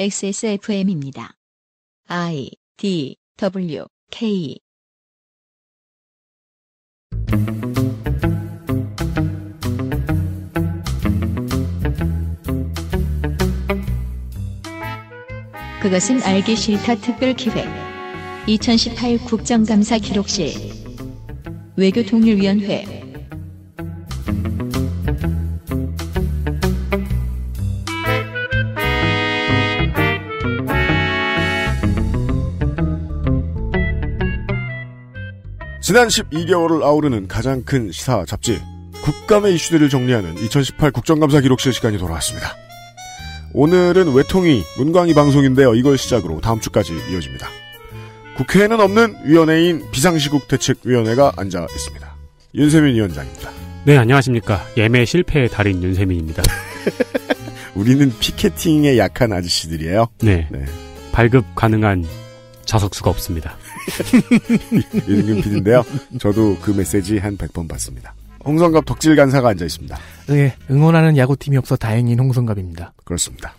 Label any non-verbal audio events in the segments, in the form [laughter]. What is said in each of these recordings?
XSFM입니다. I D W K 그것은 알기 싫다 특별 기획 2018 국정감사 기록실 외교통일위원회 지난 12개월을 아우르는 가장 큰 시사 잡지 국감의 이슈들을 정리하는 2018 국정감사 기록실 시간이 돌아왔습니다. 오늘은 외통이 문광희 방송인데요. 이걸 시작으로 다음 주까지 이어집니다. 국회에는 없는 위원회인 비상시국 대책위원회가 앉아 있습니다. 윤세민 위원장입니다. 네, 안녕하십니까. 예매 실패의 달인 윤세민입니다. [laughs] 우리는 피켓팅에 약한 아저씨들이에요. 네. 네. 발급 가능한 좌석수가 없습니다. [laughs] 이승균 PD인데요. 저도 그 메시지 한 100번 받습니다. 홍성갑 덕질 간사가 앉아 있습니다. 네, 예, 응원하는 야구팀이 없어 다행인 홍성갑입니다. 그렇습니다.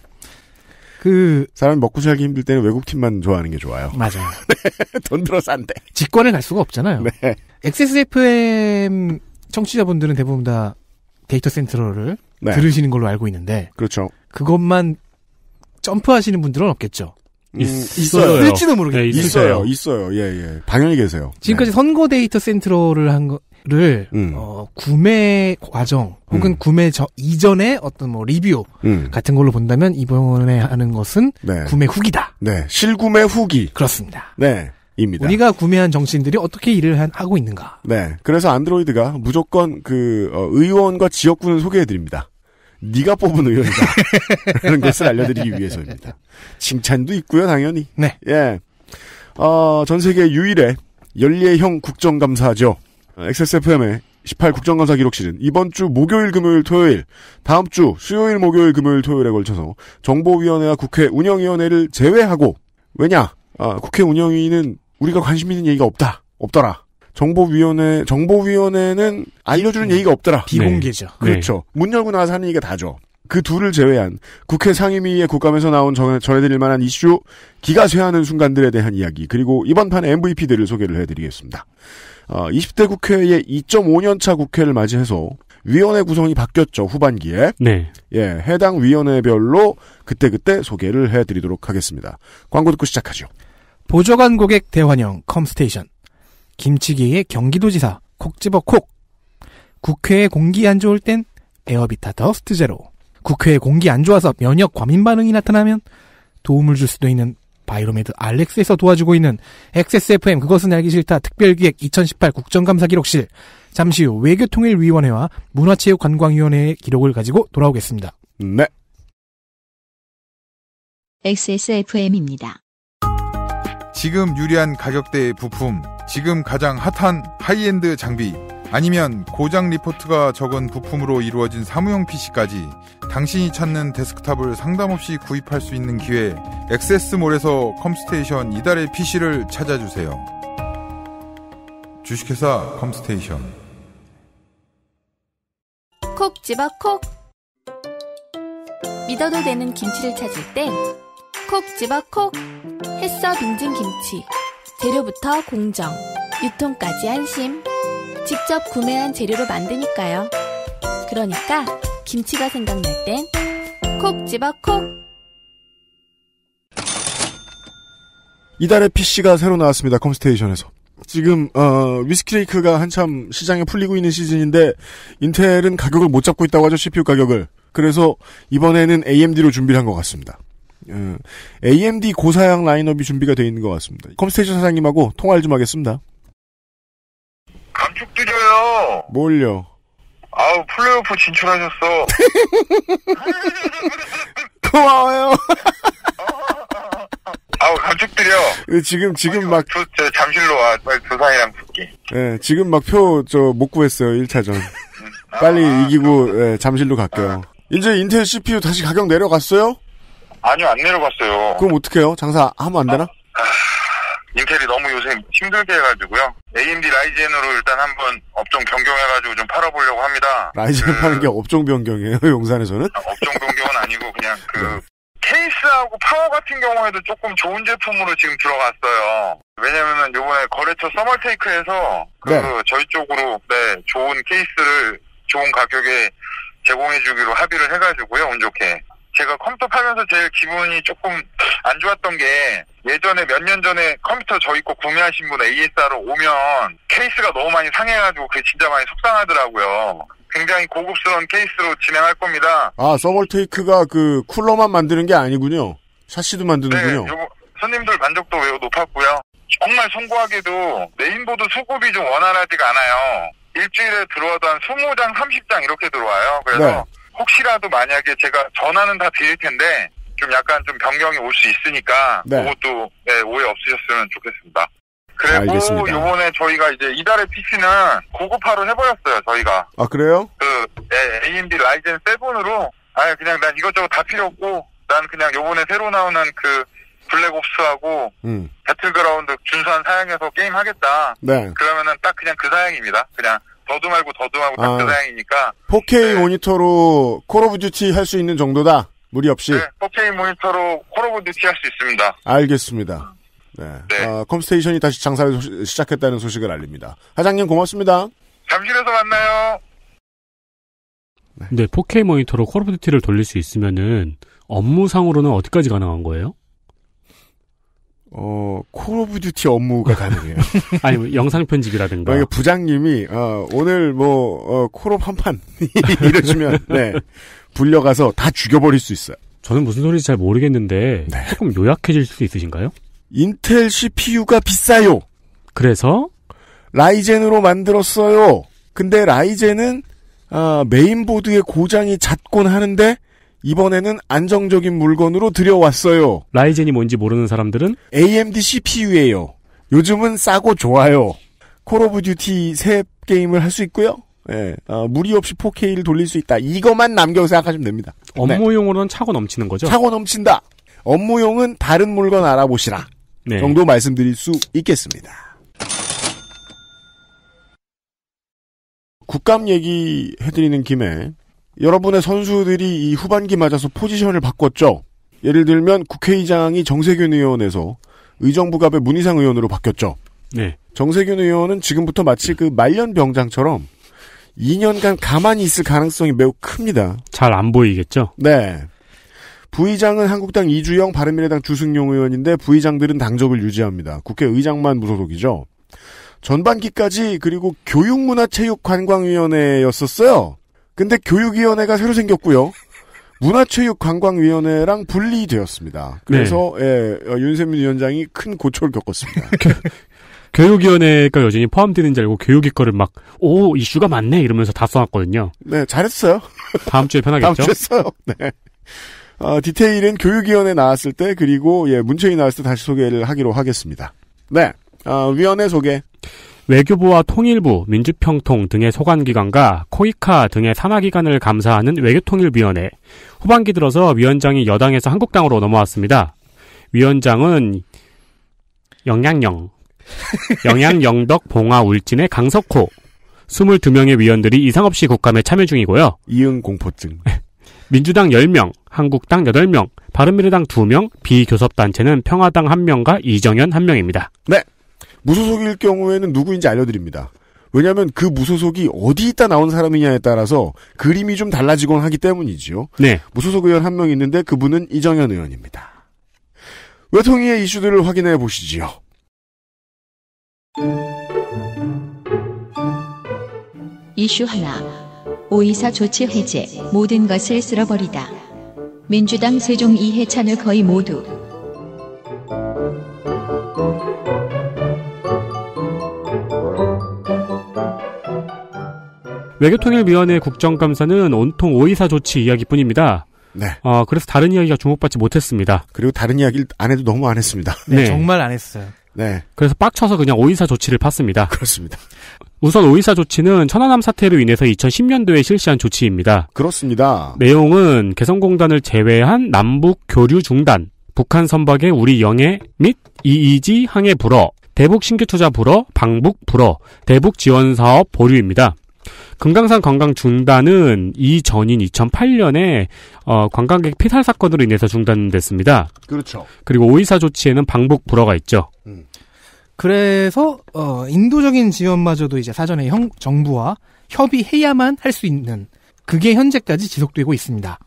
그 사람이 먹고 살기 힘들 때는 외국 팀만 좋아하는 게 좋아요. 맞아요. [laughs] 네, 돈 들어서 안 돼. 직관을 갈 수가 없잖아요. 네. XSFM 청취자분들은 대부분 다 데이터 센트럴을 네. 들으시는 걸로 알고 있는데 그렇죠. 그것만 점프하시는 분들은 없겠죠. 음, 있어요. 있을지도 모르겠어요. 네, 있어요. 음. 있어요. 예, 예. 당연히 계세요. 지금까지 네. 선거 데이터 센트럴을 한 거, 를 음. 어, 구매 과정 혹은 음. 구매 저이전에 어떤 뭐 리뷰 음. 같은 걸로 본다면 이번에 하는 것은 네. 구매 후기다. 네, 실구매 후기. 그렇습니다. 네. 입니다. 우리가 구매한 정치인들이 어떻게 일을 하고 있는가. 네. 그래서 안드로이드가 무조건 그 어, 의원과 지역구는 소개해 드립니다. 네가 뽑은 의원이다. [laughs] 라는 것을 알려드리기 위해서입니다. 칭찬도 있고요, 당연히. 네. 예. 어, 전 세계 유일의 연례형 국정감사죠. XSFM의 18 국정감사 기록실은 이번 주 목요일, 금요일, 토요일, 다음 주 수요일, 목요일, 금요일, 토요일에 걸쳐서 정보위원회와 국회 운영위원회를 제외하고 왜냐? 아, 국회 운영위는 우리가 관심 있는 얘기가 없다. 없더라. 정보위원회 정보위원회는 알려주는 네. 얘기가 없더라. 비공개죠. 네. 그렇죠. 네. 문 열고 나서 하는 얘기가 다죠. 그 둘을 제외한 국회 상임위의 국감에서 나온 전, 전해드릴 만한 이슈, 기가 쇠하는 순간들에 대한 이야기, 그리고 이번 판 MVP들을 소개를 해드리겠습니다. 어, 20대 국회의 2.5년차 국회를 맞이해서 위원회 구성이 바뀌었죠, 후반기에. 네. 예, 해당 위원회별로 그때그때 소개를 해드리도록 하겠습니다. 광고 듣고 시작하죠. 보조관 고객 대환영 컴스테이션. 김치계의 경기도지사 콕 집어 콕. 국회에 공기 안 좋을 땐 에어비타 더스트 제로. 국회에 공기 안 좋아서 면역 과민 반응이 나타나면 도움을 줄 수도 있는 바이로메드 알렉스에서 도와주고 있는 XSFM 그것은 알기 싫다 특별기획 2018 국정감사 기록실 잠시 후 외교통일위원회와 문화체육관광위원회의 기록을 가지고 돌아오겠습니다. 네. XSFM입니다. 지금 유리한 가격대의 부품 지금 가장 핫한 하이엔드 장비 아니면 고장 리포트가 적은 부품으로 이루어진 사무용 PC까지 당신이 찾는 데스크탑을 상담 없이 구입할 수 있는 기회 액세스몰에서 컴스테이션 이달의 PC를 찾아주세요. 주식회사 컴스테이션 콕 집어 콕 믿어도 되는 김치를 찾을 땐콕 집어 콕 햇서 빙진 김치 재료부터 공정, 유통까지 안심. 직접 구매한 재료로 만드니까요. 그러니까 김치가 생각날 땐 콕 집어 콕! 이달의 PC가 새로 나왔습니다. 컴스테이션에서. 지금 어, 위스키레이크가 한참 시장에 풀리고 있는 시즌인데 인텔은 가격을 못 잡고 있다고 하죠. CPU 가격을. 그래서 이번에는 AMD로 준비를 한 것 같습니다. 예. AMD 고사양 라인업이 준비가 되어 있는 것 같습니다. 컴스테이션 사장님하고 통화를 좀 하겠습니다. 감축드려요. 뭘요? 아우 플레이오프 진출하셨어. [laughs] 고마워요. [laughs] 아우 감축드려. 예, 지금 지금 아니, 막 조, 저, 잠실로 와두상이랑 그 붙기. 예, 지금 막 표 저 못 구했어요 1차전. 음. 빨리 아, 이기고 아, 아. 예, 잠실로 갈게요. 아. 이제 인텔 CPU 다시 가격 내려갔어요? 아니요, 안 내려봤어요. 그럼 어떡해요? 장사 하면 안 되나? 아, 인텔이 너무 요새 힘들게 해가지고요. AMD 라이젠으로 일단 한번 업종 변경해가지고 좀 팔아보려고 합니다. 라이젠 그... 파는 게 업종 변경이에요, [laughs] 용산에서는? 아, 업종 변경은 아니고 그냥 그 네. 케이스하고 파워 같은 경우에도 조금 좋은 제품으로 지금 들어갔어요. 왜냐면은 요번에 거래처 서멀테이크에서 그 네. 저희 쪽으로 네, 좋은 케이스를 좋은 가격에 제공해주기로 합의를 해가지고요, 운 좋게. 제가 컴퓨터 팔면서 제일 기분이 조금 안 좋았던 게 예전에 몇 년 전에 컴퓨터 저희 거 구매하신 분 ASR로 오면 케이스가 너무 많이 상해가지고 그게 진짜 많이 속상하더라고요. 굉장히 고급스러운 케이스로 진행할 겁니다. 아, 서멀테이크가 그 쿨러만 만드는 게 아니군요. 샤시도 만드는군요. 네, 요거, 손님들 만족도 매우 높았고요. 정말 송구하게도 메인보드 수급이 좀 원활하지가 않아요. 일주일에 들어와도 한 20장, 30장 이렇게 들어와요. 그래서 네. 혹시라도 만약에 제가 전화는 다 드릴 텐데 좀 약간 좀 변경이 올 수 있으니까 네. 그것도 네, 오해 없으셨으면 좋겠습니다. 그리고 요번에 저희가 이제 이달의 PC는 고급화로 해버렸어요 저희가. 아 그래요? 그 네, AMD 라이젠 7으로 아 그냥 난 이것저것 다 필요 없고 난 그냥 요번에 새로 나오는 그 블랙옵스하고 음. 배틀그라운드 준수한 사양에서 게임 하겠다. 네. 그러면은 딱 그냥 그 사양입니다. 그냥 더듬말고 더듬하고 아, 다양이니까 4K 네. 모니터로 콜 오브 듀티 할 수 있는 정도다. 무리 없이. 네, 4K 모니터로 콜 오브 듀티 할 수 있습니다. 알겠습니다. 네. 네. 어, 컴스테이션이 다시 장사를 소시, 시작했다는 소식을 알립니다. 사장님 고맙습니다. 잠실에서 만나요. 네, 4K 모니터로 콜 오브 듀티를 돌릴 수 있으면은 업무상으로는 어디까지 가능한 거예요? 어, 콜 오브 듀티 업무가 가능해요. [laughs] 아니, 면 뭐 영상 편집이라든가. 그러니 부장님이, 어, 오늘 뭐, 어, 콜옵 한 판. [laughs] 이러시면, 네. 불려가서 다 죽여버릴 수 있어요. 저는 무슨 소리인지 잘 모르겠는데, 네. 조금 요약해질 수 있으신가요? 인텔 CPU가 비싸요. 그래서? 라이젠으로 만들었어요. 근데 라이젠은, 아, 메인보드의 고장이 잦곤 하는데, 이번에는 안정적인 물건으로 들여왔어요. 라이젠이 뭔지 모르는 사람들은 AMD CPU예요. 요즘은 싸고 좋아요. 콜 오브 듀티 새 게임을 할 수 있고요. 예, 어, 무리 없이 4K를 돌릴 수 있다. 이것만 남겨 생각하시면 됩니다. 업무용으로는 차고 넘치는 거죠? 차고 넘친다. 업무용은 다른 물건 알아보시라. 네. 정도 말씀드릴 수 있겠습니다. 국감 얘기 해드리는 김에 여러분의 선수들이 이 후반기 맞아서 포지션을 바꿨죠. 예를 들면 국회의장이 정세균 의원에서 의정부갑의 문희상 의원으로 바뀌었죠. 네. 정세균 의원은 지금부터 마치 그 말년 병장처럼 2년간 가만히 있을 가능성이 매우 큽니다. 잘 안 보이겠죠? 네. 부의장은 한국당 이주영, 바른미래당 주승용 의원인데 부의장들은 당적을 유지합니다. 국회의장만 무소속이죠. 전반기까지 그리고 교육문화체육관광위원회였었어요. 근데 교육위원회가 새로 생겼고요. 문화체육관광위원회랑 분리되었습니다. 그래서 네. 예, 어, 윤세민 위원장이 큰 고초를 겪었습니다. [laughs] 교육위원회가 여전히 포함되는 줄 알고 교육위 거를 막, 오, 이슈가 많네, 이러면서 다 써놨거든요. 네, 잘했어요. 다음 주에 편하겠죠? 다음 주에 써요. 네. 어, 디테일은 교육위원회 나왔을 때, 그리고, 예, 문체위 나왔을 때 다시 소개를 하기로 하겠습니다. 네, 어, 위원회 소개. 외교부와 통일부, 민주평통 등의 소관기관과 코이카 등의 산하기관을 감사하는 외교통일위원회. 후반기 들어서 위원장이 여당에서 한국당으로 넘어왔습니다. 위원장은 영양영, [laughs] 영양영덕 봉화 울진의 강석호, 22명의 위원들이 이상 없이 국감에 참여 중이고요. 이응 공포증. [laughs] 민주당 10명, 한국당 8명, 바른미래당 2명, 비교섭단체는 평화당 1명과 이정현 1명입니다. 네. 무소속일 경우에는 누구인지 알려드립니다. 왜냐하면 그 무소속이 어디 있다 나온 사람이냐에 따라서 그림이 좀 달라지곤 하기 때문이지요. 네. 무소속 의원 한 명 있는데 그분은 이정현 의원입니다. 외통위의 이슈들을 확인해 보시지요. 이슈 하나. 오이사 조치 해제. 모든 것을 쓸어버리다. 민주당 세종 이해찬을 거의 모두 외교통일위원회 국정감사는 온통 오이사 조치 이야기뿐입니다. 네. 어, 그래서 다른 이야기가 주목받지 못했습니다. 그리고 다른 이야기를 안 해도 너무 안 했습니다. [laughs] 네, 네. 정말 안 했어요. 네. 그래서 빡쳐서 그냥 오이사 조치를 팠습니다. [laughs] 그렇습니다. 우선 오이사 조치는 천안함 사태로 인해서 2010년도에 실시한 조치입니다. 그렇습니다. 내용은 개성공단을 제외한 남북 교류 중단, 북한 선박의 우리 영해 및 이이지 항해 불어, 대북 신규 투자 불어, 방북 불어, 대북 지원 사업 보류입니다. 금강산 관광 중단은 이 전인 2008년에 어, 관광객 피살 사건으로 인해서 중단됐습니다. 그렇죠. 그리고 오이사 조치에는 방북 불허가 있죠. 음. 그래서 어, 인도적인 지원마저도 이제 사전에 형, 정부와 협의해야만 할 수 있는 그게 현재까지 지속되고 있습니다.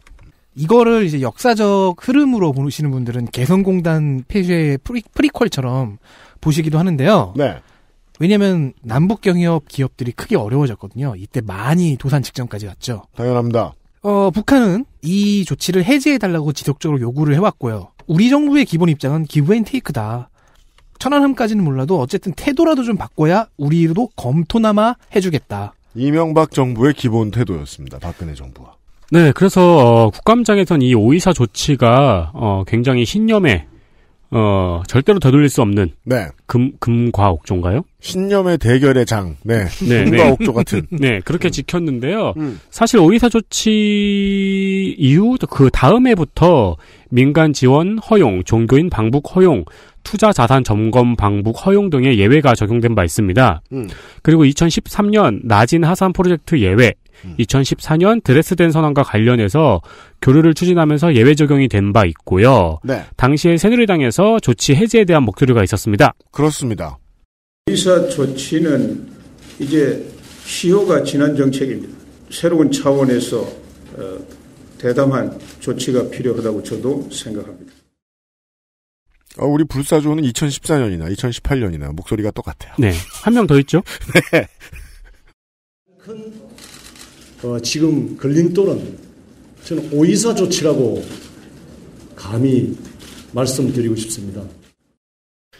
이거를 이제 역사적 흐름으로 보시는 분들은 개성공단 폐쇄의 프리, 퀄처럼 보시기도 하는데요. 네. 왜냐면 남북 경협 기업들이 크게 어려워졌거든요. 이때 많이 도산 직전까지 갔죠. 당연합니다. 어, 북한은 이 조치를 해제해달라고 지속적으로 요구를 해왔고요. 우리 정부의 기본 입장은 기브앤테이크다. 천안함까지는 몰라도 어쨌든 태도라도 좀 바꿔야 우리도 검토나마 해주겠다. 이명박 정부의 기본 태도였습니다. 박근혜 정부가. 네, 그래서 어, 국감장에선 이 오이사 조치가 어, 굉장히 신념의 어, 절대로 되돌릴 수 없는. 네. 금, 금과 옥조인가요? 신념의 대결의 장. 네. 네 금과 네. 옥조 같은. [laughs] 네, 그렇게 음. 지켰는데요. 음. 사실 오이사 조치 이후, 그 다음 해부터 민간 지원 허용, 종교인 방북 허용, 투자 자산 점검 방북 허용 등의 예외가 적용된 바 있습니다. 음. 그리고 2013년 나진 하산 프로젝트 예외, 음. 2014년 드레스덴 선언과 관련해서 교류를 추진하면서 예외 적용이 된 바 있고요. 네. 당시에 새누리당에서 조치 해제에 대한 목소리가 있었습니다. 그렇습니다. 이사 조치는 이제 시효가 지난 정책입니다. 새로운 차원에서 어, 대담한 조치가 필요하다고 저도 생각합니다. 어, 우리 불사조는 2014년이나 2018년이나 목소리가 똑같아요. 네. 한 명 더 있죠? [laughs] 네. 큰, 어, 지금 걸림돌은 저는 오이사 조치라고 감히 말씀드리고 싶습니다.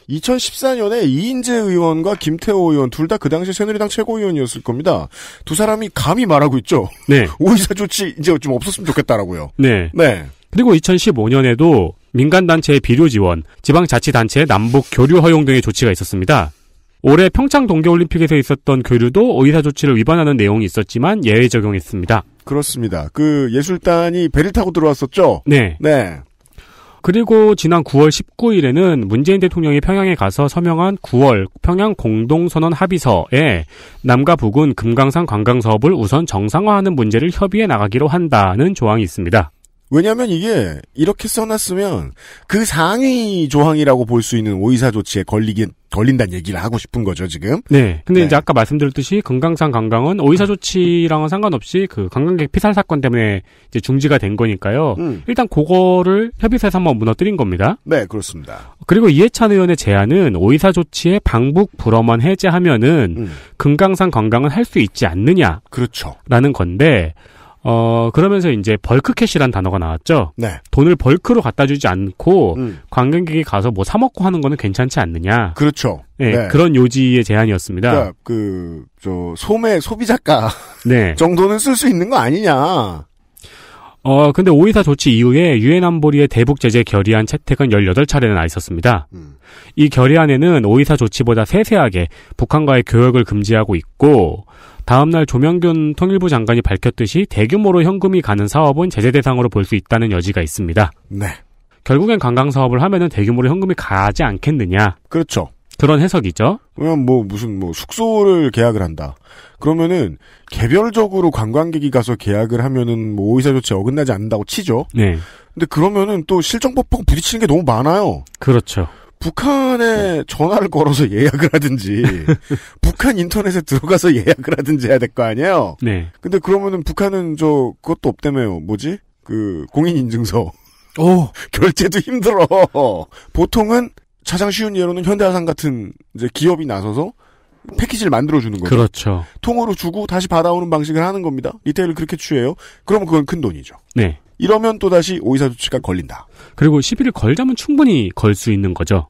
2014년에 이인재 의원과 김태호 의원 둘 다 그 당시 새누리당 최고위원이었을 겁니다. 두 사람이 감히 말하고 있죠. 네. [laughs] 오이사 조치 이제 좀 없었으면 좋겠다라고요. 네. 네. 그리고 2015년에도 민간단체의 비료 지원, 지방자치단체의 남북 교류 허용 등의 조치가 있었습니다. 올해 평창 동계올림픽에서 있었던 교류도 의사조치를 위반하는 내용이 있었지만 예외 적용했습니다. 그렇습니다. 그 예술단이 배를 타고 들어왔었죠? 네. 네. 그리고 지난 9월 19일에는 문재인 대통령이 평양에 가서 서명한 9월 평양 공동선언 합의서에 남과 북은 금강산 관광 사업을 우선 정상화하는 문제를 협의해 나가기로 한다는 조항이 있습니다. 왜냐하면 이게 이렇게 써놨으면 그 상위 조항이라고 볼 수 있는 오이사 조치에 걸리긴 걸린다는 얘기를 하고 싶은 거죠 지금. 네. 근데 네. 이제 아까 말씀드렸듯이 금강산 관광은 오이사 음. 조치랑은 상관없이 그 관광객 피살 사건 때문에 이제 중지가 된 거니까요. 음. 일단 그거를 협의사에서 한번 무너뜨린 겁니다. 네, 그렇습니다. 그리고 이해찬 의원의 제안은 오이사 조치의 방북 불어만 해제하면은 음. 금강산 관광은 할 수 있지 않느냐. 그렇죠. 라는 건데 어, 그러면서 이제 벌크캐시란 단어가 나왔죠. 네. 돈을 벌크로 갖다 주지 않고 음. 관광객이 가서 뭐 사 먹고 하는 거는 괜찮지 않느냐. 그렇죠. 네, 네. 그런 요지의 제안이었습니다. 그러 그러니까 그저 소매 소비자가 네. [laughs] 정도는 쓸 수 있는 거 아니냐. 어, 근데 오이사 조치 이후에 유엔 안보리의 대북 제재 결의안 채택은 18차례나 나 있었습니다. 음. 이 결의안에는 오이사 조치보다 세세하게 북한과의 교역을 금지하고 있고 다음날 조명균 통일부 장관이 밝혔듯이 대규모로 현금이 가는 사업은 제재 대상으로 볼 수 있다는 여지가 있습니다. 네. 결국엔 관광 사업을 하면은 대규모로 현금이 가지 않겠느냐. 그렇죠. 그런 해석이죠. 왜냐면 뭐 무슨 뭐 숙소를 계약을 한다. 그러면은 개별적으로 관광객이 가서 계약을 하면은 뭐오사 조치 어긋나지 않는다고 치죠. 네. 근데 그러면은 또 실정법하고 부딪히는 게 너무 많아요. 그렇죠. 북한에 전화를 걸어서 예약을 하든지 [laughs] 북한 인터넷에 들어가서 예약을 하든지 해야 될 거 아니에요. 네. 근데 그러면은 북한은 저 그것도 없대매요. 뭐지? 그 공인 인증서. 오. [laughs] 결제도 힘들어. 보통은 가장 쉬운 예로는 현대화상 같은 이제 기업이 나서서 패키지를 만들어 주는 거죠. 그렇죠. 통으로 주고 다시 받아오는 방식을 하는 겁니다. 리테일을 그렇게 취해요. 그러면 그건 큰 돈이죠. 네. 이러면 또 다시 오이사 조치가 걸린다. 그리고 시비를 걸자면 충분히 걸 수 있는 거죠.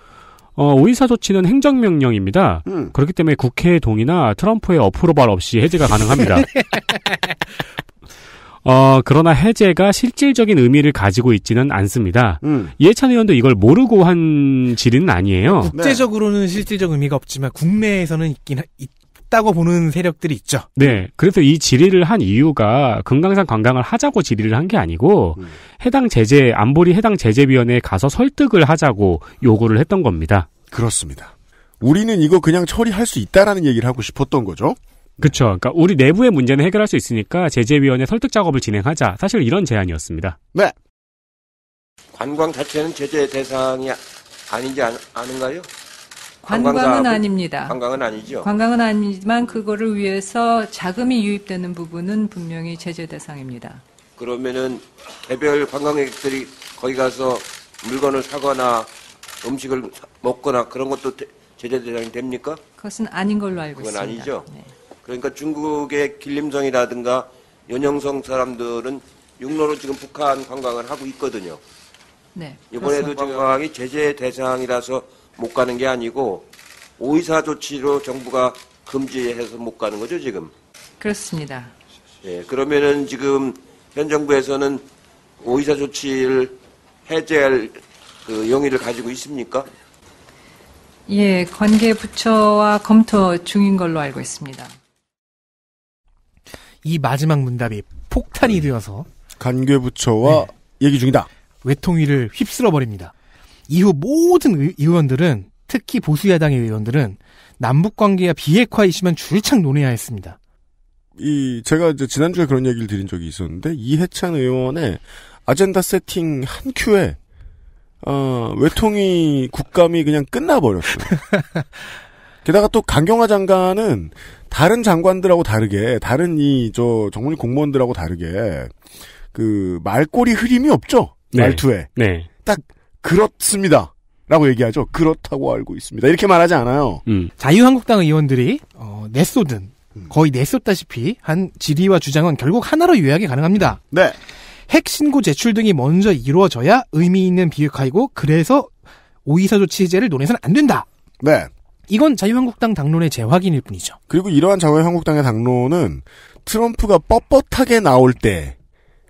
어, 오이사 조치는 행정명령입니다. 음. 그렇기 때문에 국회의 동의나 트럼프의 어프로발 없이 해제가 가능합니다. [laughs] 어, 그러나 해제가 실질적인 의미를 가지고 있지는 않습니다. 음. 이찬 의원도 이걸 모르고 한 질의는 아니에요. 국제적으로는 실질적 의미가 없지만 국내에서는 있긴 있, 없다고 보는 세력들이 있죠. 네. 그래서 이 질의를 한 이유가 금강산 관광을 하자고 질의를 한 게 아니고 음. 해당 제재 안보리 해당 제재위원회에 가서 설득을 하자고 요구를 했던 겁니다. 그렇습니다. 우리는 이거 그냥 처리할 수 있다라는 얘기를 하고 싶었던 거죠. 그렇죠. 그러니까 우리 내부의 문제는 해결할 수 있으니까 제재위원회 설득 작업을 진행하자. 사실 이런 제안이었습니다. 네. 관광 자체는 제재 대상이 아닌지 않, 않가요 관광은 그 아닙니다. 관광은 아니죠. 관광은 아니지만 그거를 위해서 자금이 유입되는 부분은 분명히 제재 대상입니다. 그러면은 개별 관광객들이 거기 가서 물건을 사거나 음식을 먹거나 그런 것도 제재 대상이 됩니까? 그것은 아닌 걸로 알고 그건 있습니다. 그건 아니죠. 네. 그러니까 중국의 길림성이라든가 연영성 사람들은 육로로 지금 북한 관광을 하고 있거든요. 네. 이번에도 관광이 제재 대상이라서 못 가는 게 아니고 오이사 조치로 정부가 금지해서 못 가는 거죠 지금. 그렇습니다. 예, 그러면은 지금 현 정부에서는 오이사 조치를 해제할 그 용의를 가지고 있습니까? 예, 관계 부처와 검토 중인 걸로 알고 있습니다. 이 마지막 문답이 폭탄이 되어서 관계 부처와 네. 얘기 중이다. 외통위를 휩쓸어 버립니다. 이후 모든 의원들은 특히 보수야당의 의원들은 남북관계와 비핵화 이슈만 줄창 논해야 했습니다. 이 제가 이제 지난주에 그런 얘기를 드린 적이 있었는데 이해찬 의원의 아젠다 세팅 한 큐에 어, 외통이 국감이 그냥 끝나버렸어요. [laughs] 게다가 또 강경화 장관은 다른 장관들하고 다르게 다른 이 저 정문 공무원들하고 다르게 그 말꼬리 흐림이 없죠 네. 말투에 네. 딱 그렇습니다. 라고 얘기하죠. 그렇다고 알고 있습니다. 이렇게 말하지 않아요. 음. 자유한국당 의원들이 어, 내쏟은 음. 거의 내쏟다시피 한 질의와 주장은 결국 하나로 요약이 가능합니다. 네. 핵 신고 제출 등이 먼저 이루어져야 의미 있는 비핵화이고 그래서 오이사 조치제를 논해서는 안 된다. 네. 이건 자유한국당 당론의 재확인일 뿐이죠. 그리고 이러한 자유한국당의 당론은 트럼프가 뻣뻣하게 나올 때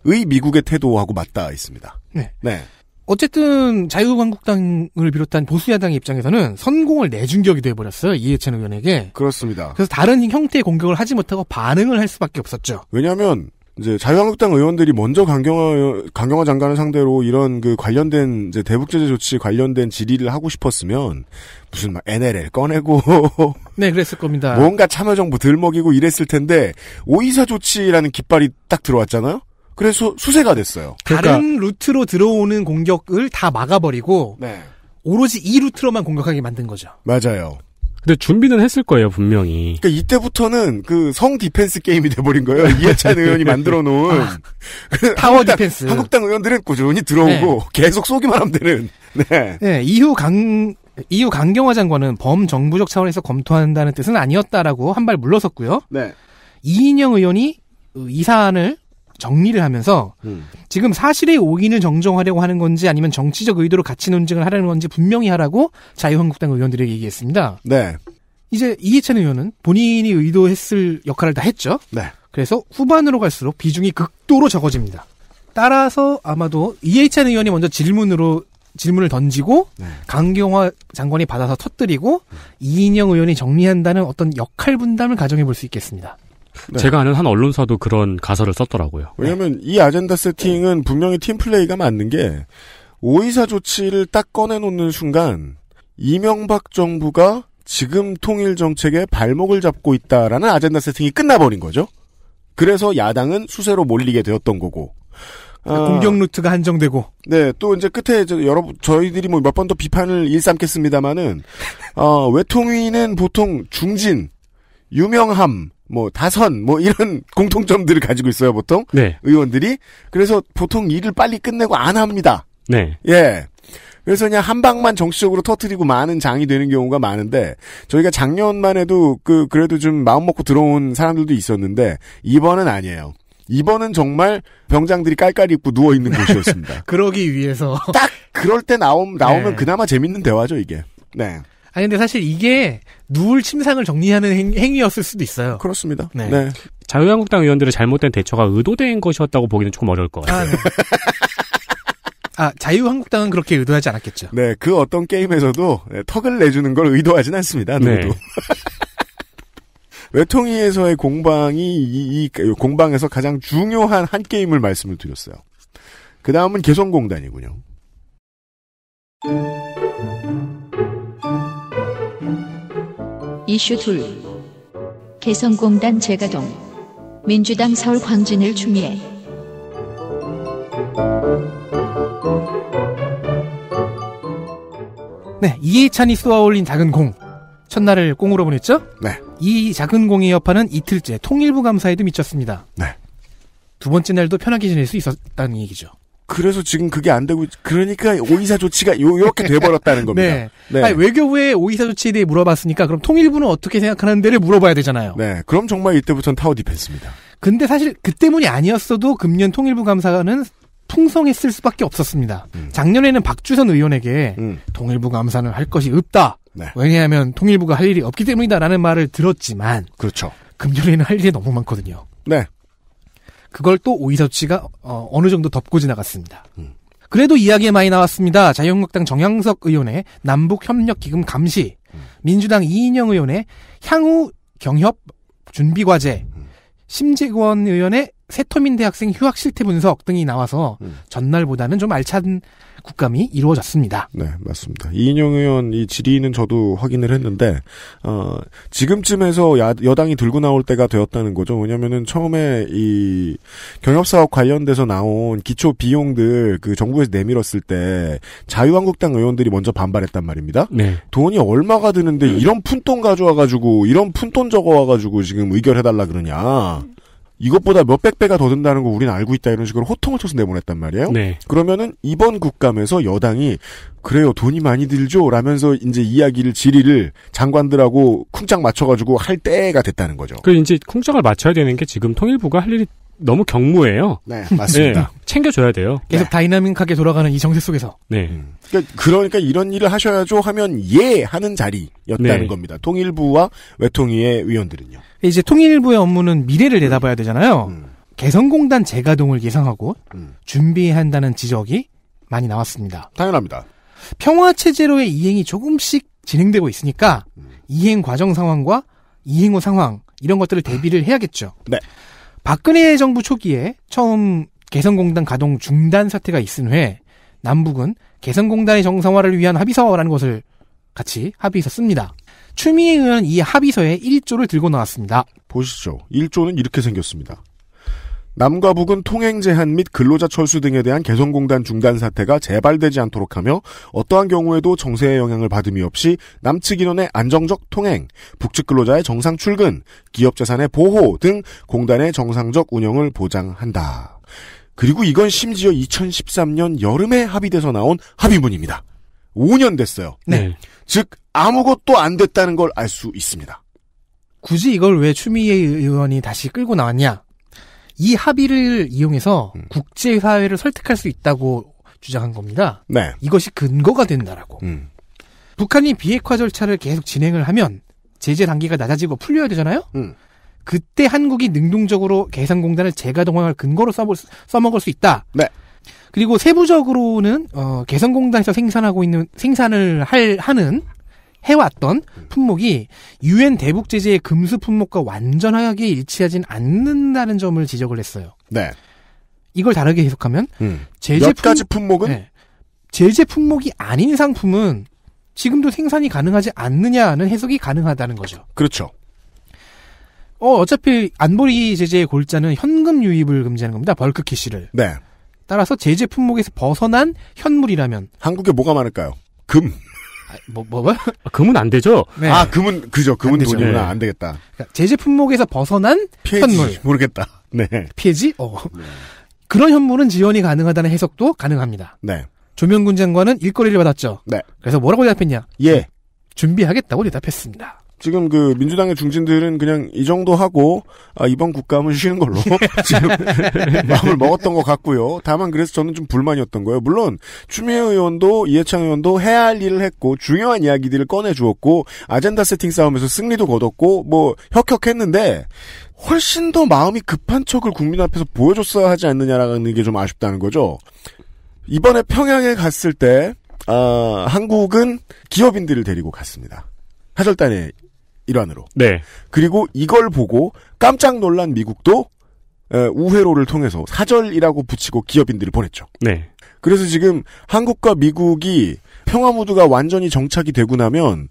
의 미국의 태도하고 맞닿아 있습니다. 네. 네. 어쨌든 자유한국당을 비롯한 보수야당의 입장에서는 선공을 내준격이 돼버렸어요. 이해찬 의원에게. 그렇습니다. 그래서 다른 형태의 공격을 하지 못하고 반응을 할 수밖에 없었죠. 왜냐하면 이제 자유한국당 의원들이 먼저 강경화, 강경화 장관을 상대로 이런 그 관련된 이제 대북제재 조치 관련된 질의를 하고 싶었으면 무슨 막 NLL 꺼내고 [laughs] 네 그랬을 겁니다. 뭔가 참여정부 들먹이고 이랬을 텐데 오이사 조치라는 깃발이 딱 들어왔잖아요. 그래서 수세가 됐어요. 그러니까 다른 루트로 들어오는 공격을 다 막아버리고 네. 오로지 이 루트로만 공격하게 만든 거죠. 맞아요. 근데 준비는 했을 거예요 분명히. 그러니까 이때부터는 그 성 디펜스 게임이 돼버린 거예요. [laughs] 이해찬 의원이 만들어 놓은 아, 타워 디펜스. 한국당 의원들은 꾸준히 들어오고 네. 계속 쏘기만 하면 되는. 네. 네 이후 강 이후 강경화 장관은 범정부적 차원에서 검토한다는 뜻은 아니었다라고 한 발 물러섰고요. 네. 이인영 의원이 이 사안을 정리를 하면서 음. 지금 사실의 오기는 정정하려고 하는 건지 아니면 정치적 의도로 가치 논쟁을 하려는 건지 분명히 하라고 자유한국당 의원들에게 얘기했습니다. 네. 이제 이해찬 의원은 본인이 의도했을 역할을 다 했죠. 네. 그래서 후반으로 갈수록 비중이 극도로 적어집니다. 따라서 아마도 이해찬 의원이 먼저 질문으로 질문을 던지고 네. 강경화 장관이 받아서 터뜨리고 음. 이인영 의원이 정리한다는 어떤 역할 분담을 가정해 볼 수 있겠습니다. 네. 제가 아는 한 언론사도 그런 가설을 썼더라고요. 왜냐하면 네. 이 아젠다 세팅은 분명히 팀 플레이가 맞는 게 오이사 조치를 딱 꺼내놓는 순간 이명박 정부가 지금 통일 정책에 발목을 잡고 있다라는 아젠다 세팅이 끝나버린 거죠. 그래서 야당은 수세로 몰리게 되었던 거고. 아. 공격 루트가 한정되고. 네, 또 이제 끝에 저, 여러 저희들이 뭐 몇 번 더 비판을 일삼겠습니다만은 어, 외통위는 보통 중진, 유명함, 뭐 다선 뭐 이런 [laughs] 공통점들을 가지고 있어요 보통 네. 의원들이 그래서 보통 일을 빨리 끝내고 안 합니다. 네. 예. 그래서 그냥 한 방만 정치적으로 터트리고 많은 장이 되는 경우가 많은데 저희가 작년만 해도 그 그래도 좀 마음 먹고 들어온 사람들도 있었는데 이번은 아니에요. 이번은 정말 병장들이 깔깔 이 입고 누워 있는 [laughs] 곳이었습니다. 그러기 위해서 딱 그럴 때 나옴, 나오면 네. 그나마 재밌는 대화죠 이게. 네. 아니 근데 사실 이게 누울 침상을 정리하는 행, 위였을 수도 있어요. 그렇습니다. 네. 네. 자유한국당 의원들의 잘못된 대처가 의도된 것이었다고 보기는 조금 어려울 것 같아요. 아, 네. [laughs] 아, 자유한국당은 그렇게 의도하지 않았겠죠. 네, 그 어떤 게임에서도 네, 턱을 내주는 걸 의도하진 않습니다. 네. 누구도. 네. [laughs] 외통위에서의 공방이 이, 이, 그 공방에서 가장 중요한 한 게임을 말씀을 드렸어요. 그 다음은 개성공단이군요. 이슈 둘 개성공단 재가동 민주당 서울 광진을 추미애 네, 이해찬이 쏘아올린 작은 공. 첫날을 공으로 보냈죠? 네. 이 작은 공의 여파는 이틀째 통일부 감사에도 미쳤습니다. 네. 두 번째 날도 편하게 지낼 수 있었다는 얘기죠. 그래서 지금 그게 안 되고 그러니까 오이사 조치가 요 이렇게 돼버렸다는 [laughs] 겁니다. 네. 네. 아니, 외교부에 오이사 조치에 대해 물어봤으니까 그럼 통일부는 어떻게 생각하는데를 물어봐야 되잖아요. 네. 그럼 정말 이때부터는 타워 디펜스입니다. 근데 사실 그 때문이 아니었어도 금년 통일부 감사관은 풍성했을 수밖에 없었습니다. 음. 작년에는 박주선 의원에게 음. 통일부 감사는 할 것이 없다. 네. 왜냐하면 통일부가 할 일이 없기 때문이다라는 말을 들었지만 그렇죠. 금년에는 할 일이 너무 많거든요. 네. 그걸 또 오이섭 씨가 어, 어느 정도 덮고 지나갔습니다. 음. 그래도 이야기에 많이 나왔습니다. 자유한국당 정양석 의원의 남북협력기금 감시, 음. 민주당 이인영 의원의 향후 경협 준비과제, 음. 심재권 의원의 새터민 대학생 휴학 실태 분석 등이 나와서 음. 전날보다는 좀 알찬 국감이 이루어졌습니다. 네, 맞습니다. 이인영 의원 이 질의는 저도 확인을 했는데 어, 지금쯤에서 야, 여당이 들고 나올 때가 되었다는 거죠. 왜냐하면은 처음에 이 경협 사업 관련돼서 나온 기초 비용들 그 정부에서 내밀었을 때 자유한국당 의원들이 먼저 반발했단 말입니다. 네. 돈이 얼마가 드는데 이런 푼돈 가져와가지고 이런 푼돈 적어와가지고 지금 의결해달라 그러냐. 이것보다 몇백 배가 더 든다는 거 우리는 알고 있다 이런 식으로 호통을 쳐서 내보냈단 말이에요. 네. 그러면은 이번 국감에서 여당이 그래요 돈이 많이 들죠 라면서 이제 이야기를 질의를 장관들하고 쿵짝 맞춰가지고 할 때가 됐다는 거죠. 그 이제 쿵짝을 맞춰야 되는 게 지금 통일부가 할 일이 너무 경무해요. 네, 맞습니다. 네, 챙겨줘야 돼요. 계속 네. 다이나믹하게 돌아가는 이 정세 속에서. 네. 음. 그러니까, 그러니까, 이런 일을 하셔야죠 하면 예 하는 자리였다는 네. 겁니다. 통일부와 외통위의 위원들은요. 이제 통일부의 업무는 미래를 음. 내다봐야 되잖아요. 음. 개성공단 재가동을 예상하고 음. 준비한다는 지적이 많이 나왔습니다. 당연합니다. 평화 체제로의 이행이 조금씩 진행되고 있으니까 음. 이행 과정 상황과 이행 후 상황 이런 것들을 음. 대비를 해야겠죠. 네. 박근혜 정부 초기에 처음 개성공단 가동 중단 사태가 있은 후에 남북은 개성공단의 정상화를 위한 합의서라는 것을 같이 합의서 씁니다. 추미애 의원은 이 합의서에 1조를 들고 나왔습니다. 보시죠. 1조는 이렇게 생겼습니다. 남과 북은 통행 제한 및 근로자 철수 등에 대한 개성공단 중단 사태가 재발되지 않도록 하며 어떠한 경우에도 정세의 영향을 받음이 없이 남측 인원의 안정적 통행, 북측 근로자의 정상 출근, 기업 재산의 보호 등 공단의 정상적 운영을 보장한다. 그리고 이건 심지어 2013년 여름에 합의돼서 나온 합의문입니다. 5년 됐어요. 네. 네. 즉 아무것도 안 됐다는 걸 알 수 있습니다. 굳이 이걸 왜 추미애 의원이 다시 끌고 나왔냐? 이 합의를 이용해서 음. 국제사회를 설득할 수 있다고 주장한 겁니다. 네. 이것이 근거가 된다라고. 음. 북한이 비핵화 절차를 계속 진행을 하면 제재 단계가 낮아지고 풀려야 되잖아요. 음. 그때 한국이 능동적으로 개성공단을 재가동할 화 근거로 써볼, 써먹을 수 있다. 네. 그리고 세부적으로는 어, 개성공단에서 생산하고 있는 생산을 할 하는 해왔던 품목이 유엔 대북 제재의 금수 품목과 완전하게 일치하진 않는다는 점을 지적을 했어요. 네. 이걸 다르게 해석하면 음. 제재 품, 가지 품목은 네. 제재 품목이 아닌 상품은 지금도 생산이 가능하지 않느냐는 해석이 가능하다는 거죠. 그렇죠. 어, 어차피 안보리 제재의 골자는 현금 유입을 금지하는 겁니다. 벌크 캐시를 네. 따라서 제재 품목에서 벗어난 현물이라면 한국에 뭐가 많을까요? 금. 뭐, 뭐, 뭐? [laughs] 아, 금은 안 되죠? 네. 아, 금은, 그죠. 금은 안 돈이구나. 네. 안 되겠다. 그러니까 제 제품목에서 벗어난 피해지. 현물. 모르겠다. 네. 피해지? 어. 네. 그런 현물은 지원이 가능하다는 해석도 가능합니다. 네. 조명군 장관은 일거리를 받았죠. 네. 그래서 뭐라고 대답했냐? 예. 음, 준비하겠다고 대답했습니다. 지금 그 민주당의 중진들은 그냥 이 정도 하고 아, 이번 국감은 쉬는 걸로 [laughs] 지금 마음을 먹었던 것 같고요. 다만 그래서 저는 좀 불만이었던 거예요. 물론 추미애 의원도 이해창 의원도 해야 할 일을 했고 중요한 이야기들을 꺼내 주었고 아젠다 세팅 싸움에서 승리도 거뒀고 뭐 혁혁했는데 훨씬 더 마음이 급한 척을 국민 앞에서 보여줬어야 하지 않느냐라는 게 좀 아쉽다는 거죠. 이번에 평양에 갔을 때 아, 한국은 기업인들을 데리고 갔습니다. 하절단에 이란으로 네. 그리고 이걸 보고 깜짝 놀란 미국도 우회로를 통해서 사절이라고 붙이고 기업인들을 보냈죠. 네. 그래서 지금 한국과 미국이 평화 무드가 완전히 정착이 되고 나면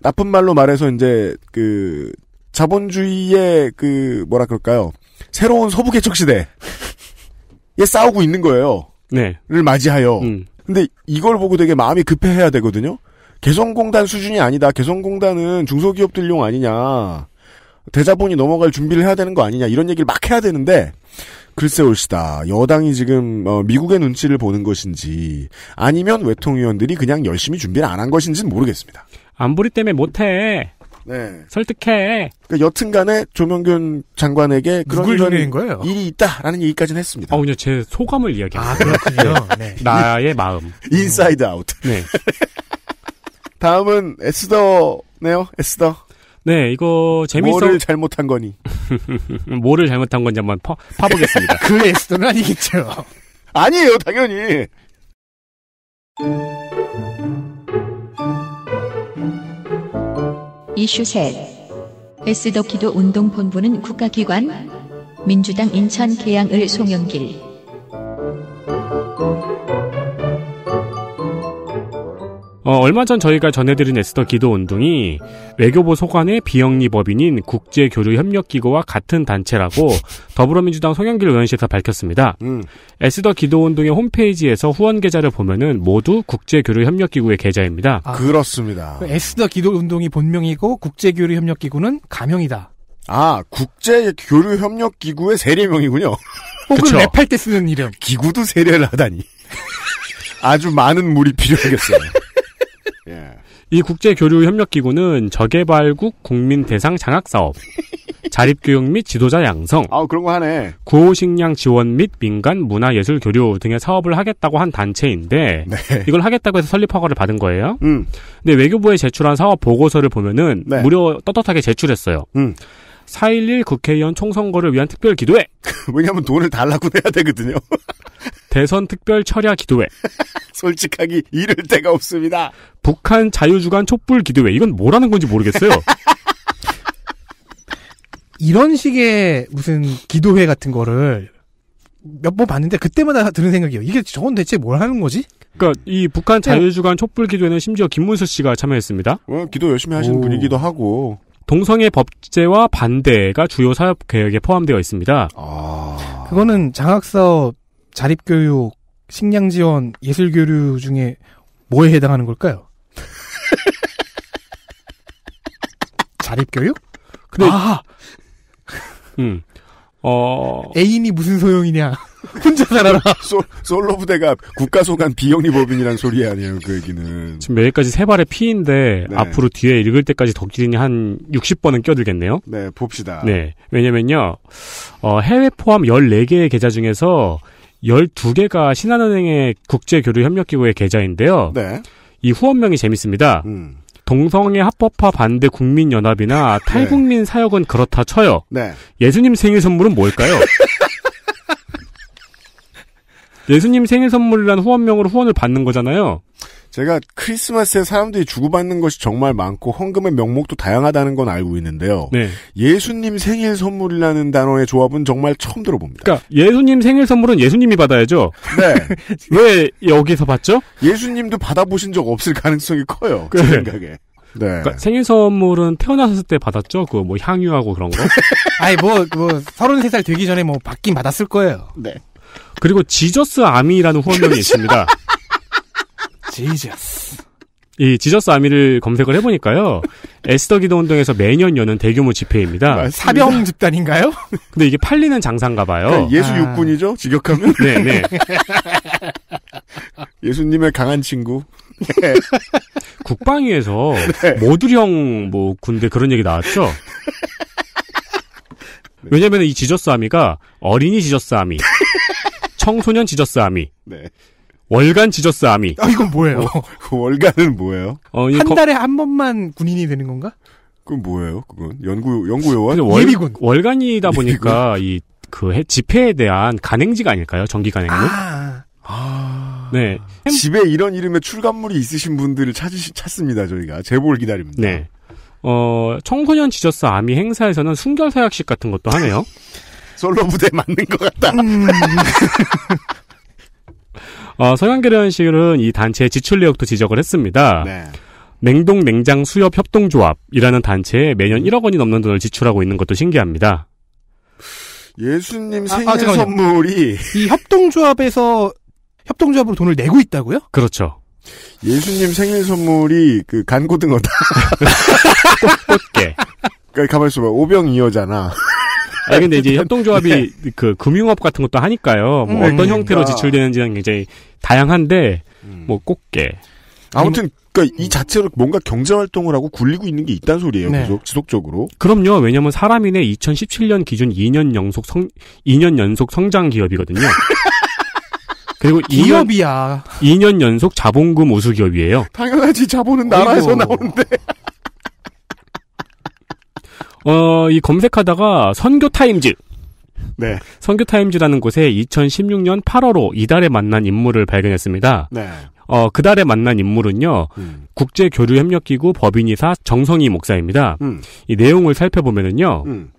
나쁜 말로 말해서 이제 그 자본주의의 그 뭐라 그럴까요? 새로운 서부 개척 시대에 [laughs] 싸우고 있는 거예요. 네. 를 맞이하여. 음. 근데 이걸 보고 되게 마음이 급해해야 되거든요. 개성공단 수준이 아니다. 개성공단은 중소기업들용 아니냐. 대자본이 넘어갈 준비를 해야 되는 거 아니냐. 이런 얘기를 막 해야 되는데 글쎄 올시다. 여당이 지금 어, 미국의 눈치를 보는 것인지 아니면 외통위원들이 그냥 열심히 준비를 안 한 것인지는 모르겠습니다. 안보리 때문에 못해. 네. 설득해. 그러니까 여튼간에 조명균 장관에게 그런 일인 거예요. 일이 있다라는 얘기까지는 했습니다. 아, 그냥 제 소감을 이야기합니다. 아, 그렇군요. 네. 네. 나의 마음. 인사이드 아웃. 네. [laughs] 다음은 에스더네요. 에스더. 네, 이거 재밌어. 뭐를 잘못한 거니? [laughs] 뭐를 잘못한 건지 한번 파, 파보겠습니다. [laughs] 그 에스더는 아니겠죠. [laughs] 아니에요, 당연히. 이슈 셋. 에스더 기도 운동 본부는 국가기관 민주당 인천 계양을 송영길. 어, 얼마 전 저희가 전해드린 에스더 기도 운동이 외교부 소관의 비영리법인인 국제교류협력기구와 같은 단체라고 [laughs] 더불어민주당 송영길 의원실에서 밝혔습니다. 음. 에스더 기도 운동의 홈페이지에서 후원 계좌를 보면은 모두 국제교류협력기구의 계좌입니다. 아, 그렇습니다. 에스더 기도 운동이 본명이고 국제교류협력기구는 가명이다. 아, 국제교류협력기구의 세례명이군요. [laughs] 혹은 그쵸? 랩할 때 쓰는 이름. 기구도 세례를 하다니. [laughs] 아주 많은 물이 필요하겠어요. 예. 이 국제교류협력기구는 저개발국 국민 대상 장학사업, [laughs] 자립교육 및 지도자 양성, 아 그런 거 하네. 구호식량 지원 및 민간 문화예술 교류 등의 사업을 하겠다고 한 단체인데 네. 이걸 하겠다고 해서 설립 허가를 받은 거예요. 음. 근데 외교부에 제출한 사업 보고서를 보면은 네. 무려 떳떳하게 제출했어요. 음. 4.11 국회의원 총선거를 위한 특별 기도회. [laughs] 왜냐하면 돈을 달라고 해야 되거든요. [laughs] 대선 특별 철야 기도회. [laughs] 솔직하게 이를 데가 없습니다. 북한 자유주간 촛불 기도회. 이건 뭐라는 건지 모르겠어요. [laughs] 이런 식의 무슨 기도회 같은 거를 몇 번 봤는데 그때마다 드는 생각이에요. 이게 저건 대체 뭘 하는 거지? 그러니까 이 북한 네. 자유주간 촛불 기도회는 심지어 김문수 씨가 참여했습니다. 어, 기도 열심히 하시는 오. 분이기도 하고 동성애 법제와 반대가 주요 사업 계획에 포함되어 있습니다. 아... 그거는 장학사 자립교육, 식량지원, 예술교류 중에 뭐에 해당하는 걸까요? [laughs] 자립교육? 근데 아, 음, 어 애인이 무슨 소용이냐? 혼자 살아라. [laughs] 솔, 로 부대가 국가소관 비영리법인이란 소리 아니에요, 그 얘기는. 지금 여기까지 세 발의 피인데, 네. 앞으로 뒤에 읽을 때까지 덕질인이 한 60번은 껴들겠네요? 네, 봅시다. 네. 왜냐면요, 어, 해외 포함 14개의 계좌 중에서 12개가 신한은행의 국제교류협력기구의 계좌인데요. 네. 이 후원명이 재밌습니다. 음. 동성애 합법화 반대 국민연합이나 탈북민 네. 사역은 그렇다 쳐요. 네. 예수님 생일 선물은 뭘까요? [laughs] 예수님 생일 선물이란 후원명으로 후원을 받는 거잖아요. 제가 크리스마스에 사람들이 주고받는 것이 정말 많고 헌금의 명목도 다양하다는 건 알고 있는데요. 네. 예수님 생일 선물이라는 단어의 조합은 정말 처음 들어봅니다. 그러니까 예수님 생일 선물은 예수님이 받아야죠. 네. [laughs] 왜 여기서 받죠? 예수님도 받아보신 적 없을 가능성이 커요. 그그 네. 생각에. 네. 그러니까 생일 선물은 태어났을 때 받았죠. 그 뭐 향유하고 그런 거. [laughs] 아니 뭐뭐 33살 뭐 되기 전에 뭐 받긴 받았을 거예요. 네. 그리고 지저스 아미라는 후원명이 그렇죠. 있습니다. [laughs] 지저스. 이 지저스 아미를 검색을 해보니까요. 에스더 기도 운동에서 매년 여는 대규모 집회입니다. 아, 사병 집단인가요? [laughs] 근데 이게 팔리는 장사인가 봐요. 그러니까 예수 아. 육군이죠? 아... 직역하면? 네네. 네. [laughs] 예수님의 강한 친구. 네. 국방위에서 네. 모두령 뭐 군대 그런 얘기 나왔죠? [laughs] 네. 왜냐면 이 지저스 아미가 어린이 지저스 아미, 청소년 지저스 아미, 네. 월간 지저스 아미. 아 이건 뭐예요? 어, [laughs] 그 월간은 뭐예요? 어, 한 거... 달에 한 번만 군인이 되는 건가? 그건 뭐예요? 그건 연구 연구 요원 월, 예비군 월간이다 보니까 이그 집회에 대한 간행지가 아닐까요? 정기 간행로? 아. 아. 네. 집에 이런 이름의 출간물이 있으신 분들을 찾으시, 찾습니다, 저희가. 제보를 기다립니다. 네. 어, 청소년 지저스 아미 행사에서는 순결 사약식 같은 것도 하네요. [laughs] 솔로 무대 맞는 것 같다. 음... [laughs] 어, 서강계련실은 이 단체의 지출 내역도 지적을 했습니다. 네. 냉동 냉장 수협 협동조합이라는 단체에 매년 1억 음. 원이 넘는 돈을 지출하고 있는 것도 신기합니다. 예수님 아, 생일 아, 아, 선물이 이 협동조합에서 협동조합으로 돈을 내고 있다고요? 그렇죠. 예수님 생일 선물이 그 간고등어다. 꽃게. 그러니까 가만 있어봐. 오병이어잖아. 아니 근데 이제 협동조합이 [laughs] 네. 그 금융업 같은 것도 하니까요. 뭐 음, 어떤 네. 형태로 그러니까. 지출되는지는 굉장히 다양한데 음. 뭐 꽃게 아무튼 음. 그러니까 이 자체로 뭔가 경제 활동을 하고 굴리고 있는 게 있단 소리예요. 네. 계속 지속적으로. 그럼요. 왜냐면 사람인의 2017년 기준 2년 연속 성 2년 연속 성장 기업이거든요. [laughs] 그리고 기업이야. 2년, 2년 연속 자본금 우수 기업이에요. 당연하지 자본은 나라에서 아이고. 나오는데. 어, 이 검색하다가 선교 타임즈. 네. 선교 타임즈라는 곳에 2016년 8월호 이달에 만난 인물을 발견했습니다. 네. 어, 그달에 만난 인물은요, 음. 국제교류협력기구 법인이사 정성희 목사입니다. 음. 이 내용을 살펴보면은요, 음.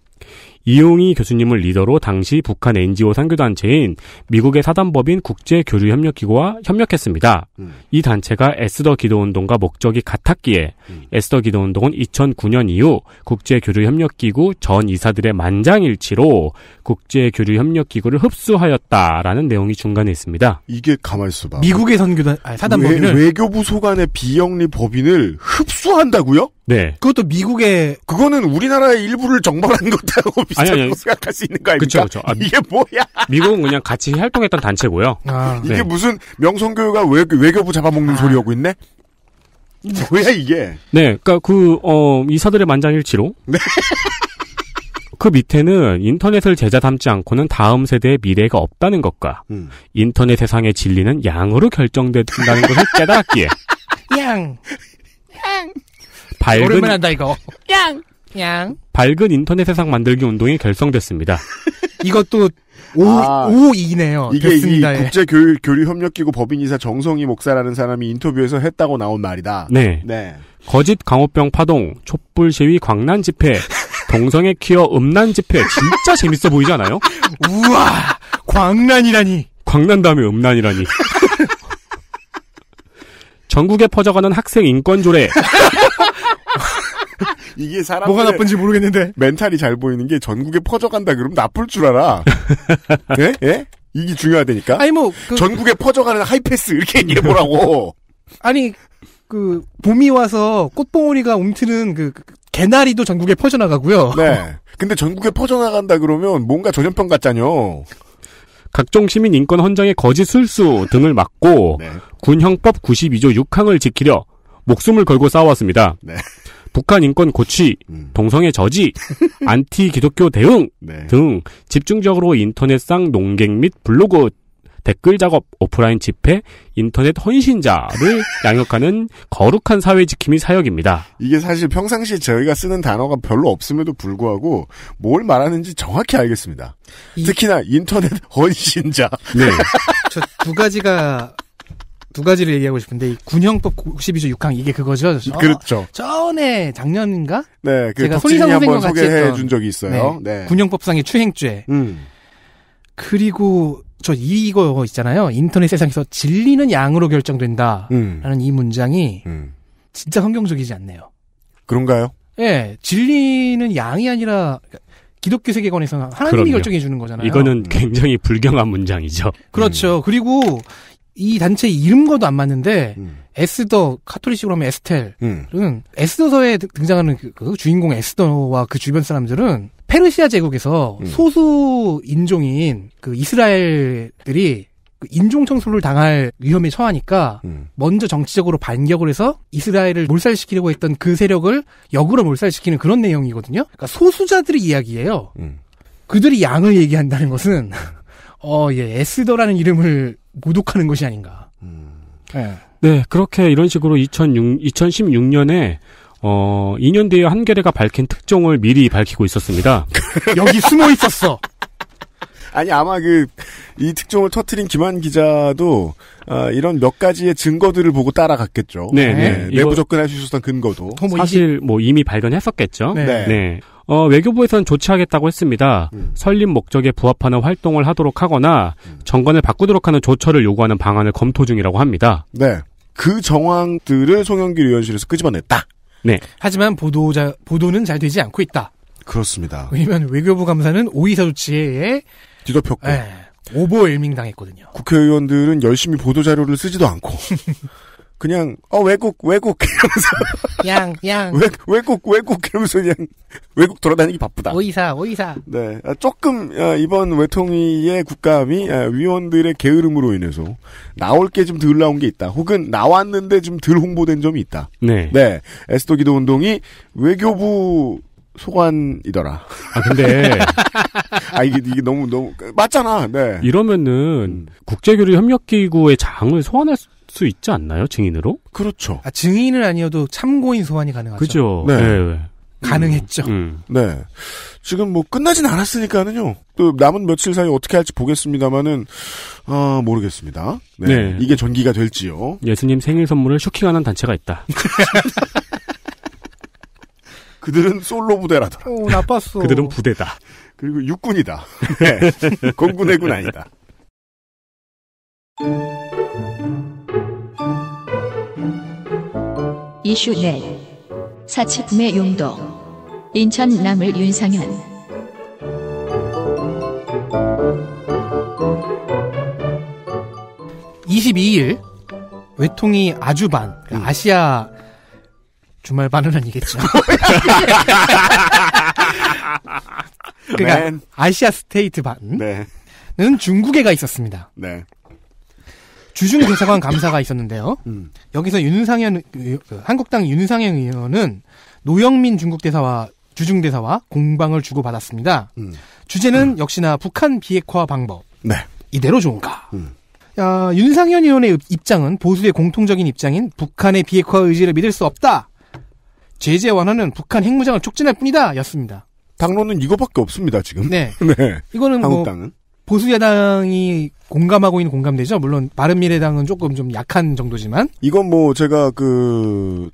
이용희 교수님을 리더로 당시 북한 NGO 상교단체인 미국의 사단법인 국제교류협력기구와 협력했습니다. 음. 이 단체가 에스더 기도운동과 목적이 같았기에 음. 에스더 기도운동은 2009년 이후 국제교류협력기구 전 이사들의 만장일치로 국제교류협력기구를 흡수하였다라는 내용이 중간에 있습니다. 이게 가만 있어봐. 미국의 사단법인을 외, 외교부 소관의 비영리 법인을 흡수한다고요? 네. 그것도 미국의 그거는 우리나라의 일부를 정벌한 [laughs] 것하고 비슷하다 아니, 아니. 생각할 수 있는 거 아닙니까? 그쵸, 그쵸. 아, 이게 뭐야? 미국은 그냥 같이 활동했던 단체고요. 아, 이게 네. 무슨 명성교회가 외, 외교부 잡아먹는 아. 소리하고 있네? 뭐야 이게? 네, 그러니까 그 어, 이사들의 만장일치로. 네. [laughs] 그 밑에는 인터넷을 제자 담지 않고는 다음 세대의 미래가 없다는 것과 음. 인터넷 세상의 진리는 양으로 결정된다는 것을 깨닫기에 [laughs] 양. 양. 밝은 오랜만 한다 이거. 양. 양. 밝은 인터넷 세상 만들기 운동이 결성됐습니다. [laughs] 이것도 오, 아, 오이네요. 이게 됐습니다. 이 국제 교류, 교류 협력 기구 법인이사 정성희 목사라는 사람이 인터뷰에서 했다고 나온 말이다. 네. 네. 거짓 강호병 파동, 촛불 시위 광란 집회, [laughs] 동성애 키어 음란 집회 진짜 재밌어 보이지 않아요? 우와, 광란이라니광란 다음에 음란이라니. [laughs] 전국에 퍼져가는 학생 인권 조례. [laughs] 이게 사람 뭐가 나쁜지 모르겠는데 멘탈이 잘 보이는 게 전국에 퍼져간다 그러면 나쁠 줄 알아. [laughs] 예? 예? 이게 중요하다니까. 아니 뭐 그... 전국에 퍼져가는 하이패스 이렇게 얘기해 보라고. [laughs] 아니 그 봄이 와서 꽃봉오리가 움트는 그, 그, 그 개나리도 전국에 퍼져나가고요. 네. 근데 전국에 퍼져나간다 그러면 뭔가 전염병 같잖요. 각종 시민 인권 헌장의 거짓 술수 등을 막고 네. 군형법 92조 6항을 지키려 목숨을 걸고 싸워왔습니다. 네. 북한 인권 고취 음. 동성애 저지, [laughs] 안티 기독교 대응 네. 등 집중적으로 인터넷상 농객 및 블로그 댓글 작업, 오프라인 집회, 인터넷 헌신자를 [laughs] 양육하는 거룩한 사회 지킴이 사역입니다. 이게 사실 평상시 저희가 쓰는 단어가 별로 없음에도 불구하고 뭘 말하는지 정확히 알겠습니다. 이... 특히나 인터넷 헌신자. 네. [laughs] 저 두 가지가 두 가지를 얘기하고 싶은데 이 군형법 92조 6항 이게 그거죠. 저, 아, 그렇죠. 전에 작년인가? 네, 그 제가 손희상 선생님과 같이 소개해 준 적이 있어요. 네, 네. 군형법상의 추행죄. 음. 그리고 저 이거 있잖아요. 인터넷 세상에서 진리는 양으로 결정된다라는 음. 이 문장이 음. 진짜 성경적이지 않네요. 그런가요? 예, 네, 진리는 양이 아니라 기독교 세계관에서는 하나님이 그럼요. 결정해 주는 거잖아요. 이거는 음. 굉장히 불경한 문장이죠. 그렇죠. 음. 그리고 이 단체 이름과도 안 맞는데 음. 에스더 카톨릭식으로 하면 에스텔은 음. 에스더서에 등장하는 그, 그 주인공 에스더와 그 주변 사람들은 페르시아 제국에서 음. 소수 인종인 그 이스라엘들이 그 인종 청소를 당할 위험에 처하니까 음. 먼저 정치적으로 반격을 해서 이스라엘을 몰살시키려고 했던 그 세력을 역으로 몰살시키는 그런 내용이거든요. 그러니까 소수자들의 이야기예요. 음. 그들이 양을 얘기한다는 것은 [laughs] 어, 예, 에스더라는 이름을 모독하는 것이 아닌가. 음. 네. 네, 그렇게 이런 식으로 2006, 2016년에 어, 2년 뒤에 한겨레가 밝힌 특종을 미리 밝히고 있었습니다. [laughs] 여기 숨어 있었어. 아니 아마 그 이 특종을 터트린 김한 기자도 어, 이런 몇 가지의 증거들을 보고 따라갔겠죠. 네, 네. 네. 네 내부 접근할 수 있었던 근거도 뭐 사실 뭐 이미 발견했었겠죠. 네. 네. 어, 외교부에서는 조치하겠다고 했습니다. 음. 설립 목적에 부합하는 활동을 하도록 하거나 음. 정권을 바꾸도록 하는 조처를 요구하는 방안을 검토 중이라고 합니다. 네. 그 정황들을 송영길 의원실에서 끄집어냈다. 네. 하지만 보도자, 보도는 잘 되지 않고 있다. 그렇습니다. 왜냐면 외교부 감사는 오이사 조치에 뒤덮였고. 예, 오보 일밍 당했거든요. 국회의원들은 열심히 보도자료를 쓰지도 않고 [laughs] 그냥 어 외국 외국 이러면서 양양 [laughs] 외, 외국 외국 이러면서 그냥 외국 돌아다니기 바쁘다. 오이사 오이사. 네 아, 조금 어, 이번 외통위의 국감이 아, 위원들의 게으름으로 인해서 나올 게 좀 덜 나온 게 있다. 혹은 나왔는데 좀 덜 홍보된 점이 있다. 네. 네 에스토 기도 운동이 외교부 소관이더라. 아 근데 [laughs] 아 이게 이게 너무 너무 맞잖아. 네. 이러면은 음. 국제교류 협력기구의 장을 소환할 수수 있지 않나요? 증인으로? 그렇죠. 아, 증인은 아니어도 참고인 소환이 가능하죠. 그죠. 네. 네. 가능했죠. 음. 음. 네. 지금 뭐 끝나진 않았으니까는요. 또 남은 며칠 사이 어떻게 할지 보겠습니다만은 아, 어, 모르겠습니다. 네. 네. 이게 전기가 될지요. 예수님 생일 선물을 쇼킹하는 단체가 있다. [laughs] 그들은 솔로 부대라더라. 오, 나빴어. 그들은 부대다. 그리고 육군이다. [laughs] 네. 공군의군 아니다. 이슈넷 사치품의 용도 인천 남을 윤상현 이십일 외통이 아주반 그 음. 아시아 주말반은 아니겠죠. [laughs] 그러니까 아시아 스테이트 반은 네. 중국에가 있었습니다. 네. 주중 대사관 감사가 있었는데요. [laughs] 음. 여기서 윤상현 그 한국당 윤상현 의원은 노영민 중국 대사와 주중 대사와 공방을 주고 받았습니다. 음. 주제는 음. 역시나 북한 비핵화 방법. 네. 이대로 좋은가? 음. 야, 윤상현 의원의 입장은 보수의 공통적인 입장인 북한의 비핵화 의지를 믿을 수 없다. 제재 완화는 북한 핵무장을 촉진할 뿐이다. 였습니다. 당론은 이거밖에 없습니다, 지금. 네. [laughs] 네. 이거는 뭐 한국당은. 뭐 보수 야당이 공감하고 있는 공감대죠. 물론 바른미래당은 조금 좀 약한 정도지만 이건 뭐 제가 그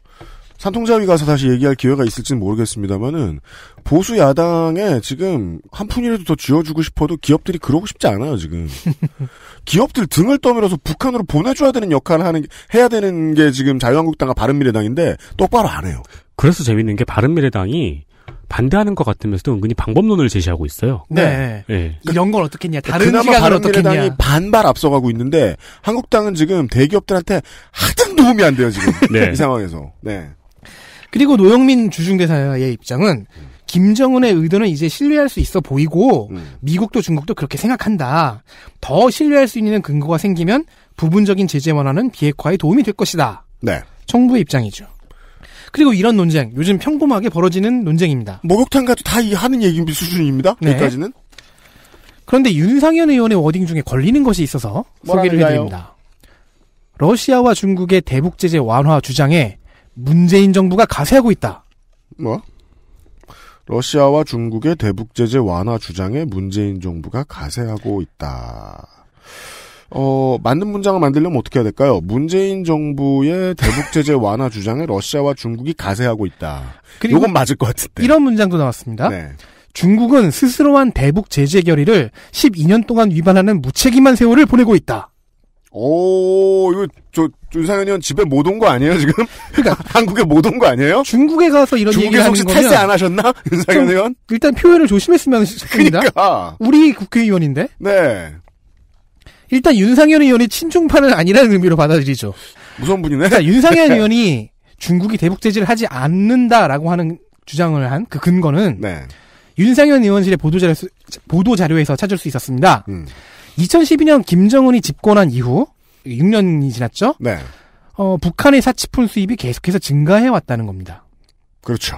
산통자위 가서 다시 얘기할 기회가 있을지는 모르겠습니다만은 보수 야당에 지금 한 푼이라도 더 쥐어주고 싶어도 기업들이 그러고 싶지 않아요 지금 [laughs] 기업들 등을 떠밀어서 북한으로 보내줘야 되는 역할을 하는 해야 되는 게 지금 자유한국당과 바른미래당인데 똑바로 안 해요. 그래서 재밌는 게 바른미래당이 반대하는 것 같으면서도 은근히 방법론을 제시하고 있어요. 네. 네. 그, 이런 건 어떻겠냐. 다른 그나마 바른미래당이 반발 앞서가고 있는데 한국당은 지금 대기업들한테 하등 도움이 안 돼요 지금 [laughs] 네. 이 상황에서. 네. 그리고 노영민 주중대사의 입장은 김정은의 의도는 이제 신뢰할 수 있어 보이고 음. 미국도 중국도 그렇게 생각한다. 더 신뢰할 수 있는 근거가 생기면 부분적인 제재 완화는 비핵화에 도움이 될 것이다. 네. 정부의 입장이죠. 그리고 이런 논쟁 요즘 평범하게 벌어지는 논쟁입니다. 목욕탕 가도 다 하는 얘기 수준입니다. 네. 여기까지는. 그런데 윤상현 의원의 워딩 중에 걸리는 것이 있어서 소개를 해드립니다. 니다 러시아와 중국의 대북 제재 완화 주장에 문재인 정부가 가세하고 있다. 뭐? 러시아와 중국의 대북 제재 완화 주장에 문재인 정부가 가세하고 있다. 어, 맞는 문장을 만들려면 어떻게 해야 될까요? 문재인 정부의 대북 제재 완화 주장에 러시아와 중국이 가세하고 있다. 이건 맞을 것 같은데. 이런 문장도 나왔습니다. 네. 중국은 스스로 한 대북 제재 결의를 12년 동안 위반하는 무책임한 세월을 보내고 있다. 오, 이거 저 윤상현 의원 집에 못 온 거 아니에요 지금? 그러니까 [laughs] 한국에 못 온 거 아니에요? 중국에 가서 이런 중국에 얘기를 혹시 탈세 안 하셨나 윤상현 의원? 일단 표현을 조심했으면 좋겠습니다. 그러니까 우리 국회의원인데. 네. 일단 윤상현 의원이 친중파는 아니라는 의미로 받아들이죠. 무서운 분이네. 그러니까 윤상현 [laughs] 의원이 중국이 대북제재를 하지 않는다라고 하는 주장을 한 그 근거는 네. 윤상현 의원실의 보도자료, 보도자료에서 찾을 수 있었습니다. 음. 2012년 김정은이 집권한 이후 6년이 지났죠. 네. 어, 북한의 사치품 수입이 계속해서 증가해 왔다는 겁니다. 그렇죠.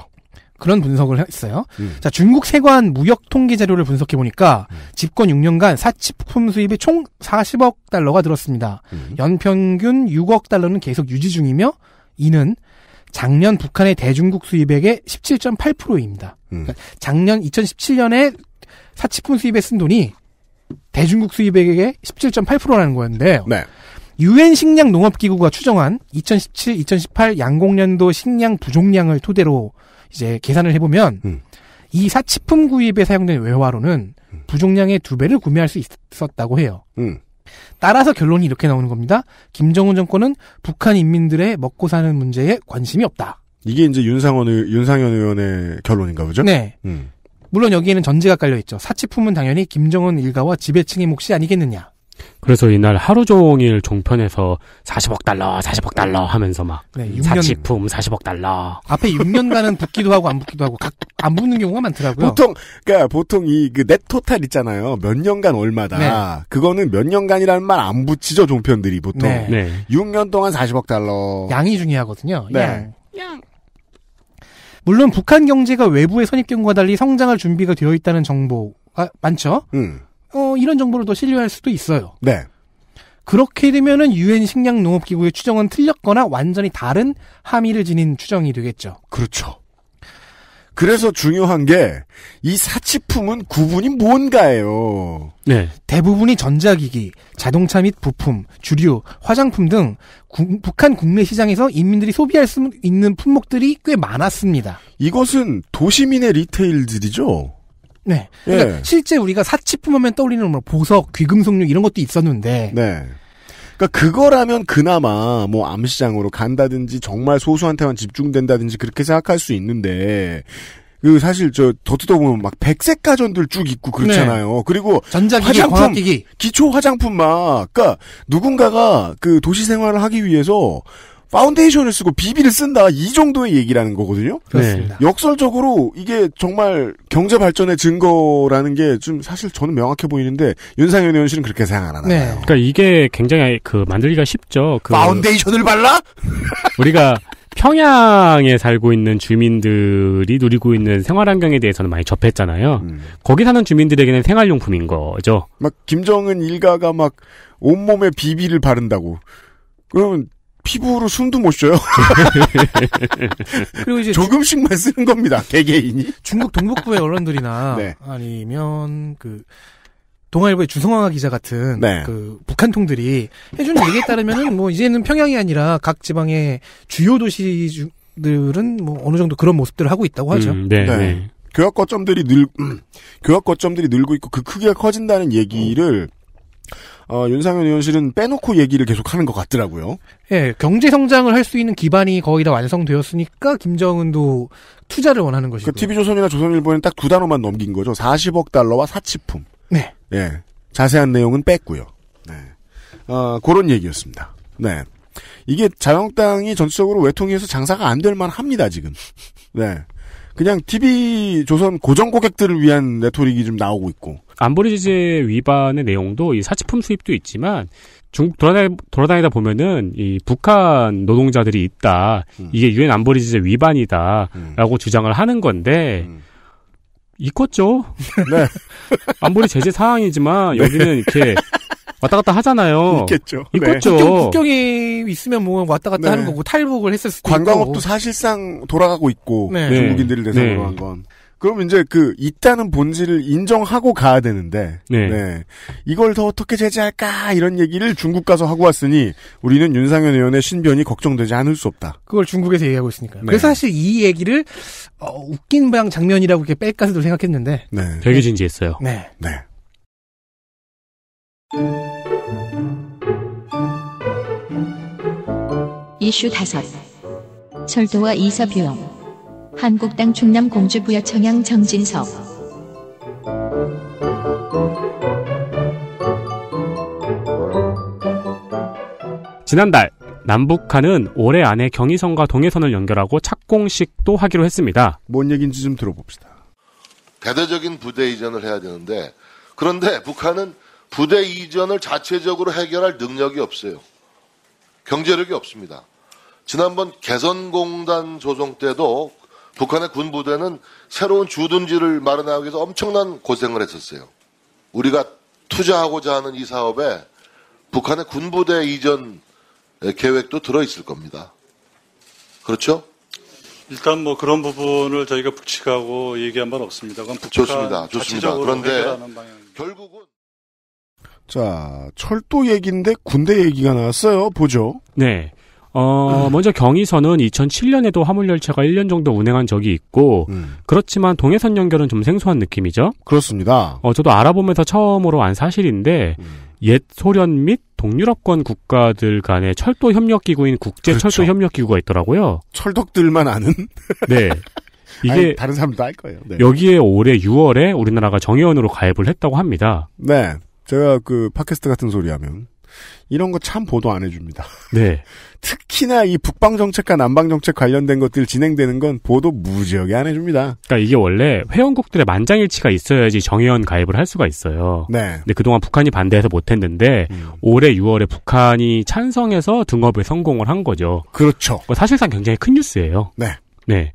그런 분석을 했어요. 음. 자, 중국 세관 무역 통계 자료를 분석해 보니까 음. 집권 6년간 사치품 수입의총 40억 달러가 들었습니다. 음. 연평균 6억 달러는 계속 유지 중이며 이는 작년 북한의 대중국 수입액의 17.8%입니다. 음. 그러니까 작년 2017년에 사치품 수입에 쓴 돈이 대중국 수입액의 17.8%라는 거였는데요. 네. 유엔 식량 농업기구가 추정한 2017, 2018 양곡년도 식량 부족량을 토대로 이제 계산을 해보면 음. 이 사치품 구입에 사용된 외화로는 음. 부족량의두 배를 구매할 수 있었다고 해요. 음. 따라서 결론이 이렇게 나오는 겁니다. 김정은 정권은 북한 인민들의 먹고 사는 문제에 관심이 없다. 이게 이제 윤상원 의, 윤상현 의원의 결론인가 보죠? 네. 음. 물론 여기에는 전제가 깔려 있죠. 사치품은 당연히 김정은 일가와 지배층의 몫이 아니겠느냐. 그래서 이날 하루 종일 종편에서 40억 달러, 40억 달러 하면서 막 네, 6년... 사치품 40억 달러. 앞에 6년간은 붙기도 하고 안 붙기도 하고 각, 안 붙는 경우가 많더라고요. 보통 그러니까 보통 이그 넷토탈 있잖아요. 몇 년간 얼마다. 네. 그거는 몇 년간이라는 말 안 붙이죠 종편들이 보통. 네. 네. 6년 동안 40억 달러. 양이 중요하거든요. 네. 양. 양. 물론 북한 경제가 외부의 선입견과 달리 성장할 준비가 되어 있다는 정보가 많죠. 음. 어, 이런 정보를 더 신뢰할 수도 있어요. 네. 그렇게 되면은 유엔 식량농업기구의 추정은 틀렸거나 완전히 다른 함의를 지닌 추정이 되겠죠. 그렇죠. 그래서 중요한 게 이 사치품은 구분이 뭔가예요. 네. 대부분이 전자기기, 자동차 및 부품, 주류, 화장품 등 구, 북한 국내 시장에서 인민들이 소비할 수 있는 품목들이 꽤 많았습니다. 이것은 도시민의 리테일들이죠. 네. 예. 그러니까 예. 실제 우리가 사치품하면 떠올리는 뭐 보석, 귀금속류 이런 것도 있었는데. 네. 그러니까 그거라면 그나마 뭐 암시장으로 간다든지 정말 소수한테만 집중된다든지 그렇게 생각할 수 있는데 그 사실 저더트어 보면 막 백색 가전들 쭉 있고 네. 그렇잖아요. 네. 그리고 전자기기, 화장품, 기초 화장품 막그니까 누군가가 그 도시 생활을 하기 위해서 파운데이션을 쓰고 비비를 쓴다 이 정도의 얘기라는 거거든요. 그렇습니다. 네. 역설적으로 이게 정말 경제 발전의 증거라는 게 좀 사실 저는 명확해 보이는데 윤상현 의원 실은 그렇게 생각 안 하나요? 네. 그러니까 이게 굉장히 그 만들기가 쉽죠. 그 파운데이션을 발라? [laughs] 우리가 평양에 살고 있는 주민들이 누리고 있는 생활 환경에 대해서는 많이 접했잖아요. 음. 거기 사는 주민들에게는 생활용품인 거죠. 막 김정은 일가가 막 온몸에 비비를 바른다고. 그러면 피부로 숨도 못 쉬어요. 그리고 이제 조금씩만 쓰는 겁니다. 개개인이. 중국 동북부의 언론들이나 [laughs] 네. 아니면 그 동아일보의 주성화 기자 같은 네. 그 북한통들이 해주는 얘기에 따르면은 뭐 이제는 평양이 아니라 각 지방의 주요 도시들은 뭐 어느 정도 그런 모습들을 하고 있다고 하죠. 음, 네. 네. 네. 교학 거점들이 늘 음, 교학 거점들이 늘고 있고 그 크기가 커진다는 얘기를 음. 어, 윤상현 의원실은 빼놓고 얘기를 계속하는 것 같더라고요. 예, 경제 성장을 할 수 있는 기반이 거의 다 완성되었으니까 김정은도 투자를 원하는 것이고. 그 TV조선이나 조선일보에는 딱 두 단어만 넘긴 거죠. 40억 달러와 사치품. 네. 예. 자세한 내용은 뺐고요. 네. 어, 그런 얘기였습니다. 네. 이게 자영당이 전체적으로 외통위에서 장사가 안 될 만합니다 지금. [laughs] 네. 그냥 TV 조선 고정 고객들을 위한 레토릭이 좀 나오고 있고. 안보리 제재 위반의 내용도 이 사치품 수입도 있지만 중국 돌아다니, 돌아다니다 보면은 이 북한 노동자들이 있다. 음. 이게 유엔 안보리 제재 위반이다라고 음. 주장을 하는 건데 음. 있겠죠. [laughs] 네. 안보리 [laughs] 제재 사항이지만 네. 여기는 이렇게 왔다 갔다 하잖아요. 있겠죠. 네. 있겠죠. 네. 국경, 이 있으면 뭐 왔다 갔다 네. 하는 거고 탈북을 했을 수도 관광업도 있고. 사실상 돌아가고 있고 네. 네. 중국인들을 대상으로 한 건. 그럼 이제 그 있다는 본질을 인정하고 가야 되는데 네. 네. 이걸 더 어떻게 제재할까 이런 얘기를 중국 가서 하고 왔으니 우리는 윤상현 의원의 신변이 걱정되지 않을 수 없다. 그걸 중국에서 얘기하고 있으니까. 네. 그래서 사실 이 얘기를 어, 웃긴 방 장면이라고 이렇게 뺄까서도 생각했는데 네. 되게 진지했어요. 네. 네. 네. 이슈 다섯 철도와 이사 비용 한국당 충남 공주부여청양 정진석 지난달 남북한은 올해 안에 경의선과 동해선을 연결하고 착공식도 하기로 했습니다. 뭔 얘기인지 좀 들어봅시다. 대대적인 부대 이전을 해야 되는데 그런데 북한은 부대 이전을 자체적으로 해결할 능력이 없어요. 경제력이 없습니다. 지난번 개선공단 조성 때도 북한의 군부대는 새로운 주둔지를 마련하기 위해서 엄청난 고생을 했었어요. 우리가 투자하고자 하는 이 사업에 북한의 군부대 이전 계획도 들어있을 겁니다. 그렇죠? 일단 뭐 그런 부분을 저희가 북측하고 얘기한 바 없습니다. 그건 북한 좋습니다. 좋습니다. 그런데 결국은 자 철도 얘기인데 군대 얘기가 나왔어요. 보죠. 네. 어, 음. 먼저 경의선은 2007년에도 화물열차가 1년 정도 운행한 적이 있고, 음. 그렇지만 동해선 연결은 좀 생소한 느낌이죠? 그렇습니다. 어, 저도 알아보면서 처음으로 안 사실인데, 음. 옛 소련 및 동유럽권 국가들 간의 철도 협력기구인 국제철도협력기구가 그렇죠. 있더라고요. 철덕들만 아는? 네. [laughs] 이게 아니, 다른 사람도 알 거예요. 네. 여기에 올해 6월에 우리나라가 정의원으로 가입을 했다고 합니다. 네. 제가 그 팟캐스트 같은 소리 하면 이런 거 참 보도 안 해줍니다. 네. [laughs] 특히나 이 북방 정책과 남방 정책 관련된 것들 진행되는 건 보도 무지하게 안 해줍니다. 그러니까 이게 원래 회원국들의 만장일치가 있어야지 정의원 가입을 할 수가 있어요. 네. 근데 그동안 북한이 반대해서 못했는데 음. 올해 6월에 북한이 찬성해서 등업에 성공을 한 거죠. 그렇죠. 사실상 굉장히 큰 뉴스예요. 네. 네.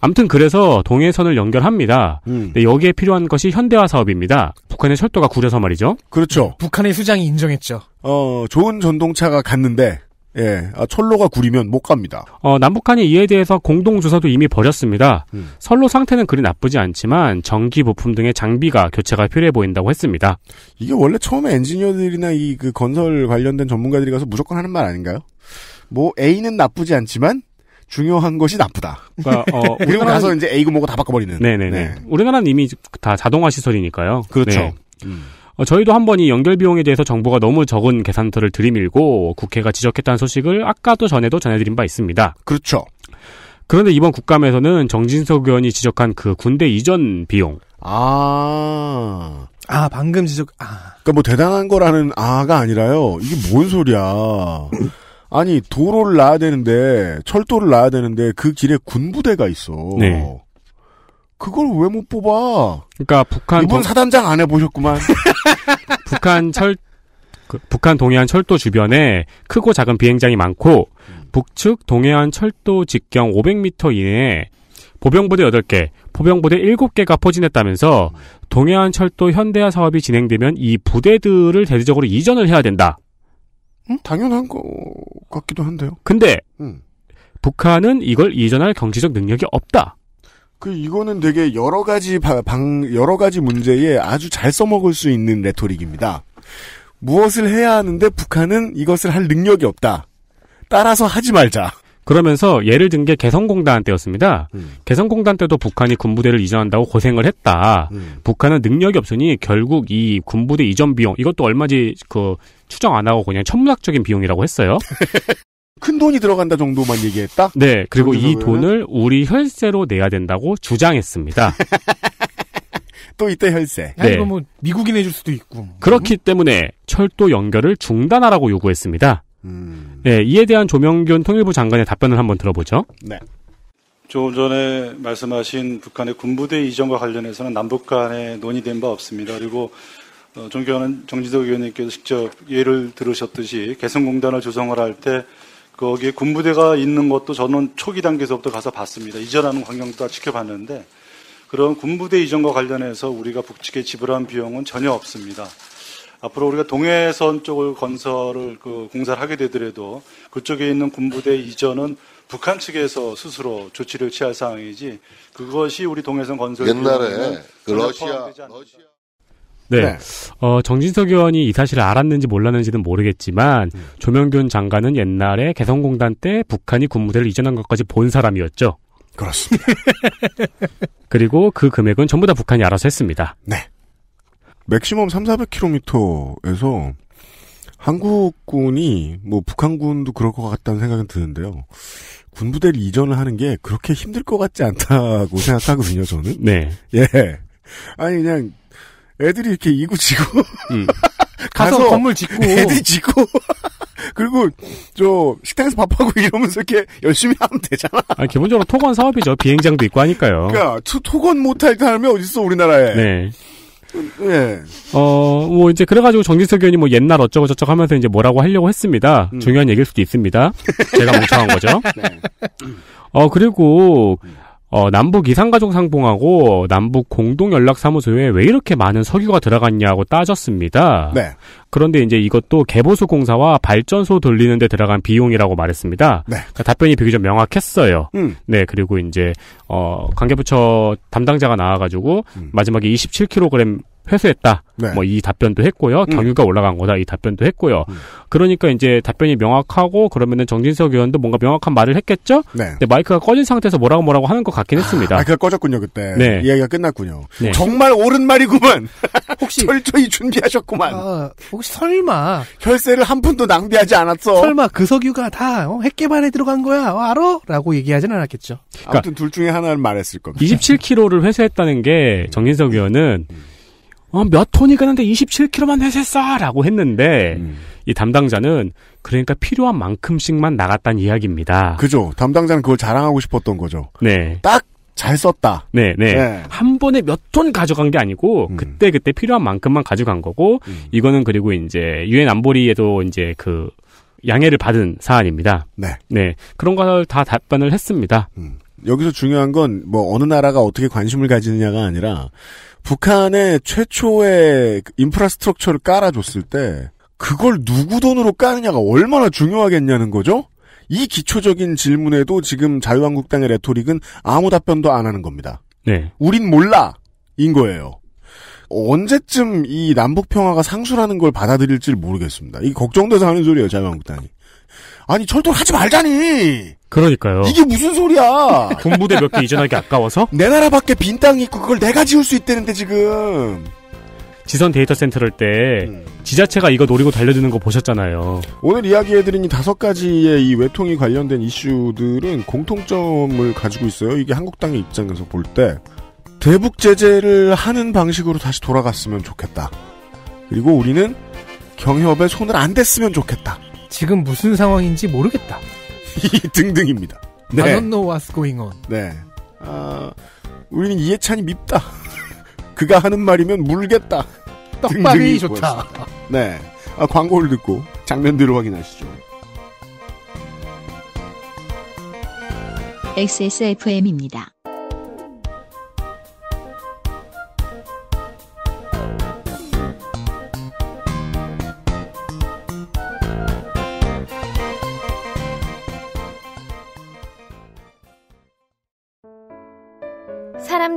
아무튼 그래서 동해선을 연결합니다. 음. 네, 여기에 필요한 것이 현대화 사업입니다. 북한의 철도가 구려서 말이죠. 그렇죠. 북한의 수장이 인정했죠. 어, 좋은 전동차가 갔는데 예, 아, 철로가 구리면 못 갑니다. 어, 남북한이 이에 대해서 공동조사도 이미 벌였습니다. 음. 선로 상태는 그리 나쁘지 않지만 전기 부품 등의 장비가 교체가 필요해 보인다고 했습니다. 이게 원래 처음에 엔지니어들이나 이 그 건설 관련된 전문가들이 가서 무조건 하는 말 아닌가요? 뭐 A는 나쁘지 않지만 중요한 것이 나쁘다. 그러니까 어, [laughs] 그리고 나서 이제 A고 뭐고 다 바꿔버리는. 네네네. 네, 네. 네. 우리나라는 이미 다 자동화 시설이니까요. 그렇죠. 네. 음. 어, 저희도 한번이 연결 비용에 대해서 정부가 너무 적은 계산서를 들이밀고 국회가 지적했다는 소식을 아까도 전에도 전해드린 바 있습니다. 그렇죠. 그런데 이번 국감에서는 정진석 의원이 지적한 그 군대 이전 비용. 아. 아, 방금 지적, 아. 그니까 뭐 대단한 거라는 아가 아니라요. 이게 뭔 소리야. 아니 도로를 놔야 되는데 철도를 놔야 되는데 그 길에 군부대가 있어. 네. 그걸 왜 못 뽑아? 그러니까 북한 이번 동... 사단장 안 해보셨구만. [laughs] 북한 철 그, 북한 동해안 철도 주변에 크고 작은 비행장이 많고 북측 동해안 철도 직경 500m 이내에 보병부대 8개, 포병부대 7개가 포진했다면서 동해안 철도 현대화 사업이 진행되면 이 부대들을 대대적으로 이전을 해야 된다. 당연한 것 같기도 한데요. 근데 음. 북한은 이걸 이전할 경제적 능력이 없다. 그 이거는 되게 여러 가지 방 여러 가지 문제에 아주 잘 써먹을 수 있는 레토릭입니다. 무엇을 해야 하는데 북한은 이것을 할 능력이 없다. 따라서 하지 말자. 그러면서 예를 든 게 개성공단 때였습니다. 음. 개성공단 때도 북한이 군부대를 이전한다고 고생을 했다. 음. 북한은 능력이 없으니 결국 이 군부대 이전 비용 이것도 얼마지 그 추정 안 하고 그냥 천문학적인 비용이라고 했어요. [laughs] 큰 돈이 들어간다 정도만 얘기했다? 네, 그리고 이 돈을 우리 혈세로 내야 된다고 주장했습니다. [laughs] 또 이때 혈세. 네. 이거 뭐 미국이 내줄 수도 있고. 그렇기 음? 때문에 철도 연결을 중단하라고 요구했습니다. 음. 네, 이에 대한 조명균 통일부 장관의 답변을 한번 들어보죠. 네. 조금 전에 말씀하신 북한의 군부대 이전과 관련해서는 남북 간에 논의된 바 없습니다. 그리고 어, 존경하는 정지덕 의원님께서 직접 예를 들으셨듯이 개성공단을 조성을 할 때 거기에 군부대가 있는 것도 저는 초기 단계에서부터 가서 봤습니다. 이전하는 광경도 다 지켜봤는데 그런 군부대 이전과 관련해서 우리가 북측에 지불한 비용은 전혀 없습니다. 앞으로 우리가 동해선 쪽을 건설을 그 공사를 하게 되더라도 그쪽에 있는 군부대 이전은 북한 측에서 스스로 조치를 취할 상황이지 그것이 우리 동해선 건설 옛날에 그 러시아 네. 네. 어, 정진석 의원이 이 사실을 알았는지 몰랐는지는 모르겠지만 음. 조명균 장관은 옛날에 개성공단 때 북한이 군무대를 이전한 것까지 본 사람이었죠. 그렇습니다. [laughs] 그리고 그 금액은 전부 다 북한이 알아서 했습니다. 네. 맥시멈 3, 400km에서 한국군이 뭐 북한군도 그럴 것 같다는 생각은 드는데요. 군부대를 이전을 하는 게 그렇게 힘들 것 같지 않다고 [laughs] 생각하거든요, 저는. 네. 예. 아니 그냥 애들이 이렇게 이고 지고 음. [laughs] 가서, 가서, 건물 짓고 애들 짓고 [laughs] 그리고 저 식당에서 밥하고 이러면서 이렇게 열심히 하면 되잖아. 아니, 기본적으로 토건 사업이죠. 비행장도 있고 하니까요. 그러니까 투, 토건 못 할 사람이 어딨어 우리나라에. 네. 네. 어, 뭐, 이제, 그래가지고 정진석 의원이 뭐 옛날 어쩌고저쩌고 하면서 이제 뭐라고 하려고 했습니다. 음. 중요한 얘기일 수도 있습니다. 제가 멍청한 거죠. [laughs] 네. 어, 그리고, 음. 어, 남북 이상가족 상봉하고 남북 공동연락사무소에 왜 이렇게 많은 석유가 들어갔냐고 따졌습니다. 네. 그런데 이제 이것도 개보수 공사와 발전소 돌리는데 들어간 비용이라고 말했습니다. 네. 그러니까 답변이 비교적 명확했어요. 음. 네, 그리고 이제 어, 관계부처 담당자가 나와가지고 음. 마지막에 27kg 회수했다. 네. 뭐이 답변도 했고요. 음. 경유가 음. 올라간 거다. 이 답변도 했고요. 음. 그러니까 이제 답변이 명확하고 그러면은 정진석 의원도 뭔가 명확한 말을 했겠죠? 네. 근데 마이크가 꺼진 상태에서 뭐라고 뭐라고 하는 것 같긴 했습니다. 아, 마이크가 꺼졌군요, 그때. 네. 이야기가 끝났군요. 네. 정말 옳은 말이구만. [laughs] 혹시 철저히 준비하셨구만. 아, 혹시 설마 혈세를 한 푼도 낭비하지 않았어. 설마 그석유가 다 어, 핵개발에 들어간 거야. 어, 알어? 라고 얘기하진 않았겠죠. 아무튼 그러니까, 둘 중에 하나를 말했을 겁니다. 27kg를 회수했다는 게 정진석 의원은 음. 어, 몇 톤이 가는데 27kg만 회수사 라고 했는데, 음. 이 담당자는, 그러니까 필요한 만큼씩만 나갔단 이야기입니다. 그죠. 담당자는 그걸 자랑하고 싶었던 거죠. 네. 딱! 잘 썼다. 네, 네. 네. 한 번에 몇 톤 가져간 게 아니고, 음. 그때그때 그때 필요한 만큼만 가져간 거고, 음. 이거는 그리고 이제, 유엔 안보리에도 이제 그, 양해를 받은 사안입니다. 네. 네. 그런 걸 다 답변을 했습니다. 음. 여기서 중요한 건 뭐 어느 나라가 어떻게 관심을 가지느냐가 아니라 북한의 최초의 인프라스트럭처를 깔아줬을 때 그걸 누구 돈으로 까느냐가 얼마나 중요하겠냐는 거죠? 이 기초적인 질문에도 지금 자유한국당의 레토릭은 아무 답변도 안 하는 겁니다. 네. 우린 몰라! 인 거예요. 언제쯤 이 남북평화가 상수라는 걸 받아들일지 모르겠습니다. 이 걱정돼서 하는 소리예요, 자유한국당이. 아니 철도를 하지 말자니. 그러니까요. 이게 무슨 소리야? [laughs] 군부대 몇 개 이전하기 아까워서? 내 나라밖에 빈 땅이 있고 그걸 내가 지울 수 있다는데 지금. 지선 데이터 센터를 때 음. 지자체가 이거 노리고 달려드는 거 보셨잖아요. 오늘 이야기해드린 이 다섯 가지의 이 외통이 관련된 이슈들은 공통점을 가지고 있어요. 이게 한국당의 입장에서 볼 때 대북 제재를 하는 방식으로 다시 돌아갔으면 좋겠다. 그리고 우리는 경협에 손을 안 댔으면 좋겠다. 지금 무슨 상황인지 모르겠다. [laughs] 등등입니다. 네. I don't know what's going on. 네. 아, 우리는 이해찬이 밉다. [laughs] 그가 하는 말이면 물겠다. 떡밥이 좋다. 네. 아, 광고를 듣고 장면들을 확인하시죠. XSFM입니다.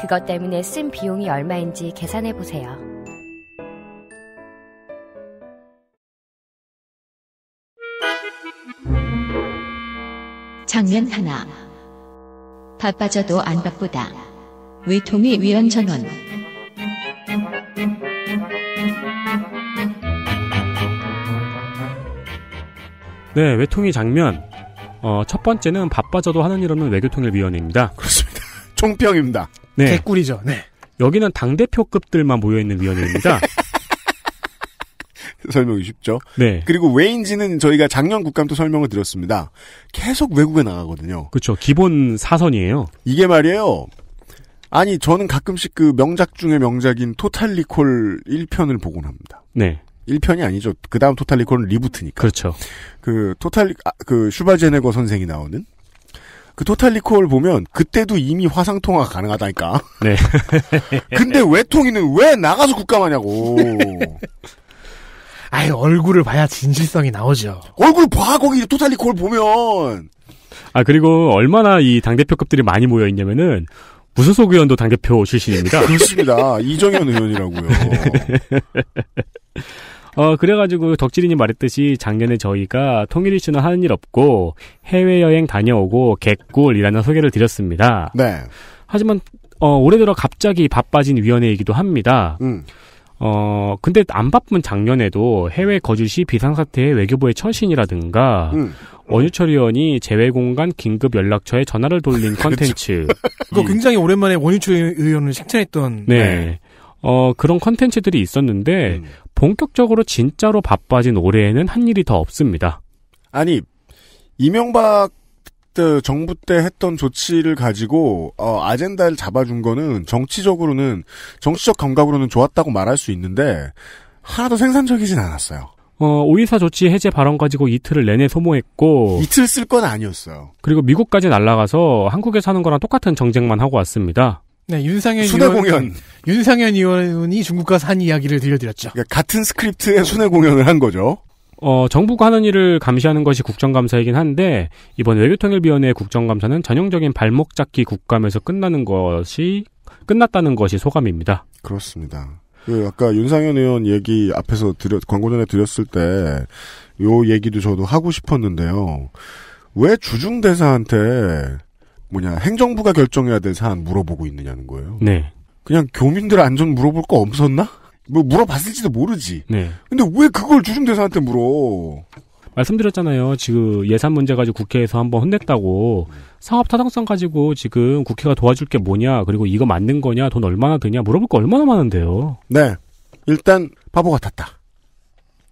그것 때문에 쓴 비용이 얼마인지 계산해 보세요. 장면 하나. 바빠져도 안 바쁘다. 외통위 위원 전원. 네, 외통위 장면. 어, 첫 번째는 바빠져도 하는 일없 외교통일 위원입니다. 그렇습니다. [laughs] 총평입니다. 네. 개꿀이죠. 네. 여기는 당 대표급들만 모여 있는 위원회입니다. [laughs] 설명이 쉽죠. 네. 그리고 왜인지는 저희가 작년 국감 도 설명을 드렸습니다. 계속 외국에 나가거든요. 그렇죠. 기본 사선이에요. 이게 말이에요. 아니 저는 가끔씩 그 명작 중에 명작인 토탈리콜 1편을 보곤 합니다. 네. 1편이 아니죠. 그다음 토탈리콜은 리부트니까. 그렇죠. 그 토탈리 아, 그 슈바제네거 선생이 나오는 그 토탈 리콜 보면 그때도 이미 화상 통화가 가능하다니까. [laughs] 네. [laughs] 근데 외통이는 왜 나가서 국감하냐고. [laughs] 아이 얼굴을 봐야 진실성이 나오죠. 얼굴 봐 거기 토탈 리콜 보면. 아 그리고 얼마나 이당 대표급들이 많이 모여 있냐면은 무소속 의원도 당대표 출신입니다. 그렇습니다. 이정현 의원이라고요. 어, 그래가지고 덕질이님 말했듯이 작년에 저희가 통일 이슈는 하는 일 없고 해외여행 다녀오고 개꿀이라는 소개를 드렸습니다. 네. 하지만, 어, 올해 들어 갑자기 바빠진 위원회이기도 합니다. 음. 어, 근데 안 바쁜 작년에도 해외 거주 시 비상사태의 외교부의 처신이라든가, 음. 원유철 의원이 재외공간 긴급 연락처에 전화를 돌린 [laughs] 그렇죠. 컨텐츠. 그거 굉장히 오랜만에 원유철 의원을 칭찬했던. 네. 네. 어, 그런 컨텐츠들이 있었는데, 음. 본격적으로 진짜로 바빠진 올해에는 한 일이 더 없습니다. 아니, 이명박 정부 때 했던 조치를 가지고 어, 아젠다를 잡아준 거는 정치적으로는 정치적 감각으로는 좋았다고 말할 수 있는데 하나도 생산적이진 않았어요. 어, 5.14 조치 해제 발언 가지고 이틀을 내내 소모했고. 이틀 쓸 건 아니었어요. 그리고 미국까지 날아가서 한국에 사는 거랑 똑같은 정쟁만 하고 왔습니다. 네, 윤상현 순회 의원, 공연. 윤상현 의원이 중국 가서 한 이야기를 들려드렸죠. 그러니까 같은 스크립트의 순회 공연을 한 거죠. 어, 정부가 하는 일을 감시하는 것이 국정감사이긴 한데 이번 외교통일위원회 국정감사는 전형적인 발목 잡기 국감에서 끝나는 것이 끝났다는 것이 소감입니다. 그렇습니다. 그 아까 윤상현 의원 얘기 앞에서 드렸 광고 전에 드렸을 때 요 얘기도 저도 하고 싶었는데요. 왜 주중 대사한테 뭐냐 행정부가 결정해야 될 사안 물어보고 있느냐는 거예요. 네. 그냥 교민들 안전 물어볼 거 없었나? 뭐 물어봤을지도 모르지. 네. 근데 왜 그걸 주중대사한테 물어? 말씀드렸잖아요. 지금 예산 문제 가지고 국회에서 한번 혼냈다고 사업 타당성 가지고 지금 국회가 도와줄 게 뭐냐 그리고 이거 맞는 거냐 돈 얼마나 드냐 물어볼 거 얼마나 많은데요. 네. 일단 바보 같았다.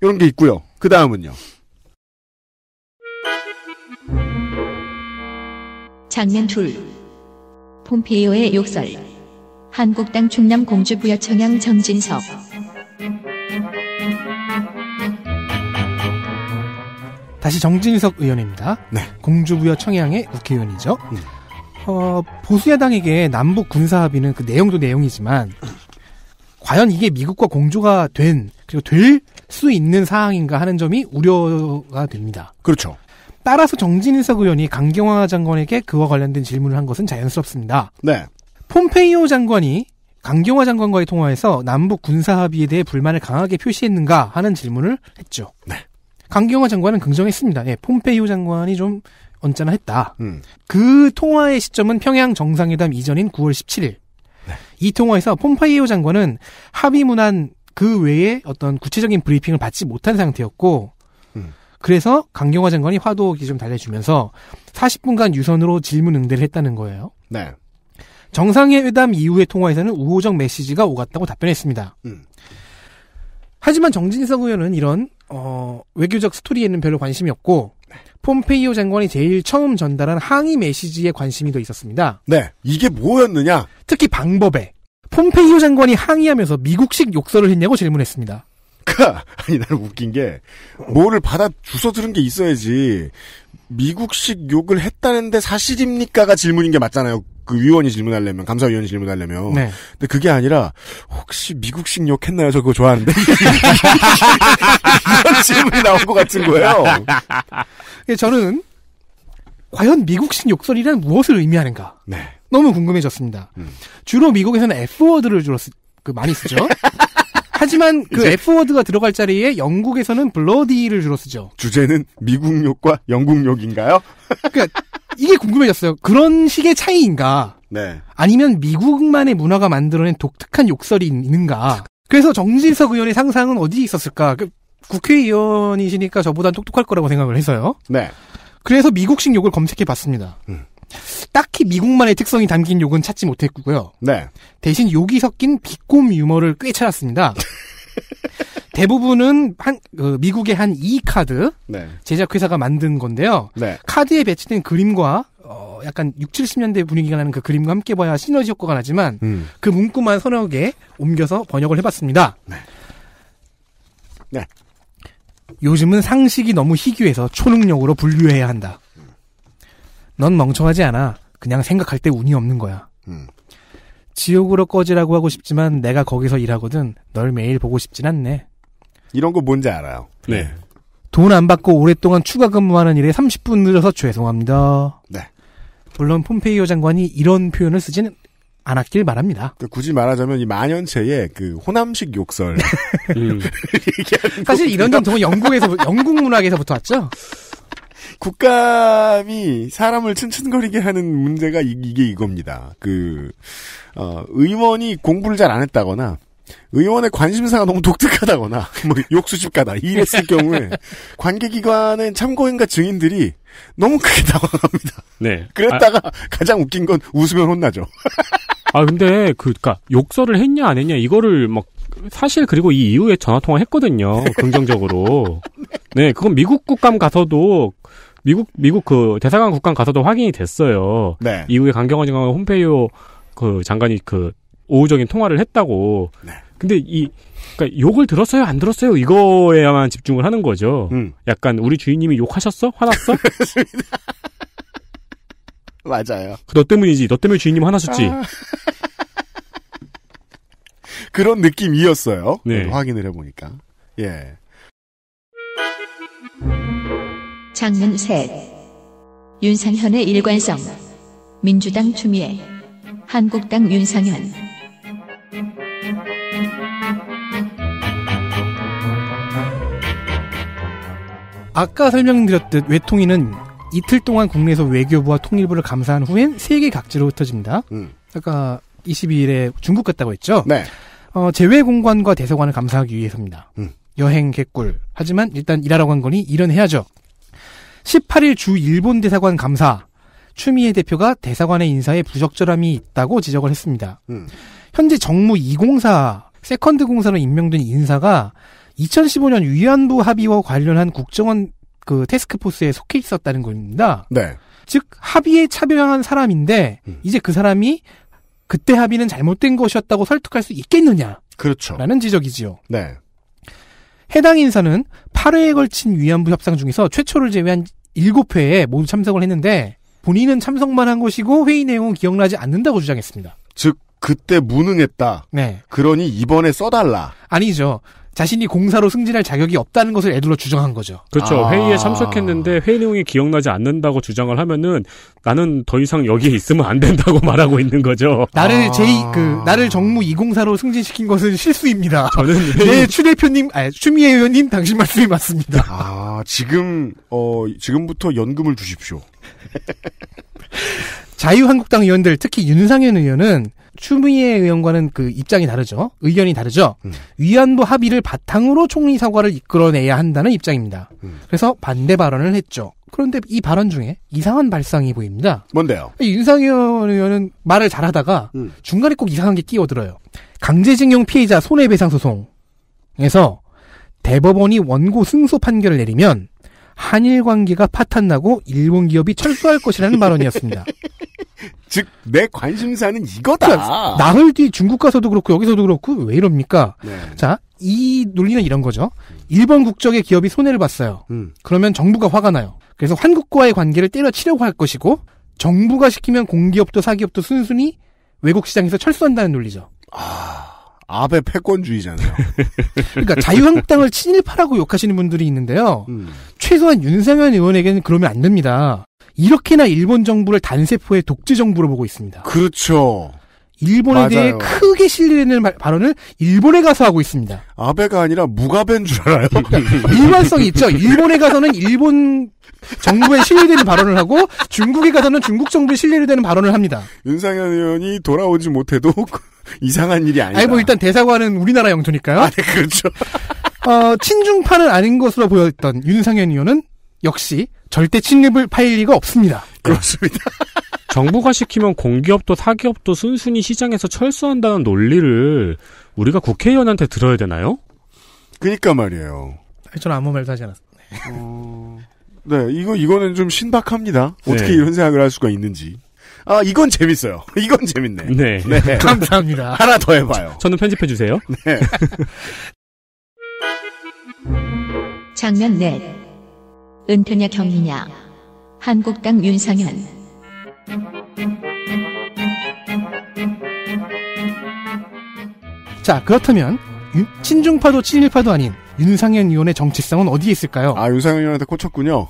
이런 게 있고요. 그 다음은요. 장면 둘. 폼페이오의 욕설. 한국당 충남 공주부여 청양 정진석. 다시 정진석 의원입니다. 네. 공주부여 청양의 국회의원이죠. 네. 어, 보수야당에게 남북 군사합의는 그 내용도 내용이지만 과연 이게 미국과 공조가 된 그리고 될 수 있는 사항인가 하는 점이 우려가 됩니다. 그렇죠. 따라서 정진석 의원이 강경화 장관에게 그와 관련된 질문을 한 것은 자연스럽습니다. 네. 폼페이오 장관이 강경화 장관과의 통화에서 남북 군사 합의에 대해 불만을 강하게 표시했는가 하는 질문을 했죠. 네. 강경화 장관은 긍정했습니다. 예, 폼페이오 장관이 좀 언짢아 했다. 음. 그 통화의 시점은 평양 정상회담 이전인 9월 17일. 네. 이 통화에서 폼페이오 장관은 합의 문안 그 외에 어떤 구체적인 브리핑을 받지 못한 상태였고, 음. 그래서 강경화 장관이 화도기좀 달래주면서 40분간 유선으로 질문 응대를 했다는 거예요. 네. 정상회담 이후의 통화에서는 우호적 메시지가 오갔다고 답변했습니다. 음. 하지만 정진석 의원은 이런 어, 외교적 스토리에는 별로 관심이 없고 네. 폼페이오 장관이 제일 처음 전달한 항의 메시지에 관심이 더 있었습니다. 네, 이게 뭐였느냐? 특히 방법에 폼페이오 장관이 항의하면서 미국식 욕설을 했냐고 질문했습니다. 그러니까 [laughs] 아니 나는 웃긴 게 뭐를 받아 주워 들은 게 있어야지 미국식 욕을 했다는데 사실입니까가 질문인 게 맞잖아요. 그 위원이 질문하려면 감사위원이 질문하려면 네. 근데 그게 아니라 혹시 미국식 욕했나요? 저 그거 좋아하는데 [laughs] 이런 질문이 나온 것 같은 거예요. 예, 저는 과연 미국식 욕설이란 무엇을 의미하는가? 네. 너무 궁금해졌습니다. 음. 주로 미국에서는 F 워드를 주로 쓰, 그 많이 쓰죠. [laughs] 하지만 그 F워드가 들어갈 자리에 영국에서는 블러디를 주로 쓰죠. 주제는 미국욕과 영국욕인가요? [laughs] 그러니까 이게 궁금해졌어요. 그런 식의 차이인가? 네. 아니면 미국만의 문화가 만들어낸 독특한 욕설이 있는가? 그래서 정진석 의원의 상상은 어디에 있었을까? 그 국회의원이시니까 저보단 똑똑할 거라고 생각을 해서요. 네. 그래서 미국식 욕을 검색해 봤습니다. 음. 딱히 미국만의 특성이 담긴 욕은 찾지 못했고요. 네. 대신 욕이 섞인 비꼼 유머를 꽤 찾았습니다. [laughs] 대부분은 한, 그 미국의 한이 카드 네. 제작회사가 만든 건데요. 네. 카드에 배치된 그림과 어, 약간 60, 70년대 분위기가 나는 그 그림과 함께 봐야 시너지 효과가 나지만 음. 그 문구만 서너 개 옮겨서 번역을 해봤습니다. 네. 네. 요즘은 상식이 너무 희귀해서 초능력으로 분류해야 한다. 넌 멍청하지 않아. 그냥 생각할 때 운이 없는 거야. 음. 지옥으로 꺼지라고 하고 싶지만 내가 거기서 일하거든 널 매일 보고 싶진 않네. 이런 거 뭔지 알아요. 네. 네. 돈안 받고 오랫동안 추가 근무하는 일에 30분 늦어서 죄송합니다. 네. 물론 폼페이오 장관이 이런 표현을 쓰지는 않았길 바랍니다. 굳이 말하자면 이 만연체의 그 호남식 욕설. 음. [laughs] 사실 이런 정통은 영국에서 영국 문학에서부터 왔죠. 국감이 사람을 튼튼거리게 하는 문제가 이, 게 이겁니다. 그 어, 의원이 공부를 잘 안 했다거나 의원의 관심사가 너무 독특하다거나 [laughs] 뭐 욕수집 가다 이랬을 경우에 [laughs] 관계기관은 참고인과 증인들이 너무 크게 [laughs] 당황합니다. 네. 그랬다가 아, 가장 웃긴 건 웃으면 혼나죠. 아 근데 그 그니까 욕설을 했냐 안 했냐 이거를 막 사실 그리고 이 이후에 전화 통화 했거든요. 긍정적으로. 네. 네, 그건 미국 국감 가서도 미국 미국 그 대사관 국간 가서도 확인이 됐어요. 네. 이후에 강경화 장관 홈페이오 그 장관이 그 오후적인 통화를 했다고. 네. 근데 이 그러니까 욕을 들었어요, 안 들었어요 이거에만 집중을 하는 거죠. 음. 약간 우리 주인님이 욕하셨어, 화났어? [laughs] 맞아요. 그 너 때문이지. 너 때문에 주인님 화났었지. 아. 그런 느낌이었어요. 네. 확인을 해보니까. 예. 장문 셋. 윤상현의 일관성. 민주당 추미애. 한국당 윤상현. 아까 설명드렸듯 외통위는 이틀 동안 국내에서 외교부와 통일부를 감사한 후엔 세계 각지로 흩어집니다. 음. 아까 22일에 중국 갔다고 했죠? 네. 어, 재외공관과 대사관을 감사하기 위해서입니다. 음. 여행 개꿀. 하지만 일단 일하러 간 거니 일은 해야죠. 18일 주 일본 대사관 감사 추미애 대표가 대사관의 인사에 부적절함이 있다고 지적을 했습니다. 음. 현재 정무 2공사 세컨드 공사로 임명된 인사가 2015년 위안부 합의와 관련한 국정원 그 테스크포스에 속해 있었다는 겁니다. 네. 즉 합의에 차별한 사람인데 음. 이제 그 사람이 그때 합의는 잘못된 것이었다고 설득할 수 있겠느냐? 그렇죠. 라는 지적이지요. 네. 해당 인사는 8회에 걸친 위안부 협상 중에서 최초를 제외한 7회에 모두 참석을 했는데 본인은 참석만 한 것이고 회의 내용은 기억나지 않는다고 주장했습니다. 즉 그때 무능했다. 네. 그러니 이번에 써달라. 아니죠. 자신이 공사로 승진할 자격이 없다는 것을 애들로 주장한 거죠. 그렇죠. 아. 회의에 참석했는데 회의 내용이 기억나지 않는다고 주장을 하면은 나는 더 이상 여기에 있으면 안 된다고 [laughs] 말하고 있는 거죠. 나를 아. 제그 나를 정무 2공사로 승진시킨 것은 실수입니다. 저는 네추 [laughs] 대표님, 아니 추미애 의원님 당신 말씀이 맞습니다. 아 지금 어 지금부터 연금을 주십시오. [laughs] 자유한국당 의원들 특히 윤상현 의원은 추미애 의원과는 그 입장이 다르죠. 의견이 다르죠. 음. 위안부 합의를 바탕으로 총리 사과를 이끌어내야 한다는 입장입니다. 음. 그래서 반대 발언을 했죠. 그런데 이 발언 중에 이상한 발상이 보입니다. 뭔데요? 윤상현 의원은 말을 잘하다가 음. 중간에 꼭 이상한 게 끼어들어요. 강제징용 피해자 손해배상 소송에서 대법원이 원고 승소 판결을 내리면 한일 관계가 파탄나고 일본 기업이 철수할 것이라는 발언이었습니다. [laughs] [laughs] 즉, 내 관심사는 이거다. 그러니까 나흘 뒤 중국 가서도 그렇고, 여기서도 그렇고, 왜 이럽니까? 네. 자, 이 논리는 이런 거죠. 일본 국적의 기업이 손해를 봤어요. 음. 그러면 정부가 화가 나요. 그래서 한국과의 관계를 때려치려고 할 것이고, 정부가 시키면 공기업도 사기업도 순순히 외국 시장에서 철수한다는 논리죠. 아. 아베 패권주의잖아요. [laughs] 그러니까 자유한국당을 친일파라고 욕하시는 분들이 있는데요. 음. 최소한 윤상현 의원에게는 그러면 안 됩니다. 이렇게나 일본 정부를 단세포의 독재 정부로 보고 있습니다. 그렇죠. 일본에 맞아요. 대해 크게 실리는 발언을 일본에 가서 하고 있습니다. 아베가 아니라 무가베줄 알아요. 그러니까 [laughs] 일관성이 있죠. 일본에 가서는 일본 정부에 신뢰되는 발언을 하고 중국에 가서는 중국 정부에 신뢰되는 발언을 합니다. 윤상현 의원이 돌아오지 못해도 [laughs] 이상한 일이 아니다. 아니 뭐 일단 대사관은 우리나라 영토니까요. 아, 네, 그렇죠. 어, 친중파는 아닌 것으로 보였던 윤상현 의원은 역시 절대 침입을 파일 리가 없습니다. 그렇습니다. 네. 정부가 시키면 공기업도 사기업도 순순히 시장에서 철수한다는 논리를 우리가 국회의원한테 들어야 되나요? 그니까 말이에요. 저는 아무 말도 하지 않았어요. 어... 네, 이거, 이거는 좀 신박합니다. 네. 어떻게 네. 이런 생각을 할 수가 있는지. 아, 이건 재밌어요. [laughs] 이건 재밌네. 네. 네. [laughs] 감사합니다. 하나 더 해봐요. 저는 편집해주세요. 네. [laughs] 장면 넷. 은퇴냐 경리냐 한국당 윤상현 자 그렇다면 친중파도 친일파도 아닌 윤상현 의원의 정체성은 어디에 있을까요? 아 윤상현 의원한테 꽂혔군요.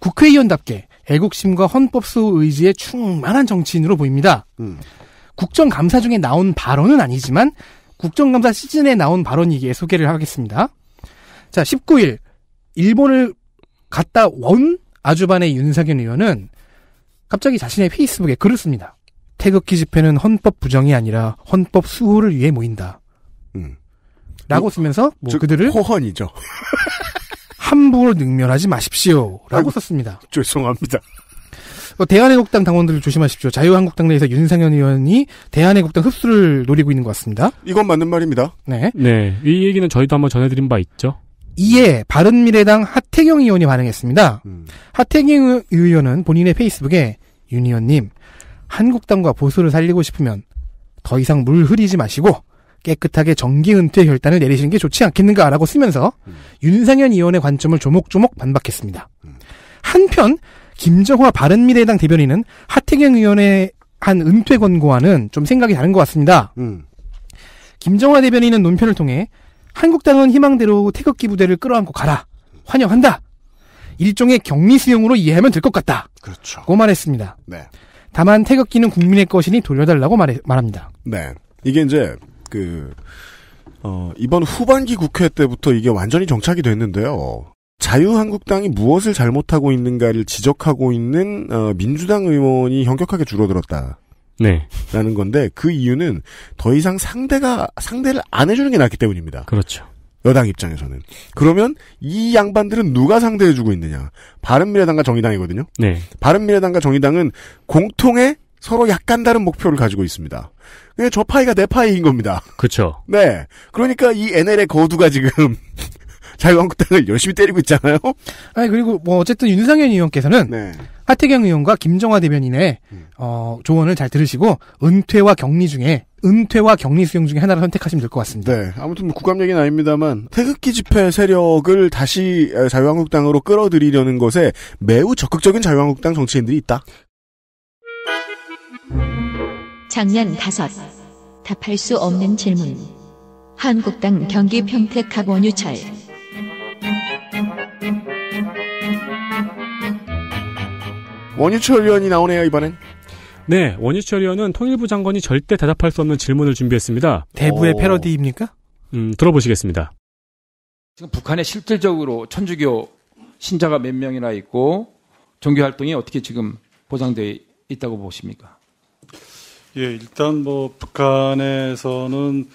국회의원답게 애국심과 헌법소 의지에 충만한 정치인으로 보입니다. 음. 국정감사 중에 나온 발언은 아니지만 국정감사 시즌에 나온 발언이기에 소개를 하겠습니다. 자, 19일 일본을 갔다 온 아주반의 윤석열 의원은 갑자기 자신의 페이스북에 글을 씁니다. 태극기 집회는 헌법 부정이 아니라 헌법 수호를 위해 모인다. 음. 라고 뭐, 쓰면서 뭐 그들을 호헌이죠. 함부로 능멸하지 마십시오. 라고 아이고, 썼습니다. 죄송합니다. 어, 대한애국당 당원들을 조심하십시오. 자유한국당 내에서 윤상현 의원이 대한애국당 흡수를 노리고 있는 것 같습니다. 이건 맞는 말입니다. 네. 네. 이 얘기는 저희도 한번 전해드린 바 있죠. 이에 바른미래당 하태경 의원이 반응했습니다. 음. 하태경 의원은 본인의 페이스북에 윤 의원님 한국당과 보수를 살리고 싶으면 더 이상 물 흐리지 마시고 깨끗하게 정기 은퇴 결단을 내리시는 게 좋지 않겠는가라고 쓰면서 음. 윤상현 의원의 관점을 조목조목 반박했습니다. 음. 한편 김정화 바른미래당 대변인은 하태경 의원의 한 은퇴 권고와는 좀 생각이 다른 것 같습니다. 음. 김정화 대변인은 논평을 통해 한국당은 희망대로 태극기 부대를 끌어안고 가라. 환영한다. 일종의 격리 수용으로 이해하면 될 것 같다. 그렇죠. 고 말했습니다. 네. 다만 태극기는 국민의 것이니 돌려달라고 말해, 말합니다. 네. 이게 이제 그 어, 이번 후반기 국회 때부터 이게 완전히 정착이 됐는데요. 자유한국당이 무엇을 잘못하고 있는가를 지적하고 있는 어, 민주당 의원이 현격하게 줄어들었다. 네. 라는 건데 그 이유는 더 이상 상대가 상대를 안 해주는 게 낫기 때문입니다. 그렇죠. 여당 입장에서는 그러면 이 양반들은 누가 상대해주고 있느냐? 바른미래당과 정의당이거든요. 네. 바른미래당과 정의당은 공통의 서로 약간 다른 목표를 가지고 있습니다. 그데저 파이가 내 파이인 겁니다. 그렇죠. 네. 그러니까 이 NL의 거두가 지금 자유한국당을 열심히 때리고 있잖아요. 아니 그리고 뭐 어쨌든 윤상현 의원께서는 네. 하태경 의원과 김정화 대변인의 음. 어, 조언을 잘 들으시고 은퇴와 격리 중에 은퇴와 격리 수용 중에 하나를 선택하시면 될 것 같습니다. 네, 아무튼 뭐 국감 얘기는 아닙니다만 태극기 집회 세력을 다시 자유한국당으로 끌어들이려는 것에 매우 적극적인 자유한국당 정치인들이 있다. 작년 다섯 답할 수 없는 질문. 한국당 경기 평택 하원유철 원유철 의원이 나오네요 이번엔. 네, 원유철 의원은 통일부 장관이 절대 대답할 수 없는 질문을 준비했습니다. 대부의 오. 패러디입니까? 음, 들어보시겠습니다. 지금 북한에 실질적으로 천주교 신자가 몇 명이나 있고 종교 활동이 어떻게 지금 보장되어 있다고 보십니까? 예, 일단 뭐 북한에서는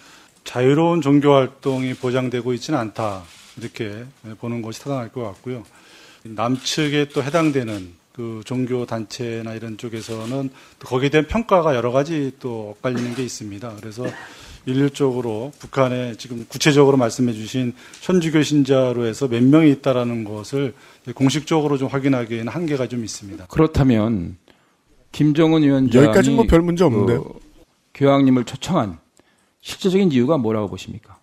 자유로운 종교 활동이 보장되고 있지는 않다. 이렇게 보는 것이 타당할 것 같고요. 남측에 또 해당되는 그 종교 단체나 이런 쪽에서는 거기에 대한 평가가 여러 가지 또 엇갈리는 게 있습니다. 그래서 일률적으로 북한에 지금 구체적으로 말씀해 주신 천주교 신자로 해서 몇 명이 있다라는 것을 공식적으로 좀 확인하기에는 한계가 좀 있습니다. 그렇다면 김정은 위원장이 여기까지는 뭐별 문제 없는데요. 그 교황님을 초청한 실제적인 이유가 뭐라고 보십니까?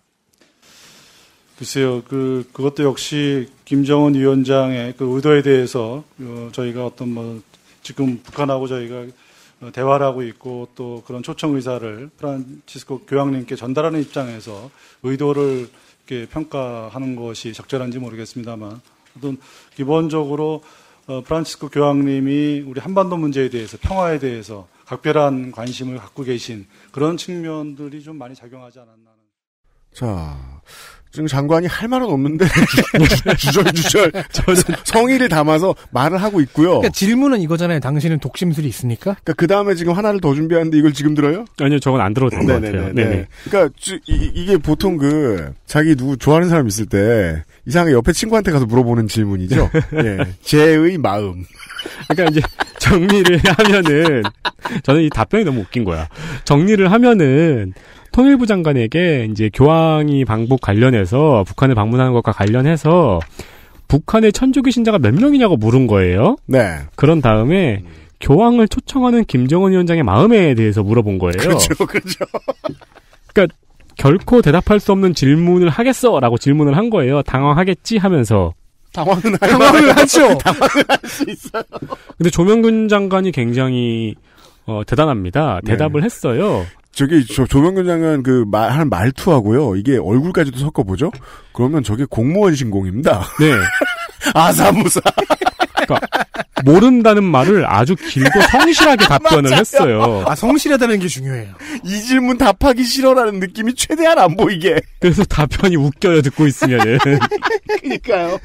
글쎄요, 그, 그것도 역시 김정은 위원장의 그 의도에 대해서 어, 저희가 어떤 뭐 지금 북한하고 저희가 어, 대화를 하고 있고 또 그런 초청 의사를 프란치스코 교황님께 전달하는 입장에서 의도를 이렇게 평가하는 것이 적절한지 모르겠습니다만 어떤 기본적으로 어, 프란치스코 교황님이 우리 한반도 문제에 대해서 평화에 대해서 각별한 관심을 갖고 계신 그런 측면들이 좀 많이 작용하지 않았나. 자, 지금 장관이 할 말은 없는데 주절주절 [laughs] 저는 성의를 담아서 말을 하고 있고요. 그러니까 질문은 이거잖아요. 당신은 독심술이 있습니까? 그러니까 그 다음에 지금 하나를 더 준비하는데 이걸 지금 들어요? 아니요, 저건 안 들어도 될것 같아요. 네네. 그러니까 주, 이, 게 보통 그 자기 누구 좋아하는 사람 있을 때 이상하게 옆에 친구한테 가서 물어보는 질문이죠. 네. 예, 제의 마음. 그러니까 이제 정리를 하면은 저는 이 답변이 너무 웃긴 거야. 정리를 하면은 통일부 장관에게 이제 교황이 방북 관련해서 북한을 방문하는 것과 관련해서 북한의 천주교 신자가 몇 명이냐고 물은 거예요. 네. 그런 다음에 교황을 초청하는 김정은 위원장의 마음에 대해서 물어본 거예요. 그렇죠, 그렇죠. [laughs] 그러니까 결코 대답할 수 없는 질문을 하겠어라고 질문을 한 거예요. 당황하겠지 하면서. 당황은 당황을 하죠. [laughs] 당황을 할 수 있어요. 근데 조명근 장관이 굉장히 어, 대단합니다. 네. 대답을 네. 했어요. 저기 저 조명근 장은 그말한 말투하고요. 이게 얼굴까지도 섞어 보죠. 그러면 저게 공무원 신공입니다. 네. [laughs] 아사무사. 그러니까 모른다는 말을 아주 길고 성실하게 답변을 했어요. 아 성실하다는 게 중요해요. 이 질문 답하기 싫어라는 느낌이 최대한 안 보이게. 그래서 답변이 웃겨요 듣고 있으면은. [laughs] 그러니까요.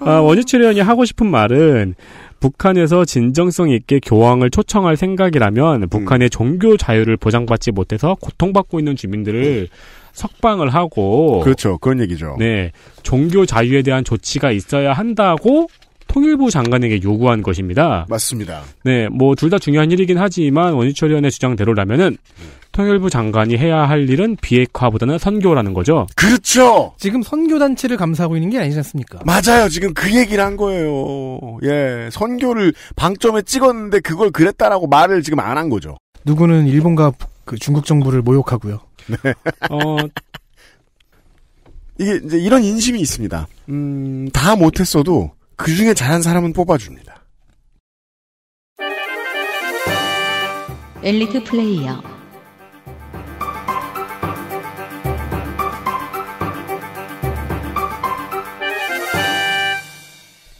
아, 원유철 의원이 하고 싶은 말은 북한에서 진정성 있게 교황을 초청할 생각이라면 음. 북한의 음. 종교 자유를 보장받지 못해서 고통받고 있는 주민들을 음. 석방을 하고 그렇죠. 그런 얘기죠. 네. 종교 자유에 대한 조치가 있어야 한다고 통일부 장관에게 요구한 것입니다. 맞습니다. 네, 뭐 둘 다 중요한 일이긴 하지만 원유철 의원의 주장대로라면은 음. 통일부 장관이 해야 할 일은 비핵화보다는 선교라는 거죠. 그렇죠. 지금 선교 단체를 감사하고 있는 게 아니지 않습니까? 맞아요. 지금 그 얘기를 한 거예요. 예, 선교를 방점에 찍었는데 그걸 그랬다라고 말을 지금 안 한 거죠. 누구는 일본과 그 중국 정부를 모욕하고요. 네. 어, 이게 이제 이런 인심이 있습니다. 음, 다 못했어도 그 중에 잘한 사람은 뽑아줍니다. 엘리트 플레이어.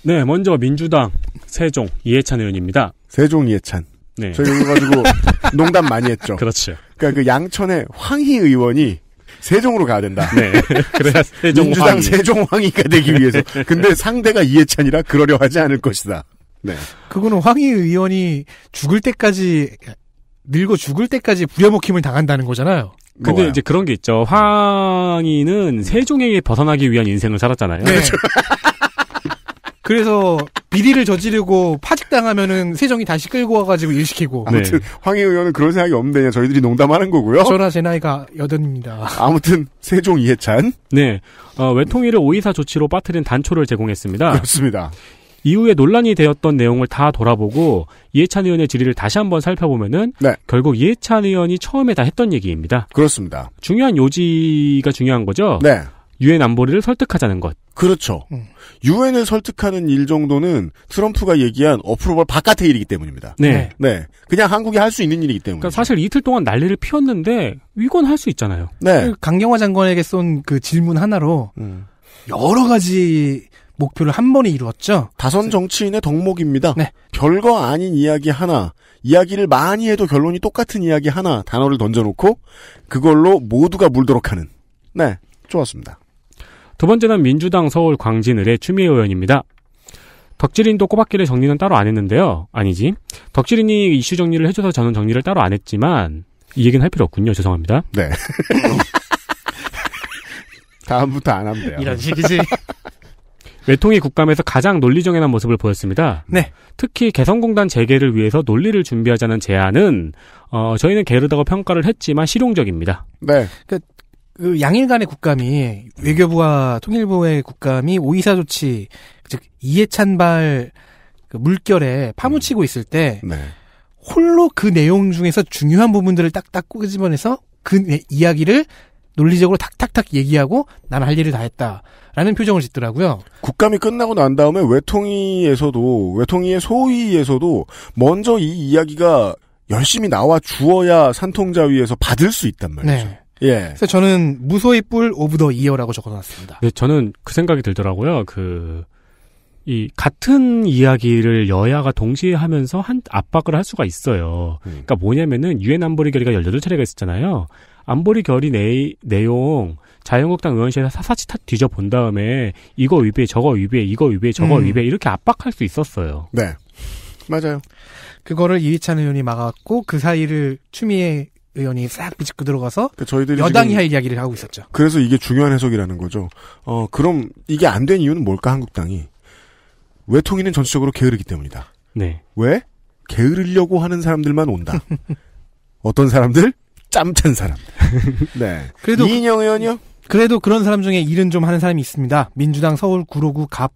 네, 먼저 민주당 세종 이해찬 의원입니다. 세종 이해찬. 네. 저희 여기 가지고 [laughs] 농담 많이 했죠. 그렇죠. 그러니까 그 양천의 황희 의원이 세종으로 가야 된다. 네. [laughs] 그래야 세종 민주당 황희. 세종 황희가 되기 위해서. 근데 상대가 이해찬이라 그러려 하지 않을 것이다. 네. 그거는 황희 의원이 죽을 때까지 늙어 죽을 때까지 부려먹힘을 당한다는 거잖아요. 근데 뭐가 이제 그런 게 있죠. 황희는 세종에게 음. 벗어나기 위한 인생을 살았잖아요. 네. 그렇죠. 그래서 비리를 저지르고 파직당하면은 세종이 다시 끌고 와가지고 일시키고. 아무튼 네. 황해 의원은 그런 생각이 없는데 저희들이 농담하는 거고요. 저나 제 나이가 여든입니다. 아무튼 세종 이해찬. 네. 어, 외통위를 오이사 조치로 빠뜨린 단초를 제공했습니다. 그렇습니다. 이후에 논란이 되었던 내용을 다 돌아보고 이해찬 의원의 질의를 다시 한번 살펴보면은 네. 결국 이해찬 의원이 처음에 다 했던 얘기입니다. 그렇습니다. 중요한 요지가 중요한 거죠. 네. 유엔 안보리를 설득하자는 것. 그렇죠. 음. 유엔을 설득하는 일 정도는 트럼프가 얘기한 어프로벌 바깥의 일이기 때문입니다. 네. 네. 네. 그냥 한국이 할 수 있는 일이기 때문에. 그러니까 사실 이틀 동안 난리를 피웠는데 이건 할 수 있잖아요. 네. 그 강경화 장관에게 쏜 그 질문 하나로 음. 여러 가지 목표를 한 번에 이루었죠. 다선 네. 정치인의 덕목입니다. 네. 별거 아닌 이야기 하나, 이야기를 많이 해도 결론이 똑같은 이야기 하나 단어를 던져놓고 그걸로 모두가 물도록 하는. 네, 좋았습니다. 두 번째는 민주당 서울 광진을의 추미애 의원입니다. 덕질인도 꼬박길의 정리는 따로 안 했는데요. 아니지. 덕질인이 이슈 정리를 해줘서 저는 정리를 따로 안 했지만 이 얘기는 할 필요 없군요. 죄송합니다. 네. [laughs] 다음부터 안 하면 돼요. 이런 식이지. [laughs] 외통이 국감에서 가장 논리정연한 모습을 보였습니다. 네. 특히 개성공단 재개를 위해서 논리를 준비하자는 제안은 어, 저희는 게르다고 평가를 했지만 실용적입니다. 네. 그그 양일 간의 국감이 외교부와 통일부의 국감이 오이사 조치 즉 이해찬발 그 물결에 파묻히고 있을 때 네. 홀로 그 내용 중에서 중요한 부분들을 딱딱 꼬집어내서 그 이야기를 논리적으로 탁탁탁 얘기하고 나는 할 일을 다 했다라는 표정을 짓더라고요. 국감이 끝나고 난 다음에 외통위에서도 외통위의 소위에서도 먼저 이 이야기가 열심히 나와 주어야 산통자위에서 받을 수 있단 말이죠. 네. 예. 그래서 저는 무소의 뿔 오브 더 이어라고 적어놨습니다. 네, 저는 그 생각이 들더라고요. 그, 이, 같은 이야기를 여야가 동시에 하면서 한, 압박을 할 수가 있어요. 음. 그러니까 뭐냐면은, 유엔 안보리 결의가 18차례가 있었잖아요. 안보리 결의 내, 내용, 자유한국당 의원실에서 사사치 탓 뒤져본 다음에, 이거 위배 저거 위배 이거 위배 저거 음. 위배 이렇게 압박할 수 있었어요. 네. 맞아요. 그거를 이희찬 의원이 막았고 그 사이를 추미애 의원이 싹 비집고 들어가서 그 저희들이 여당이 할 이야기를 하고 있었죠. 그래서 이게 중요한 해석이라는 거죠. 어 그럼 이게 안 된 이유는 뭘까 한국당이 왜 통일은 전체적으로 게으르기 때문이다. 네. 왜 게으르려고 하는 사람들만 온다. [laughs] 어떤 사람들? 짬찬 사람. [laughs] 네. 그래도 이인영 의원이요? 그래도 그런 사람 중에 일은 좀 하는 사람이 있습니다. 민주당 서울 구로구 갑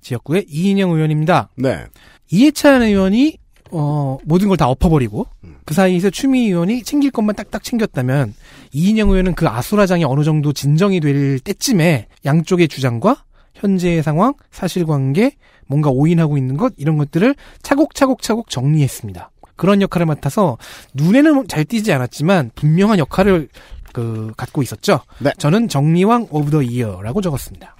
지역구의 이인영 의원입니다. 네. 이해찬 의원이 어, 모든 걸 다 엎어버리고 음. 그 사이에서 추미 의원이 챙길 것만 딱딱 챙겼다면 이인영 의원은 그 아수라장이 어느 정도 진정이 될 때쯤에 양쪽의 주장과 현재의 상황, 사실관계, 뭔가 오인하고 있는 것 이런 것들을 차곡차곡차곡 정리했습니다. 그런 역할을 맡아서 눈에는 잘 띄지 않았지만 분명한 역할을 그 갖고 있었죠. 네. 저는 정리왕 오브 더 이어라고 적었습니다.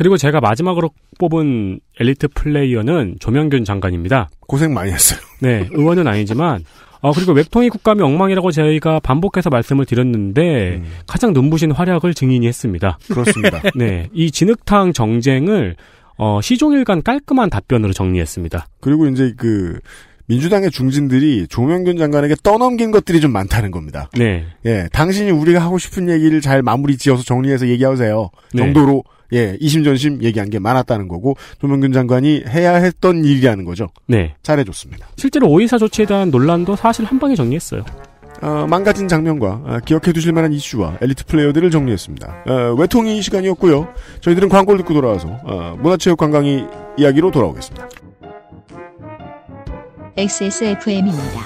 그리고 제가 마지막으로 뽑은 엘리트 플레이어는 조명균 장관입니다. 고생 많이 했어요. [laughs] 네, 의원은 아니지만 어, 그리고 웹통이 국감이 엉망이라고 저희가 반복해서 말씀을 드렸는데, 음. 가장 눈부신 활약을 증인이 했습니다. 그렇습니다. [laughs] 네. 이 진흙탕 정쟁을, 어, 시종일관 깔끔한 답변으로 정리했습니다. 그리고 이제 그, 민주당의 중진들이 조명균 장관에게 떠넘긴 것들이 좀 많다는 겁니다. 네. 예, 당신이 우리가 하고 싶은 얘기를 잘 마무리 지어서 정리해서 얘기하세요. 네. 정도로 예, 이심전심 얘기한 게 많았다는 거고 조명균 장관이 해야 했던 일이라는 거죠. 네. 잘해줬습니다. 실제로 오이사 조치에 대한 논란도 사실 한 방에 정리했어요. 어, 망가진 장면과 어, 기억해 두실 만한 이슈와 엘리트 플레이어들을 정리했습니다. 어, 외통이 시간이었고요. 저희들은 광고를 듣고 돌아와서 어, 문화체육관광이 이야기로 돌아오겠습니다. XSFM입니다.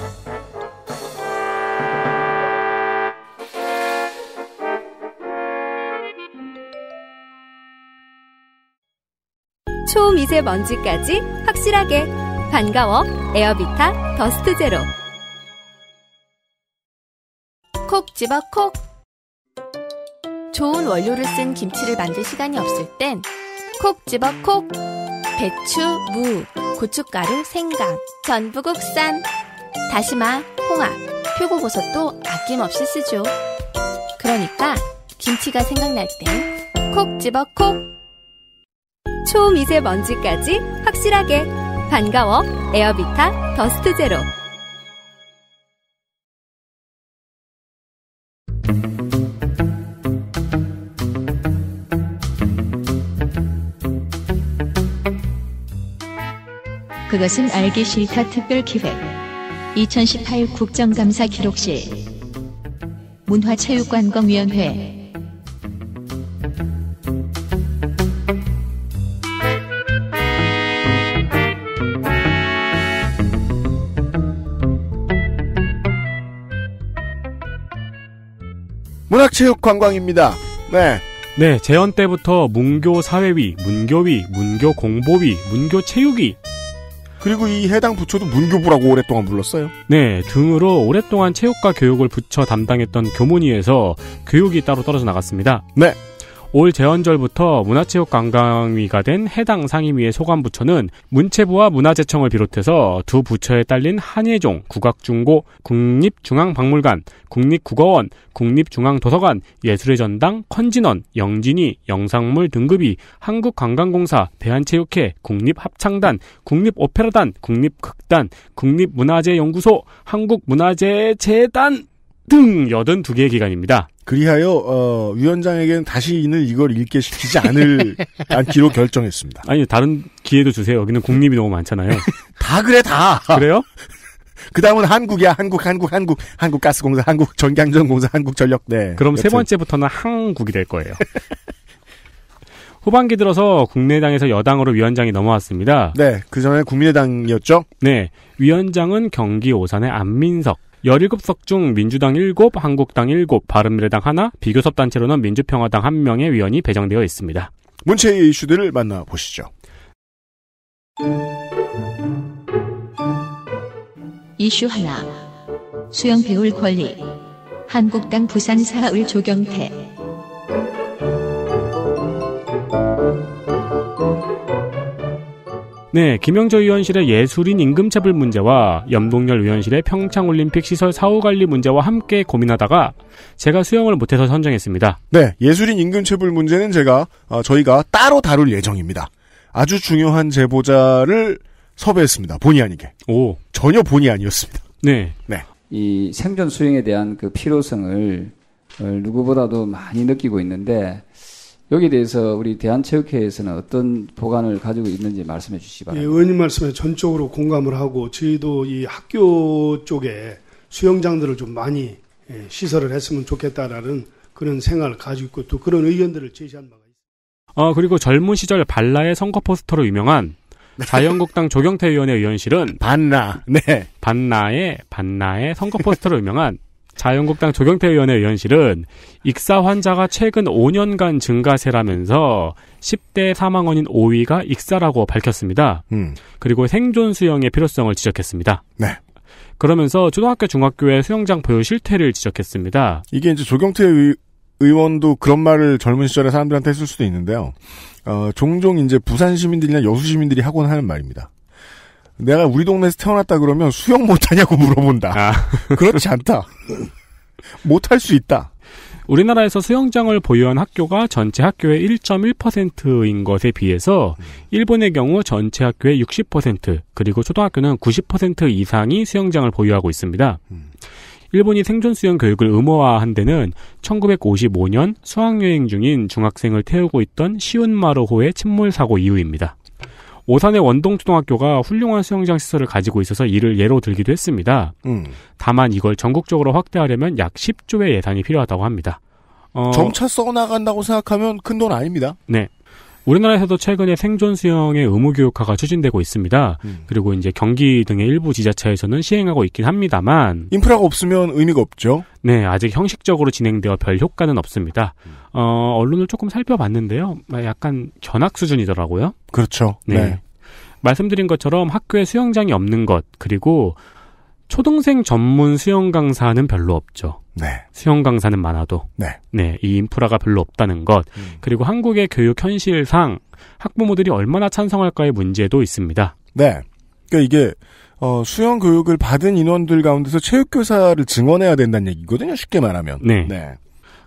초미세먼지까지 확실하게 반가워 에어비타 더스트 제로 콕 집어 콕 좋은 원료를 쓴 김치를 만들 시간이 없을 땐 콕 집어 콕 배추, 무, 고춧가루, 생강, 전부 국산, 다시마, 홍합, 표고버섯도 아낌없이 쓰죠. 그러니까 김치가 생각날 땐 콕 집어 콕! 초미세 먼지까지 확실하게 반가워 에어비타 더스트 제로 그것은 알기 싫다 특별 기획 2018 국정감사 기록실 문화체육관광위원회 문학체육관광입니다. 네. 네, 재현 때부터 문교사회위, 문교위, 문교공보위, 문교체육위 그리고 이 해당 부처도 문교부라고 오랫동안 불렀어요. 네, 등으로 오랫동안 체육과 교육을 부처 담당했던 교문위에서 교육이 따로 떨어져 나갔습니다. 네. 올 재헌절부터 문화체육관광위가 된 해당 상임위의 소관부처는 문체부와 문화재청을 비롯해서 두 부처에 딸린 한예종, 국악중고, 국립중앙박물관, 국립국어원, 국립중앙도서관, 예술의 전당, 컨진원, 영진이, 영상물 등급이 한국관광공사, 대한체육회, 국립합창단, 국립오페라단, 국립극단, 국립문화재연구소, 한국문화재재단 등 82개 기관입니다. 그리하여 어, 위원장에게는 다시 는 이걸 읽게 시키지 않을 않기로 [laughs] 결정했습니다. 아니 다른 기회도 주세요. 여기는 국립이 너무 많잖아요. [laughs] 다 그래 다. 그래요? [laughs] 그 다음은 한국이야. 한국, 한국, 한국, 한국가스공사, 한국 전강전공사, 기 한국전력. 네. 그럼 여튼. 세 번째부터는 한국이 될 거예요. 후반기 들어서 국내당에서 여당으로 위원장이 넘어왔습니다. 네, 그 전에 국민의당이었죠. 네, 위원장은 경기 오산의 안민석. 17석 중 민주당 7, 한국당 7, 바른미래당 하나, 비교섭단체로는 민주평화당 1명의 위원이 배정되어 있습니다. 문체의 이슈들을 만나보시죠. 이슈 하나. 수영 배울 권리. 한국당 부산사을 조경태. 네, 김영조 위원실의 예술인 임금체불 문제와 염동열 위원실의 평창올림픽 시설 사후관리 문제와 함께 고민하다가 제가 수용을 못해서 선정했습니다. 네, 예술인 임금체불 문제는 제가 어, 저희가 따로 다룰 예정입니다. 아주 중요한 제보자를 섭외했습니다. 본의 아니게. 오. 전혀 본의 아니었습니다. 네. 네. 이 생존 수행에 대한 그 필요성을 어, 누구보다도 많이 느끼고 있는데 여기에 대해서 우리 대한체육회에서는 어떤 보관을 가지고 있는지 말씀해 주시기 예, 바랍니다. 예, 의원님 말씀에 전적으로 공감을 하고 저희도 이 학교 쪽에 수영장들을 좀 많이 예, 시설을 했으면 좋겠다라는 그런 생각을 가지고 있고 또 그런 의견들을 제시한 바가 있습니다. 어, 그리고 젊은 시절 발라의 선거 포스터로 유명한 네. 자유한국당 조경태 의원의 의원실은 반나, 네, 반나의 반나의 선거 포스터로 유명한 자유한국당 조경태 의원의 의원실은 익사 환자가 최근 5년간 증가세라면서 10대 사망원인 5위가 익사라고 밝혔습니다. 음. 그리고 생존 수영의 필요성을 지적했습니다. 네. 그러면서 초등학교 중학교의 수영장 보유 실태를 지적했습니다. 이게 이제 조경태 의, 의원도 그런 말을 젊은 시절에 사람들한테 했을 수도 있는데요. 어, 종종 이제 부산 시민들이나 여수 시민들이 하곤 하는 말입니다. 내가 우리 동네에서 태어났다 그러면 수영 못하냐고 물어본다. 아. [laughs] 그렇지 않다. 못할 수 있다. 우리나라에서 수영장을 보유한 학교가 전체 학교의 1.1%인 것에 비해서 일본의 경우 전체 학교의 60% 그리고 초등학교는 90% 이상이 수영장을 보유하고 있습니다. 일본이 생존 수영 교육을 의무화한 데는 1955년 수학여행 중인 중학생을 태우고 있던 시운마루호의 침몰 사고 이후입니다. 오산의 원동초등학교가 훌륭한 수영장 시설을 가지고 있어서 이를 예로 들기도 했습니다. 음. 다만 이걸 전국적으로 확대하려면 약 10조의 예산이 필요하다고 합니다. 어... 점차 써나간다고 생각하면 큰 돈 아닙니다. 네. 우리나라에서도 최근에 생존 수영의 의무 교육화가 추진되고 있습니다. 음. 그리고 이제 경기 등의 일부 지자체에서는 시행하고 있긴 합니다만 인프라가 없으면 의미가 없죠. 네, 아직 형식적으로 진행되어 별 효과는 없습니다. 음. 어, 언론을 조금 살펴봤는데요. 약간 견학 수준이더라고요. 그렇죠. 네. 네. 말씀드린 것처럼 학교에 수영장이 없는 것, 그리고 초등생 전문 수영 강사는 별로 없죠. 네. 수영 강사는 많아도 네. 네, 이 인프라가 별로 없다는 것. 음. 그리고 한국의 교육 현실상 학부모들이 얼마나 찬성할까의 문제도 있습니다. 네. 그러니까 이게 어, 수영 교육을 받은 인원들 가운데서 체육 교사를 증원해야 된다는 얘기거든요. 쉽게 말하면. 네. 네.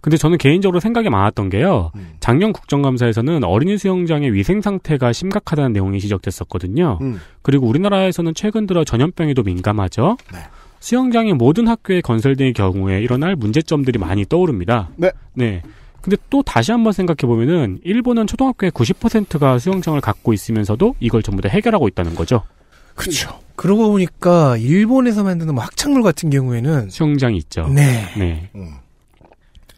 근데 저는 개인적으로 생각이 많았던 게요. 음. 작년 국정감사에서는 어린이 수영장의 위생 상태가 심각하다는 내용이 지적됐었거든요. 음. 그리고 우리나라에서는 최근 들어 전염병에도 민감하죠. 네. 수영장이 모든 학교에 건설된 경우에 일어날 문제점들이 많이 떠오릅니다. 네. 네. 근데 또 다시 한번 생각해 보면은 일본은 초등학교의 90%가 수영장을 갖고 있으면서도 이걸 전부 다 해결하고 있다는 거죠. 그렇죠. 그러고 보니까 일본에서 만드는 막창물 뭐 같은 경우에는 수영장이 있죠. 네. 네. 음.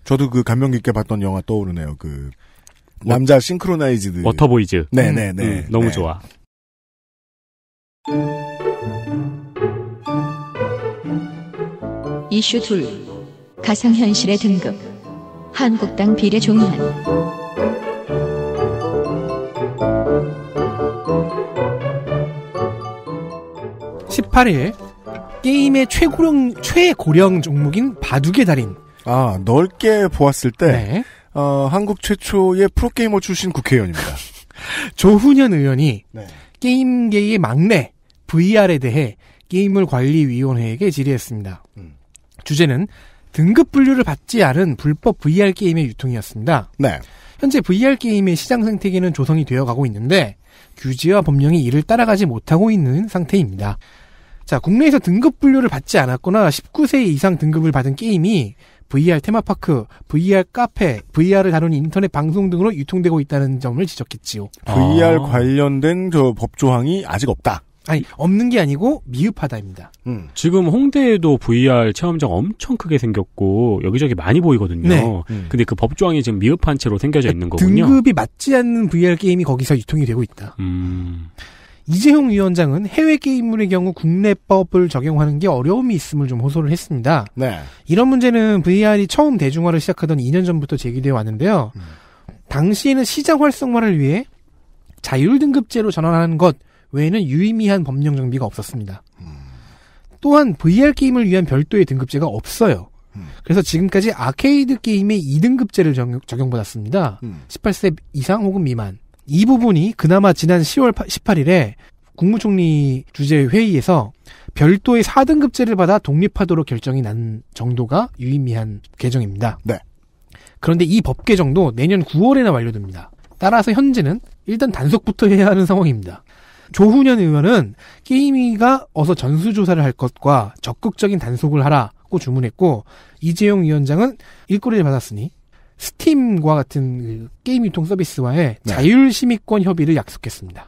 저도 그 감명 깊게 봤던 영화 떠오르네요. 그 남자 싱크로나이즈드 워터보이즈. 네네네. 네, 음. 네. 음, 너무 네. 좋아. 이슈 둘 가상현실의 등급 한국당 비례 종이안 (18일) 게임의 최고령 최고령 종목인 바둑의 달인 아 넓게 보았을 때 네. 어, 한국 최초의 프로게이머 출신 국회의원입니다 [laughs] 조훈현 의원이 네. 게임계의 막내 VR에 대해 게임을 관리위원회에게 질의했습니다. 음. 주제는 등급 분류를 받지 않은 불법 VR 게임의 유통이었습니다. 네. 현재 VR 게임의 시장 생태계는 조성이 되어 가고 있는데 규제와 법령이 이를 따라가지 못하고 있는 상태입니다. 자, 국내에서 등급 분류를 받지 않았거나 19세 이상 등급을 받은 게임이 VR 테마파크, VR 카페, VR을 다루는 인터넷 방송 등으로 유통되고 있다는 점을 지적했지요. VR 아. 관련된 저 법조항이 아직 없다. 아니 없는 게 아니고 미흡하다입니다. 음. 지금 홍대에도 VR 체험장 엄청 크게 생겼고 여기저기 많이 보이거든요. 네. 음. 근데 그 법조항이 지금 미흡한 채로 생겨져 있는 거군요. 등급이 맞지 않는 VR 게임이 거기서 유통이 되고 있다. 음. 이재용 위원장은 해외 게임물의 경우 국내법을 적용하는 게 어려움이 있음을 좀 호소를 했습니다. 네. 이런 문제는 VR이 처음 대중화를 시작하던 2년 전부터 제기되어 왔는데요. 음. 당시에는 시장 활성화를 위해 자율등급제로 전환하는 것 외에는 유의미한 법령 정비가 없었습니다. 또한 VR 게임을 위한 별도의 등급제가 없어요. 음. 그래서 지금까지 아케이드 게임의 2등급제를 적용, 받았습니다 18세 음. 이상 혹은 미만. 이 부분이 그나마 지난 10월 18일에 국무총리 주재 회의에서 별도의 4등급제를 받아 독립하도록 결정이 난 정도가 유의미한 개정입니다. 네. 그런데 이 법 개정도 내년 9월에나 완료됩니다. 따라서 현재는 일단 단속부터 해야 하는 상황입니다. 조훈현 의원은 게임위가 어서 전수조사를 할 것과 적극적인 단속을 하라고 주문했고 이재용 위원장은 일거리를 받았으니 스팀과 같은 그 게임 유통 서비스와의 네. 자율심의권 협의를 약속했습니다.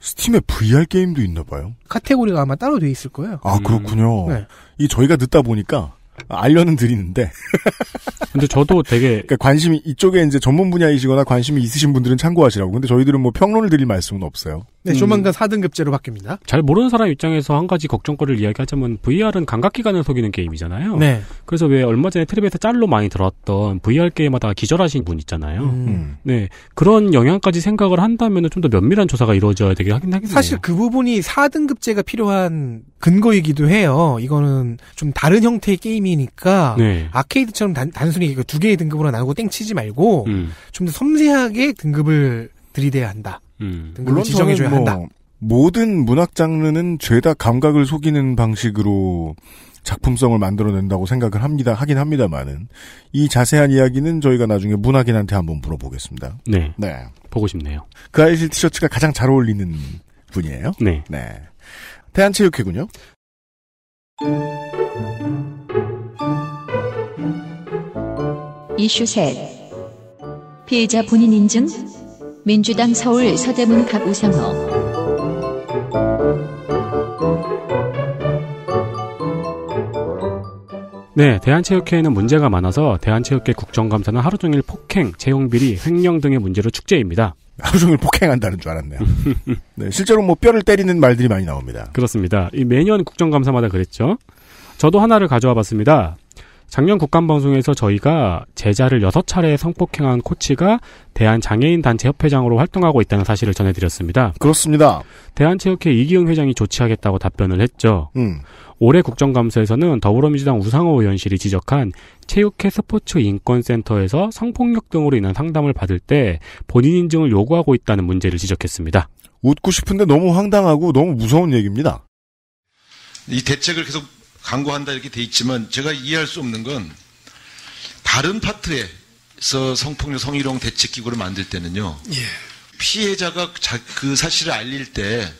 스팀에 VR 게임도 있나 봐요. 카테고리가 아마 따로 돼 있을 거예요. 아 그렇군요. 음. 네. 이 저희가 듣다 보니까 알려는 드리는데. [laughs] 근데 저도 되게 그러니까 관심이 이쪽에 이제 전문 분야이시거나 관심이 있으신 분들은 참고하시라고. 근데 저희들은 뭐 평론을 드릴 말씀은 없어요. 네, 음. 조만간 음, 4등급제로 바뀝니다. 잘 모르는 사람 입장에서 한 가지 걱정거리를 이야기하자면 VR은 감각기관을 속이는 게임이잖아요. 네. 그래서 왜 얼마 전에 텔레비에서 짤로 많이 들어왔던 VR 게임마다 기절하신 분 있잖아요. 음. 음. 네. 그런 영향까지 생각을 한다면 좀 더 면밀한 조사가 이루어져야 되긴 하긴 하겠네요. 사실 그 부분이 4등급제가 필요한 근거이기도 해요. 이거는 좀 다른 형태의 게임이니까 네. 아케이드처럼 단, 단순히 두 개의 등급으로 나누고 땡치지 말고 음. 좀더 섬세하게 등급을 들이대야 한다. 음. 물론 지정해줘야 뭐 한다. 모든 문학 장르는 죄다 감각을 속이는 방식으로 작품성을 만들어낸다고 생각을 합니다. 하긴 합니다만은 이 자세한 이야기는 저희가 나중에 문학인한테 한번 물어보겠습니다. 네. 네. 보고 싶네요. 그 아이실 티셔츠가 가장 잘 어울리는 분이에요. 네. 네. 대한체육회군요. 이슈 셋. 피해자 본인 인증, 민주당 서울 서대문 갑 우상호 네, 대한체육회에는 문제가 많아서 대한체육회 국정감사는 하루 종일 폭행, 채용 비리, 횡령 등의 문제로 축제입니다. 하루 종일 폭행한다는 줄 알았네요. 네, 실제로 뭐 뼈를 때리는 말들이 많이 나옵니다. 그렇습니다. 매년 국정감사마다 그랬죠. 저도 하나를 가져와 봤습니다. 작년 국감방송에서 저희가 제자를 6차례 성폭행한 코치가 대한장애인단체협회장으로 활동하고 있다는 사실을 전해드렸습니다. 그렇습니다. 대한체육회 이기영 회장이 조치하겠다고 답변을 했죠. 음. 올해 국정감사에서는 더불어민주당 우상호 의원실이 지적한 체육회 스포츠 인권센터에서 성폭력 등으로 인한 상담을 받을 때 본인 인증을 요구하고 있다는 문제를 지적했습니다. 웃고 싶은데 너무 황당하고 너무 무서운 얘기입니다. 이 대책을 계속 강구한다 이렇게 돼 있지만 제가 이해할 수 없는 건 다른 파트에서 성폭력 성희롱 대책 기구를 만들 때는요. 예. 피해자가 그 사실을 알릴 때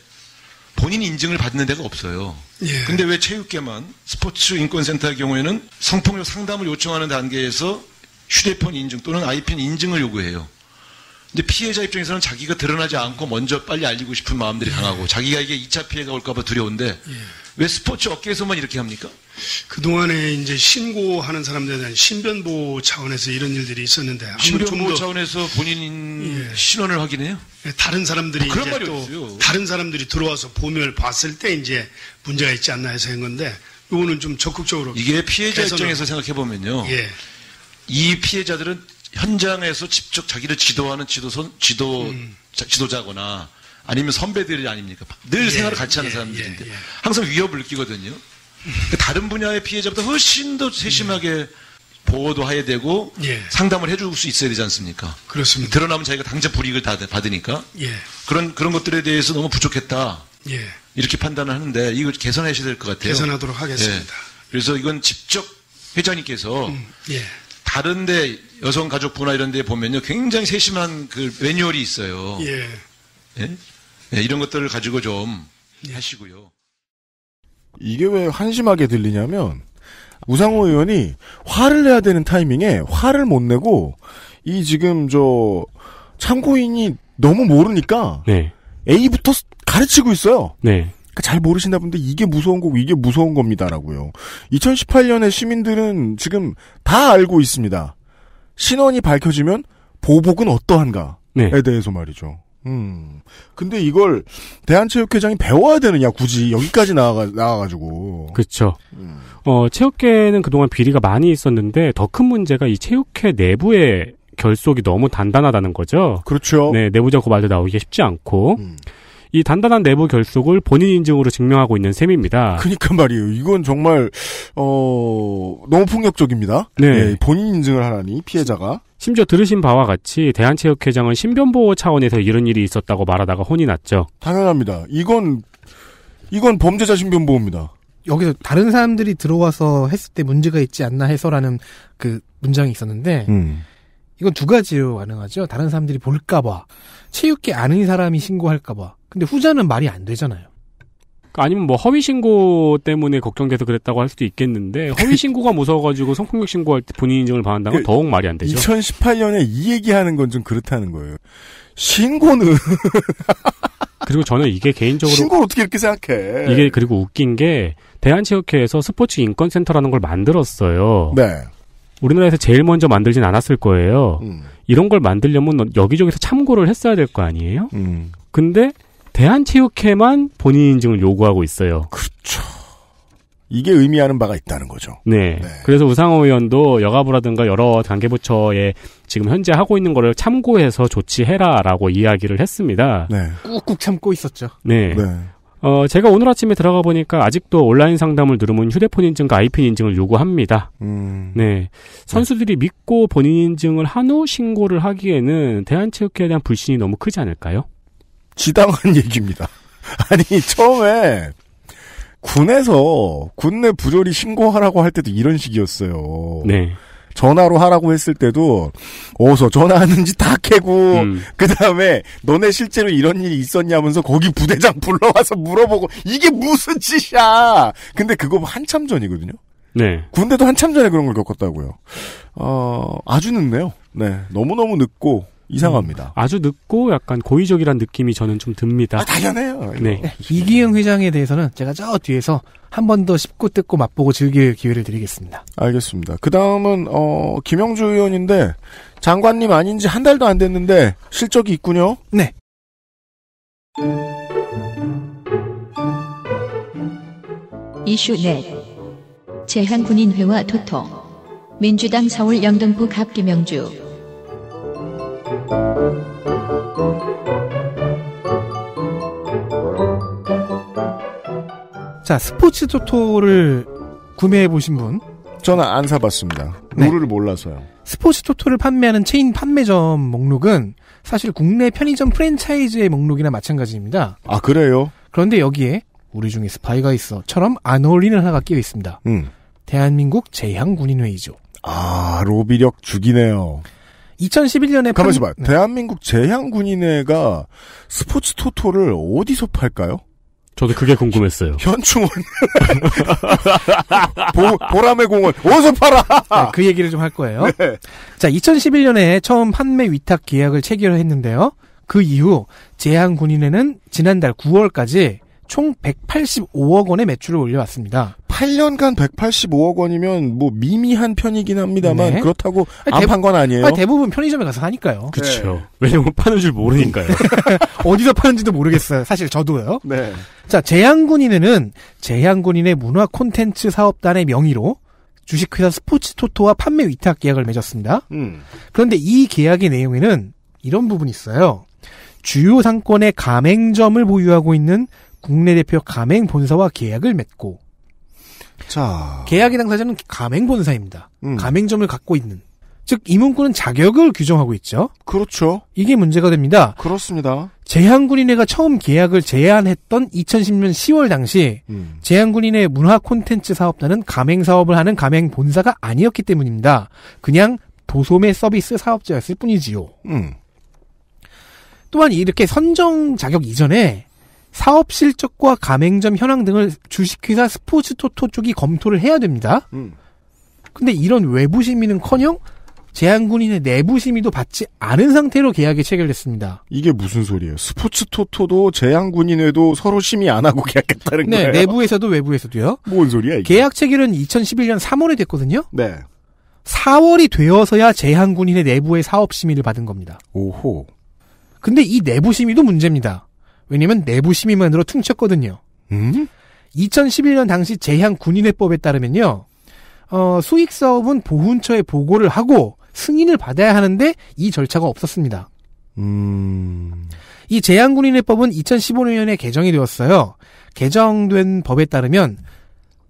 본인 인증을 받는 데가 없어요. 예. 근데 왜 체육계만 스포츠 인권센터의 경우에는 성폭력 상담을 요청하는 단계에서 휴대폰 인증 또는 아이폰 인증을 요구해요. 근데 피해자 입장에서는 자기가 드러나지 않고 먼저 빨리 알리고 싶은 마음들이 예. 강하고 예. 자기가 이게 2차 피해가 올까봐 두려운데 예. 왜 스포츠 업계에서만 이렇게 합니까? 그동안에 이제 신고하는 사람들에 대한 신변보호 차원에서 이런 일들이 있었는데 신변보호 차원에서 본인 예. 신원을 확인해요? 예, 다른 사람들이 아, 그런 말이 또 다른 사람들이 들어와서 보면 봤을 때 이제 문제가 있지 않나 해서 한 건데 요거는 좀 적극적으로 이게 피해자 입장에서 생각해 보면요. 예. 이 피해자들은 현장에서 직접 자기를 지도하는 지도선 지도 음. 지도자거나 아니면 선배들이 아닙니까? 늘 예, 생활을 같이 하는 예, 사람들인데 예, 예. 항상 위협을 느끼거든요. 그 다른 분야의 피해자보다 훨씬 더 세심하게 보호도 해야 되고 예. 상담을 해줄 수 있어야 되지 않습니까? 그렇습니다. 드러나면 자기가 당장 불이익을 다 받으니까 예. 그런 그런 것들에 대해서 너무 부족했다. 이렇게 판단을 하는데 이걸 개선하셔야 될 것 같아요. 개선하도록 하겠습니다. 그래서 이건 직접 회장님께서 음, 다른데 여성가족부나 이런 데 보면요 굉장히 세심한 그 매뉴얼이 있어요. 예. 예? 네, 이런 것들을 가지고 좀 하시고요. 이게 왜 한심하게 들리냐면 우상호 의원이 화를 내야 되는 타이밍에 화를 못 내고 이 지금 저 참고인이 너무 모르니까 네. A부터 가르치고 있어요. 네. 그러니까 잘 모르신다 본데 이게 무서운 거고 이게 무서운 겁니다라고요. 2018년에 시민들은 지금 다 알고 있습니다. 신원이 밝혀지면 보복은 어떠한가에 네. 대해서 말이죠. 음. 근데 이걸 대한체육회장이 배워야 되느냐 굳이 여기까지 나아 나와가지고. 그렇죠. 음. 어 체육계는 그동안 비리가 많이 있었는데 더 큰 문제가 이 체육회 내부의 결속이 너무 단단하다는 거죠. 그렇죠. 네 내부적 고발도 나오기 쉽지 않고. 음. 이 단단한 내부 결속을 본인 인증으로 증명하고 있는 셈입니다. 그니까 말이에요. 이건 정말 어 너무 폭력적입니다. 네. 네 본인 인증을 하라니 피해자가 심지어 들으신 바와 같이 대한체육회장은 신변보호 차원에서 이런 일이 있었다고 말하다가 혼이 났죠. 당연합니다. 이건 이건 범죄자 신변보호입니다. 여기서 다른 사람들이 들어와서 했을 때 문제가 있지 않나 해서라는 그 문장이 있었는데 음. 이건 두 가지로 가능하죠. 다른 사람들이 볼까봐 체육계 아는 사람이 신고할까봐. 근데 후자는 말이 안 되잖아요. 아니면 뭐 허위 신고 때문에 걱정돼서 그랬다고 할 수도 있겠는데 허위 [laughs] 신고가 무서워가지고 성폭력 신고할 때 본인 인증을 받는다는건 그 더욱 말이 안 되죠. 2018년에 이 얘기하는 건 좀 그렇다는 거예요. 신고는 [laughs] 그리고 저는 이게 개인적으로 신고 어떻게 이렇게 생각해? 이게 그리고 웃긴 게 대한체육회에서 스포츠 인권센터라는 걸 만들었어요. 네. 우리나라에서 제일 먼저 만들진 않았을 거예요. 음. 이런 걸 만들려면 여기저기서 참고를 했어야 될 거 아니에요? 음. 근데 대한체육회만 본인 인증을 요구하고 있어요. 그렇죠. 이게 의미하는 바가 있다는 거죠. 네. 네. 그래서 우상호 의원도 여가부라든가 여러 단계부처에 지금 현재 하고 있는 거를 참고해서 조치해라라고 이야기를 했습니다. 네. 꾹꾹 참고 있었죠. 네. 네. 어, 제가 오늘 아침에 들어가 보니까 아직도 온라인 상담을 누르면 휴대폰 인증과 IP 인증을 요구합니다. 음. 네. 선수들이 믿고 본인 인증을 한 후 신고를 하기에는 대한체육회에 대한 불신이 너무 크지 않을까요? 지당한 얘기입니다. [laughs] 아니 처음에 군에서 군내 부조리 신고하라고 할 때도 이런 식이었어요. 네. 전화로 하라고 했을 때도 어서 전화하는지 다 캐고 음. 그 다음에 너네 실제로 이런 일이 있었냐면서 거기 부대장 [laughs] 불러와서 물어보고 이게 무슨 짓이야. 근데 그거 뭐 한참 전이거든요. 네. 군대도 한참 전에 그런 걸 겪었다고요. 어, 아주 늦네요. 네. 너무너무 늦고 이상합니다. 음, 아주 늦고 약간 고의적이란 느낌이 저는 좀 듭니다. 아, 당연해요. 이 네. 이기영 회장에 대해서는 제가 저 뒤에서 한 번 더 씹고 뜯고 맛보고 즐길 기회를 드리겠습니다. 알겠습니다. 그 다음은 어, 김영주 의원인데 장관님 아닌지 한 달도 안 됐는데 실적이 있군요. 네. 이슈 넷재한군인회와토토 네. 민주당 서울 영등포 갑기명주 자, 스포츠 토토를 구매해 보신 분? 저는 안 사봤습니다. 룰을 네. 몰라서요. 스포츠 토토를 판매하는 체인 판매점 목록은 사실 국내 편의점 프랜차이즈의 목록이나 마찬가지입니다. 아, 그래요? 그런데 여기에 우리 중에 스파이가 있어처럼 안 어울리는 하나가 끼어 있습니다. 음. 대한민국 제향군인회의죠. 아, 로비력 죽이네요. 2011년에 가만히 봐. 네. 대한민국 재향군인회가 스포츠 토토를 어디서 팔까요? 저도 그게 궁금했어요. 현충원. [laughs] 보, 보람의 공원. 어디서 팔아! 네, 그 얘기를 좀 할 거예요. 네. 자, 2011년에 처음 판매 위탁 계약을 체결했는데요. 그 이후 재향군인회는 지난달 9월까지 총 185억 원의 매출을 올려왔습니다. 8년간 185억 원이면 뭐 미미한 편이긴 합니다만 네. 그렇다고 안 판 건 아니에요. 아니, 대부분 편의점에 가서 사니까요 그렇죠. 네. 왜냐면 파는 줄 모르니까요. [laughs] 어디서 파는지도 모르겠어요. 사실 저도요. 네. 자, 재향군인회는 재향군인의 문화 콘텐츠 사업단의 명의로 주식회사 스포츠토토와 판매 위탁 계약을 맺었습니다. 음. 그런데 이 계약의 내용에는 이런 부분이 있어요. 주요 상권의 가맹점을 보유하고 있는 국내 대표 가맹 본사와 계약을 맺고 자. 계약의 당사자는 가맹본사입니다. 음. 가맹점을 갖고 있는. 즉, 이문구는 자격을 규정하고 있죠. 그렇죠. 이게 문제가 됩니다. 그렇습니다. 제한군인회가 처음 계약을 제안했던 2010년 10월 당시 음. 제한군인회 문화 콘텐츠 사업단은 가맹 사업을 하는 가맹 본사가 아니었기 때문입니다. 그냥 도소매 서비스 사업자였을 뿐이지요. 음. 또한 이렇게 선정 자격 이전에 사업 실적과 가맹점 현황 등을 주식회사 스포츠 토토 쪽이 검토를 해야 됩니다. 음. 근데 이런 외부 심의는커녕 제한군인의 내부 심의도 받지 않은 상태로 계약이 체결됐습니다. 이게 무슨 소리예요? 스포츠 토토도 제한군인에도 서로 심의 안 하고 계약했다는 네, 거예요? 네, 내부에서도 외부에서도요. 뭔 소리야 이게? 계약 체결은 2011년 3월에 됐거든요. 네. 4월이 되어서야 제한군인의 내부의 사업 심의를 받은 겁니다. 오호. 근데 이 내부 심의도 문제입니다. 왜냐면 내부 심의만으로 퉁쳤거든요. 음? 2011년 당시 재향 군인회법에 따르면요. 어, 수익 사업은 보훈처에 보고를 하고 승인을 받아야 하는데 이 절차가 없었습니다. 음... 이 재향군인회법은 2015년에 개정이 되었어요. 개정된 법에 따르면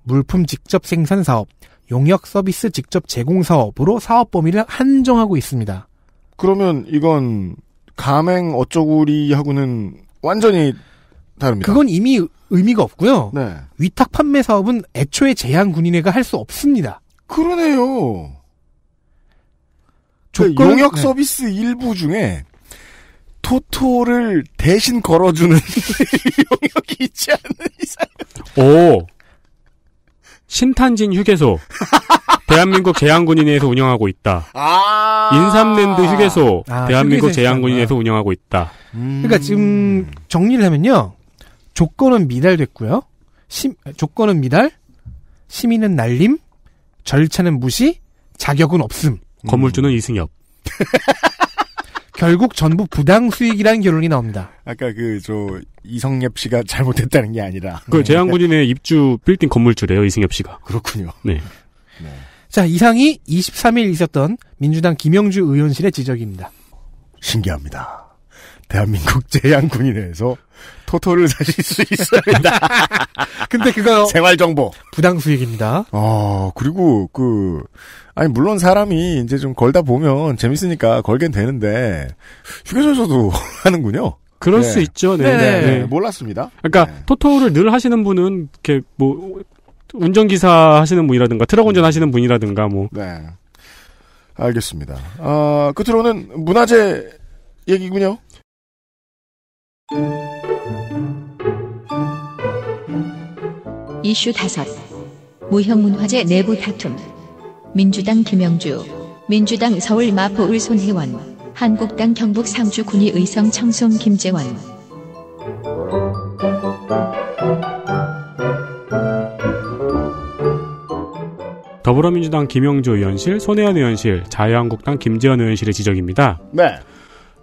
물품 직접 생산 사업, 용역 서비스 직접 제공 사업으로 사업 범위를 한정하고 있습니다. 그러면 이건 가맹 어쩌구리하고는 완전히 다릅니다. 그건 이미 의미가 없고요. 네. 위탁 판매 사업은 애초에 제한 군인회가 할 수 없습니다. 그러네요. 그러니까 조건... 그 용역 네. 서비스 일부 중에 토토를 대신 걸어주는 [laughs] 용역이 있지 않는 이상. 오. 신탄진 휴게소. 대한민국 제양군인에서 회 운영하고 있다. 아~ 인삼랜드 휴게소. 아, 대한민국 제양군인에서 회 운영하고 있다. 음~ 그러니까 지금 정리를 하면요. 조건은 미달됐고요. 심, 조건은 미달, 시민은 날림, 절차는 무시, 자격은 없음. 건물주는 이승엽. [laughs] 결국 전부 부당 수익이라는 결론이 나옵니다. 아까 그 저 이성엽 씨가 잘못했다는 게 아니라 그 네. 재앙군인의 입주 빌딩 건물주래요 이승엽 씨가 그렇군요. 네. 네. 자 이상이 23일 있었던 민주당 김영주 의원실의 지적입니다. 신기합니다. 대한민국 제양군이회에서 [laughs] 토토를 [laughs] 사실 수 있습니다. [laughs] 근데 그거요. 생활정보. 부당수익입니다. 아, 그리고 그, 아니, 물론 사람이 이제 좀 걸다 보면 재밌으니까 걸긴 되는데, 휴게소에서도 하는군요. 그럴 네. 수 있죠. 네. 네. 네. 네 몰랐습니다. 그러니까 네. 토토를 늘 하시는 분은 이렇게 뭐 운전기사 하시는 분이라든가 트럭 운전하시는 분이라든가 뭐. 네. 알겠습니다. 아, 끝으로는 문화재 얘기군요. 이슈 다섯 무형문화재 내부 다툼 민주당 김영주 민주당 서울 마포 울손 회원 한국당 경북 상주 군위 의성 청송 김재원 더불어민주당 김영주 의원실, 손혜원 의원실, 자유한국당 김재현 의원실의 지적입니다. 네.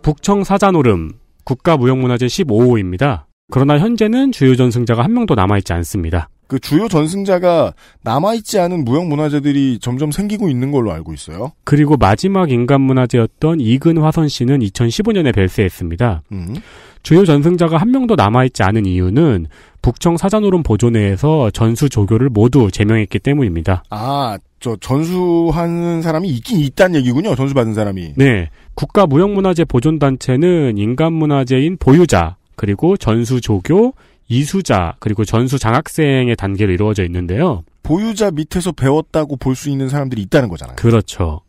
북청 사자노름 국가무형문화재 15호입니다. 그러나 현재는 주요 전승자가 한 명도 남아있지 않습니다. 그 주요 전승자가 남아있지 않은 무형문화재들이 점점 생기고 있는 걸로 알고 있어요. 그리고 마지막 인간문화재였던 이근 화선 씨는 2015년에 별세했습니다. 음. 주요 전승자가 한 명도 남아있지 않은 이유는 북청 사자노름 보존 내에서 전수 조교를 모두 제명했기 때문입니다. 아, 저 전수하는 사람이 있긴 있다는 얘기군요. 전수 받은 사람이. 네. 국가무형문화재 보존단체는 인간문화재인 보유자, 그리고 전수 조교, 이수자, 그리고 전수 장학생의 단계로 이루어져 있는데요. 보유자 밑에서 배웠다고 볼 수 있는 사람들이 있다는 거잖아요. 그렇죠.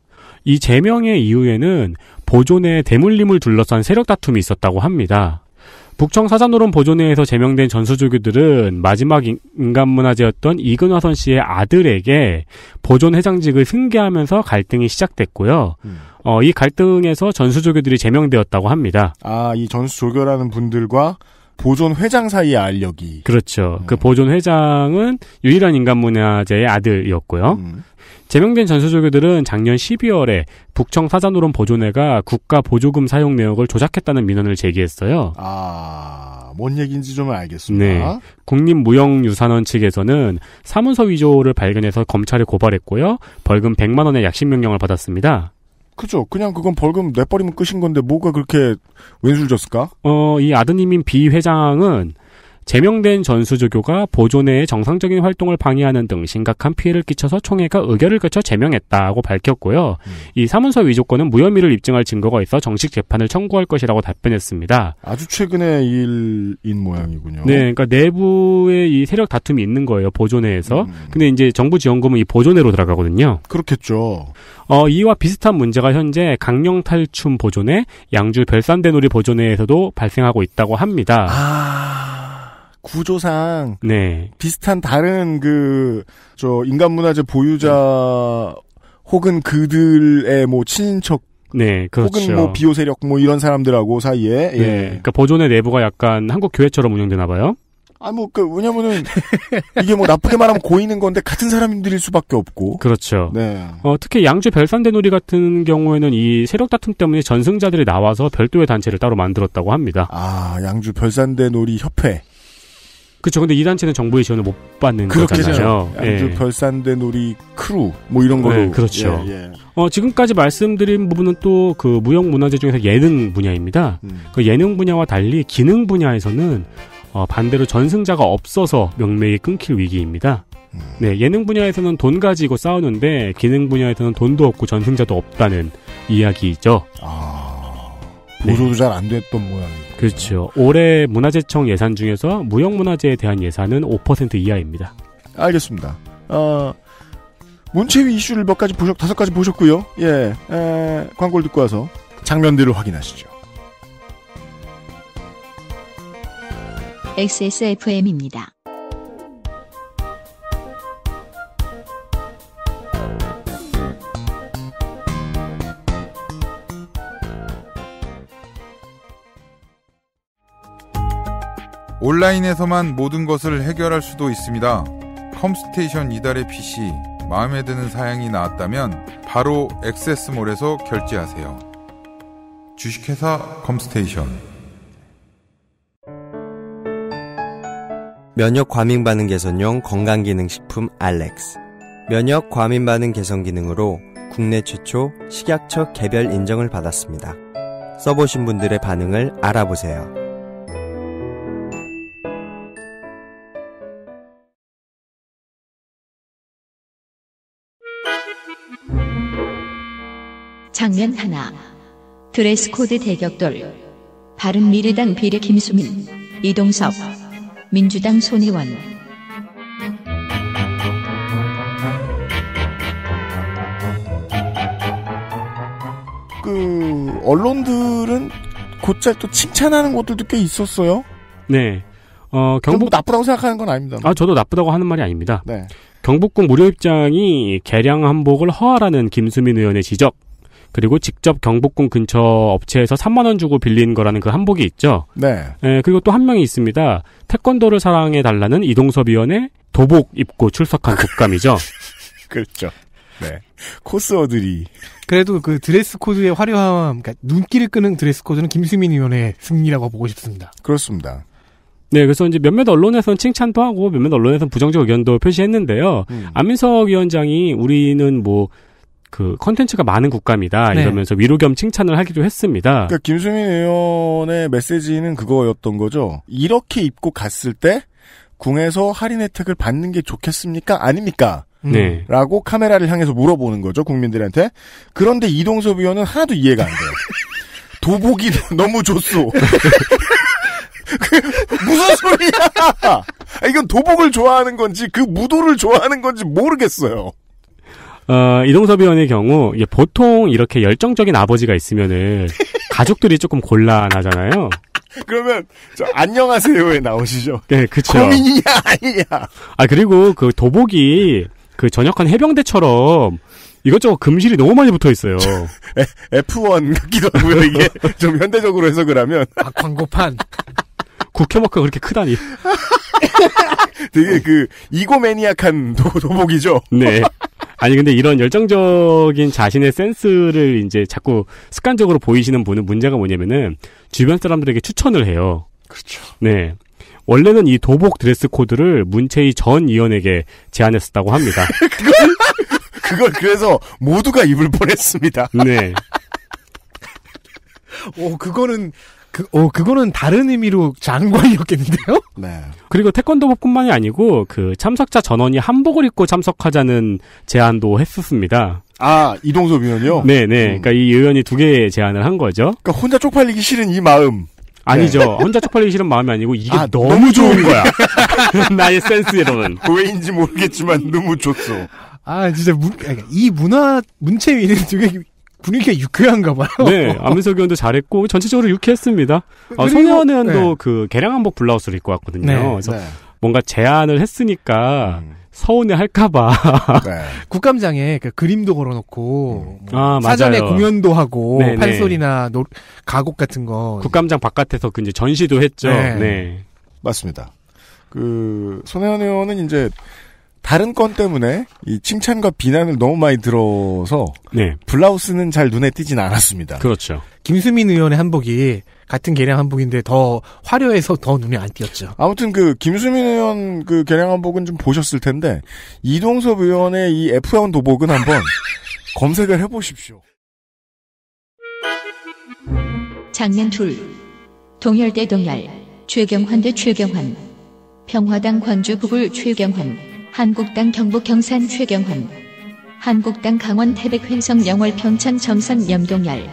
이 제명의 이후에는 보존의 대물림을 둘러싼 세력 다툼이 있었다고 합니다. 북청 사자노론 보존회에서 제명된 전수조교들은 마지막 인간문화재였던 이근화선 씨의 아들에게 보존 회장직을 승계하면서 갈등이 시작됐고요. 음. 어, 이 갈등에서 전수조교들이 제명되었다고 합니다. 아, 이 전수조교라는 분들과 보존 회장 사이의 알력이. 그렇죠. 그 음. 그 보존 회장은 유일한 인간문화재의 아들이었고요. 음. 제명된 전수조교들은 작년 12월에 북청 사자노론 보존회가 국가 보조금 사용 내역을 조작했다는 민원을 제기했어요. 아, 뭔 얘기인지 좀 알겠습니다. 네. 국립무형유산원 측에서는 사문서 위조를 발견해서 검찰에 고발했고요. 벌금 100만 원의 약식 명령을 받았습니다. 그죠. 그냥 그건 벌금 내버리면 끝인 건데 뭐가 그렇게 왼수를 줬을까? 어, 이 아드님인 비 회장은 제명된 전수조교가 보존회의 정상적인 활동을 방해하는 등 심각한 피해를 끼쳐서 총회가 의결을 거쳐 제명했다고 밝혔고요. 음. 이 사문서 위조권은 무혐의를 입증할 증거가 있어 정식 재판을 청구할 것이라고 답변했습니다. 아주 최근의 일인 모양이군요. 네, 그러니까 내부의 이 세력 다툼이 있는 거예요. 보존회에서. 음. 근데 이제 정부 지원금은 이 보존회로 들어가거든요. 그렇겠죠. 어, 이와 비슷한 문제가 현재 강령 탈춤 보존회, 양주 별산대놀이 보존회에서도 발생하고 있다고 합니다. 아... 구조상 네. 비슷한 다른 그 저 인간문화재 보유자 혹은 그들의 뭐 친인척 네, 그렇죠. 혹은 뭐 비호 세력 뭐 이런 사람들하고 사이에 네, 예. 네, 그러니까 보존의 내부가 약간 한국 교회처럼 운영되나 봐요. 아, 뭐, 그, 왜냐면은, 이게 뭐 나쁘게 말하면 고이는 건데, 같은 사람들일 수밖에 없고. 그렇죠. 네. 어, 특히 양주 별산대놀이 같은 경우에는 이 세력 다툼 때문에 전승자들이 나와서 별도의 단체를 따로 만들었다고 합니다. 아, 양주 별산대놀이 협회. 그렇죠. 근데 이 단체는 정부의 지원을 못 받는 그렇게 거잖아요. 양주 예. 별산된 우리 크루 뭐 이런 네, 거로. 네, 그렇죠. 예, 예. 어, 지금까지 말씀드린 부분은 또 그 무형 문화재 중에서 예능 분야입니다. 음. 그 예능 분야와 달리 기능 분야에서는 어, 반대로 전승자가 없어서 명맥이 끊길 위기입니다. 음. 네, 예능 분야에서는 돈 가지고 싸우는데 기능 분야에서는 돈도 없고 전승자도 없다는 이야기죠. 아. 보조도 잘 안 됐던 모양이고. 그렇죠. 올해 문화재청 예산 중에서 무형문화재에 대한 예산은 5% 이하입니다. 알겠습니다. 어, 문체위 이슈를 몇 가지 보셨, 다섯 가지 보셨고요. 예, 에, 광고를 듣고 와서 장면들을 확인하시죠. XSFM입니다. 온라인에서만 모든 것을 해결할 수도 있습니다. 컴스테이션 이달의 PC 마음에 드는 사양이 나왔다면 바로 액세스몰에서 결제하세요. 주식회사 컴스테이션 면역 과민 반응 개선용 건강 기능 식품 알렉스 면역 과민 반응 개선 기능으로 국내 최초 식약처 개별 인정을 받았습니다. 써보신 분들의 반응을 알아보세요. 장면 하나. 드레스코드 대격돌. 바른미래당 비례 김수민, 이동섭, 민주당 손혜원. 그 언론들은 곧잘 또 칭찬하는 것들도꽤 있었어요. 네. 어, 뭐 경북 나쁘다고 생각하는 건 아닙니다. 아, 저도 나쁘다고 하는 말이 아닙니다. 네. 경북국 무료 입장이 개량 한복을 허하라는 김수민 의원의 지적 그리고 직접 경복궁 근처 업체에서 3만 원 주고 빌린 거라는 그 한복이 있죠. 네. 예, 그리고 또 한 명이 있습니다. 태권도를 사랑해 달라는 이동섭 위원의 도복 입고 출석한 국감이죠. [laughs] 그렇죠. 네. 코스어들이 그래도 그 드레스 코드의 화려함, 그러니까 눈길을 끄는 드레스 코드는 김수민 의원의 승리라고 보고 싶습니다. 그렇습니다. 네, 그래서 이제 몇몇 언론에서는 칭찬도 하고 몇몇 언론에서는 부정적 의견도 표시했는데요. 음. 안민석 위원장이 우리는 뭐그 컨텐츠가 많은 국가입니다. 네. 이러면서 위로 겸 칭찬을 하기도 했습니다. 그러니까 김수민 의원의 메시지는 그거였던 거죠. 이렇게 입고 갔을 때 궁에서 할인 혜택을 받는 게 좋겠습니까? 아닙니까? 음. 네. 라고 카메라를 향해서 물어보는 거죠, 국민들한테. 그런데 이동섭 의원은 하나도 이해가 안 돼요. [laughs] 도복이 [laughs] 너무 좋소. [laughs] 그 무슨 소리야! 아, 이건 도복을 좋아하는 건지, 그 무도를 좋아하는 건지 모르겠어요. 어, 이동섭 의원의 경우 이게 보통 이렇게 열정적인 아버지가 있으면은 [laughs] 가족들이 조금 곤란하잖아요. 그러면 저 안녕하세요에 나오시죠. 네, 그렇죠. 고민이냐 아니냐. 아 그리고 그 도복이 그 전역한 해병대처럼 이것저것 금실이 너무 많이 붙어 있어요. F1 [laughs] 같기도 하고요. 이게 [laughs] 좀 현대적으로 해석을 하면 아, 광고판. 국회먹가 그렇게 크다니. [laughs] 되게 그 이고매니악한 도, 복이죠 네. 아니 근데 이런 열정적인 자신의 센스를 이제 자꾸 습관적으로 보이시는 분은 문제가 뭐냐면은 주변 사람들에게 추천을 해요. 그렇죠. 네. 원래는 이 도복 드레스 코드를 문체위 전 의원에게 제안했었다고 합니다. [laughs] 그걸, 그걸 그래서 모두가 입을 뻔했습니다. 네. 오, 그거는 그, 어, 그거는 다른 의미로 장관이었겠는데요? [laughs] 네. 그리고 태권도법뿐만이 아니고 그 참석자 전원이 한복을 입고 참석하자는 제안도 했었습니다. 아, 이동섭 의원이요? 네네. 네. 음. 그니까 이 의원이 두 개의 제안을 한 거죠. 그니까 혼자 쪽팔리기 싫은 이 마음. 아니죠. 네. 혼자 쪽팔리기 싫은 마음이 아니고 이게 아, 너무, 너무 좋은 거야. [laughs] 나의 센스로는. 에 왜인지 모르겠지만 너무 좋소. 아, 진짜 문, 이 문화, 문체위는 되게 분위기가 유쾌한가 봐요. 네, 안민석 의원도 잘했고 전체적으로 유쾌했습니다. 그 손혜원 의원도 네. 그 개량 한복 블라우스를 입고 왔거든요. 네, 그래서 네. 뭔가 제안을 했으니까 음. 서운해 할까봐. [laughs] 네. 국감장에 그 그림도 걸어놓고 뭐 아, 사전에 공연도 하고 네, 네 판소리나 노, 가곡 같은 거 국감장 바깥에서 그 이제 전시도 했죠. 네. 네. 맞습니다. 그 손혜원 의원은 이제 다른 건 때문에 이 칭찬과 비난을 너무 많이 들어서 네. 블라우스는 잘 눈에 띄진 않았습니다. 그렇죠. 김수민 의원의 한복이 같은 개량 한복인데 더 화려해서 더 눈에 안 띄었죠. 아무튼 그 김수민 의원 그 개량 한복은 좀 보셨을 텐데 이동섭 의원의 이 F1 도복은 한번 [laughs] 검색을 해보십시오. 장면 둘 동열대 동열 최경환 대 최경환 평화당 관주 북을 최경환 한국당 경북 경산 최경훈 한국당 강원 태백 횡성 영월 평창 점선 염동열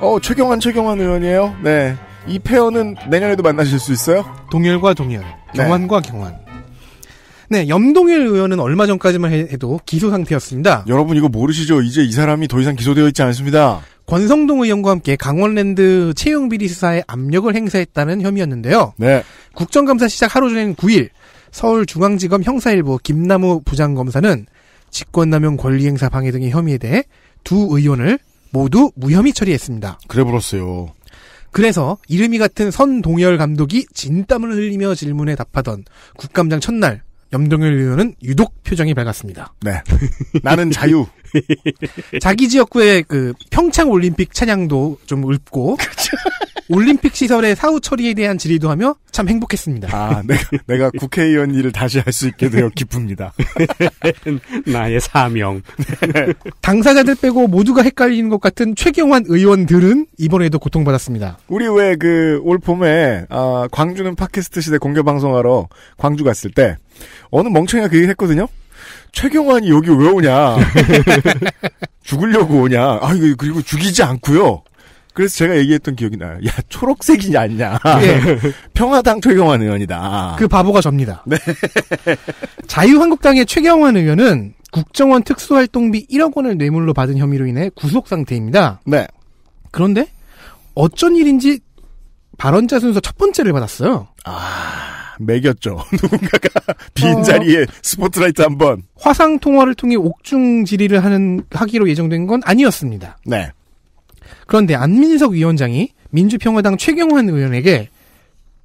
어, 최경환, 최경환 의원이에요? 네. 이 페어는 내년에도 만나실 수 있어요? 동열과 동열, 네. 경환과 네. 경환. 네, 염동일 의원은 얼마 전까지만 해도 기소 상태였습니다. 여러분 이거 모르시죠? 이제 이 사람이 더 이상 기소되어 있지 않습니다. 권성동 의원과 함께 강원랜드 채용 비리 수사에 압력을 행사했다는 혐의였는데요. 네. 국정감사 시작 하루 전인 9일 서울중앙지검 형사일부 김남우 부장검사는 직권남용 권리행사 방해 등의 혐의에 대해 두 의원을 모두 무혐의 처리했습니다. 그래 불었어요. 그래서 이름이 같은 선동열 감독이 진땀을 흘리며 질문에 답하던 국감장 첫날 염동열 의원은 유독 표정이 밝았습니다. 네. 나는 자유. [laughs] [laughs] 자기 지역구의 그 평창 올림픽 찬양도 좀 읊고 그렇죠. 올림픽 시설의 사후 처리에 대한 질의도 하며 참 행복했습니다. 아, 내가, 내가 국회의원 일을 다시 할 수 있게 되어 기쁩니다. [laughs] 나의 사명. [laughs] 당사자들 빼고 모두가 헷갈리는 것 같은 최경환 의원들은 이번에도 고통받았습니다. 우리 왜 그 올 봄에 아, 광주는 팟캐스트 시대 공개 방송하러 광주 갔을 때 어느 멍청이가 그 얘기를 했거든요. 최경환이 여기 왜 오냐. [laughs] 죽으려고 오냐. 아, 이거, 그리고 죽이지 않고요. 그래서 제가 얘기했던 기억이 나요. 야, 초록색이지 않냐. 예. [laughs] 평화당 최경환 의원이다. 그 바보가 접니다. 네. [laughs] 자유한국당의 최경환 의원은 국정원 특수활동비 1억 원을 뇌물로 받은 혐의로 인해 구속 상태입니다. 네. 그런데 어쩐 일인지 발언자 순서 첫 번째를 받았어요. 아, 매겼죠. [laughs] 누군가가 빈자리에 어. 스포트라이트 한 번. 화상 통화를 통해 옥중 질의를 하는, 하기로 예정된 건 아니었습니다. 네. 그런데 안민석 위원장이 민주평화당 최경환 의원에게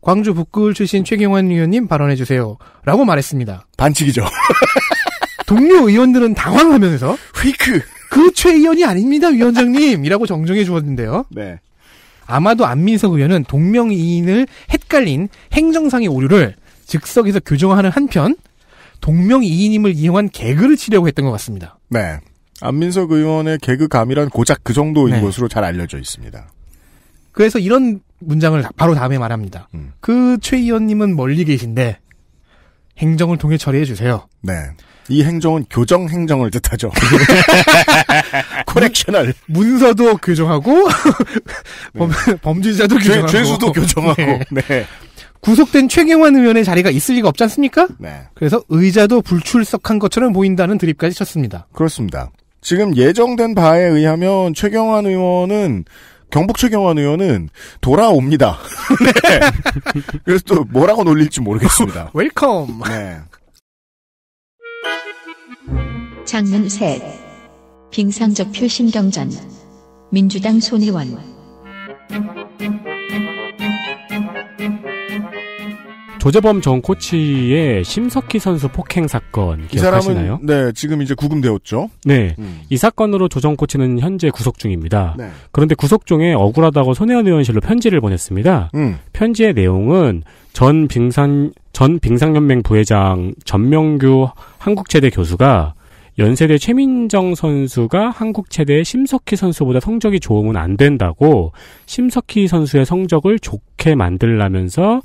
광주 북구 출신 최경환 의원님 발언해주세요. 라고 말했습니다. 반칙이죠. [laughs] 동료 의원들은 당황하면서 휘크! 그 최 의원이 아닙니다, 위원장님! 이라고 정정해 주었는데요. 네. 아마도 안민석 의원은 동명이인을 헷갈린 행정상의 오류를 즉석에서 교정하는 한편 동명이인임을 이용한 개그를 치려고 했던 것 같습니다. 네. 안민석 의원의 개그감이란 고작 그 정도인 네. 것으로 잘 알려져 있습니다. 그래서 이런 문장을 바로 다음에 말합니다. 음. 그최 의원님은 멀리 계신데 행정을 통해 처리해 주세요. 네. 이 행정은 교정 행정을 뜻하죠. 코렉셔널 [laughs] 문서도 교정하고 [laughs] 네. 범, 죄자도 교정하고 죄, 수도 교정하고 네. 네. 구속된 최경환 의원의 자리가 있을 리가 없지 않습니까? 네. 그래서 의자도 불출석한 것처럼 보인다는 드립까지 쳤습니다. 그렇습니다. 지금 예정된 바에 의하면 최경환 의원은 경북 최경환 의원은 돌아옵니다. [laughs] 네. 그래서 또 뭐라고 놀릴지 모르겠습니다. 웰컴. 네. 장문 셋. 빙상적표 심경전. 민주당 손혜원. 조재범 전 코치의 심석희 선수 폭행 사건 기억하시나요? 이 사람은 네 지금 이제 구금되었죠. 네, 음. 이 사건으로 조정 코치는 현재 구속 중입니다. 네. 그런데 구속 중에 억울하다고 손혜원 의원실로 편지를 보냈습니다. 음. 편지의 내용은 전 빙상 전 빙상연맹 부회장 전명규 한국체대 교수가 연세대 최민정 선수가 한국 체대 의 심석희 선수보다 성적이 좋으면 안 된다고 심석희 선수의 성적을 좋게 만들라면서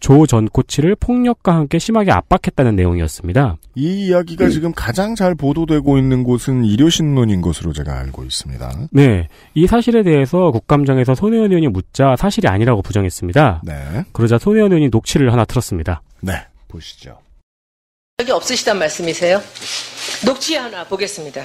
조 전 코치를 폭력과 함께 심하게 압박했다는 내용이었습니다. 이 이야기가 음. 지금 가장 잘 보도되고 있는 곳은 일요신문인 것으로 제가 알고 있습니다. 네. 이 사실에 대해서 국감장에서 손혜원 의원이 묻자 사실이 아니라고 부정했습니다. 네. 그러자 손혜원 의원이 녹취를 하나 틀었습니다. 네. 보시죠. 여기 없으시단 말씀이세요? 녹취 하나 보겠습니다.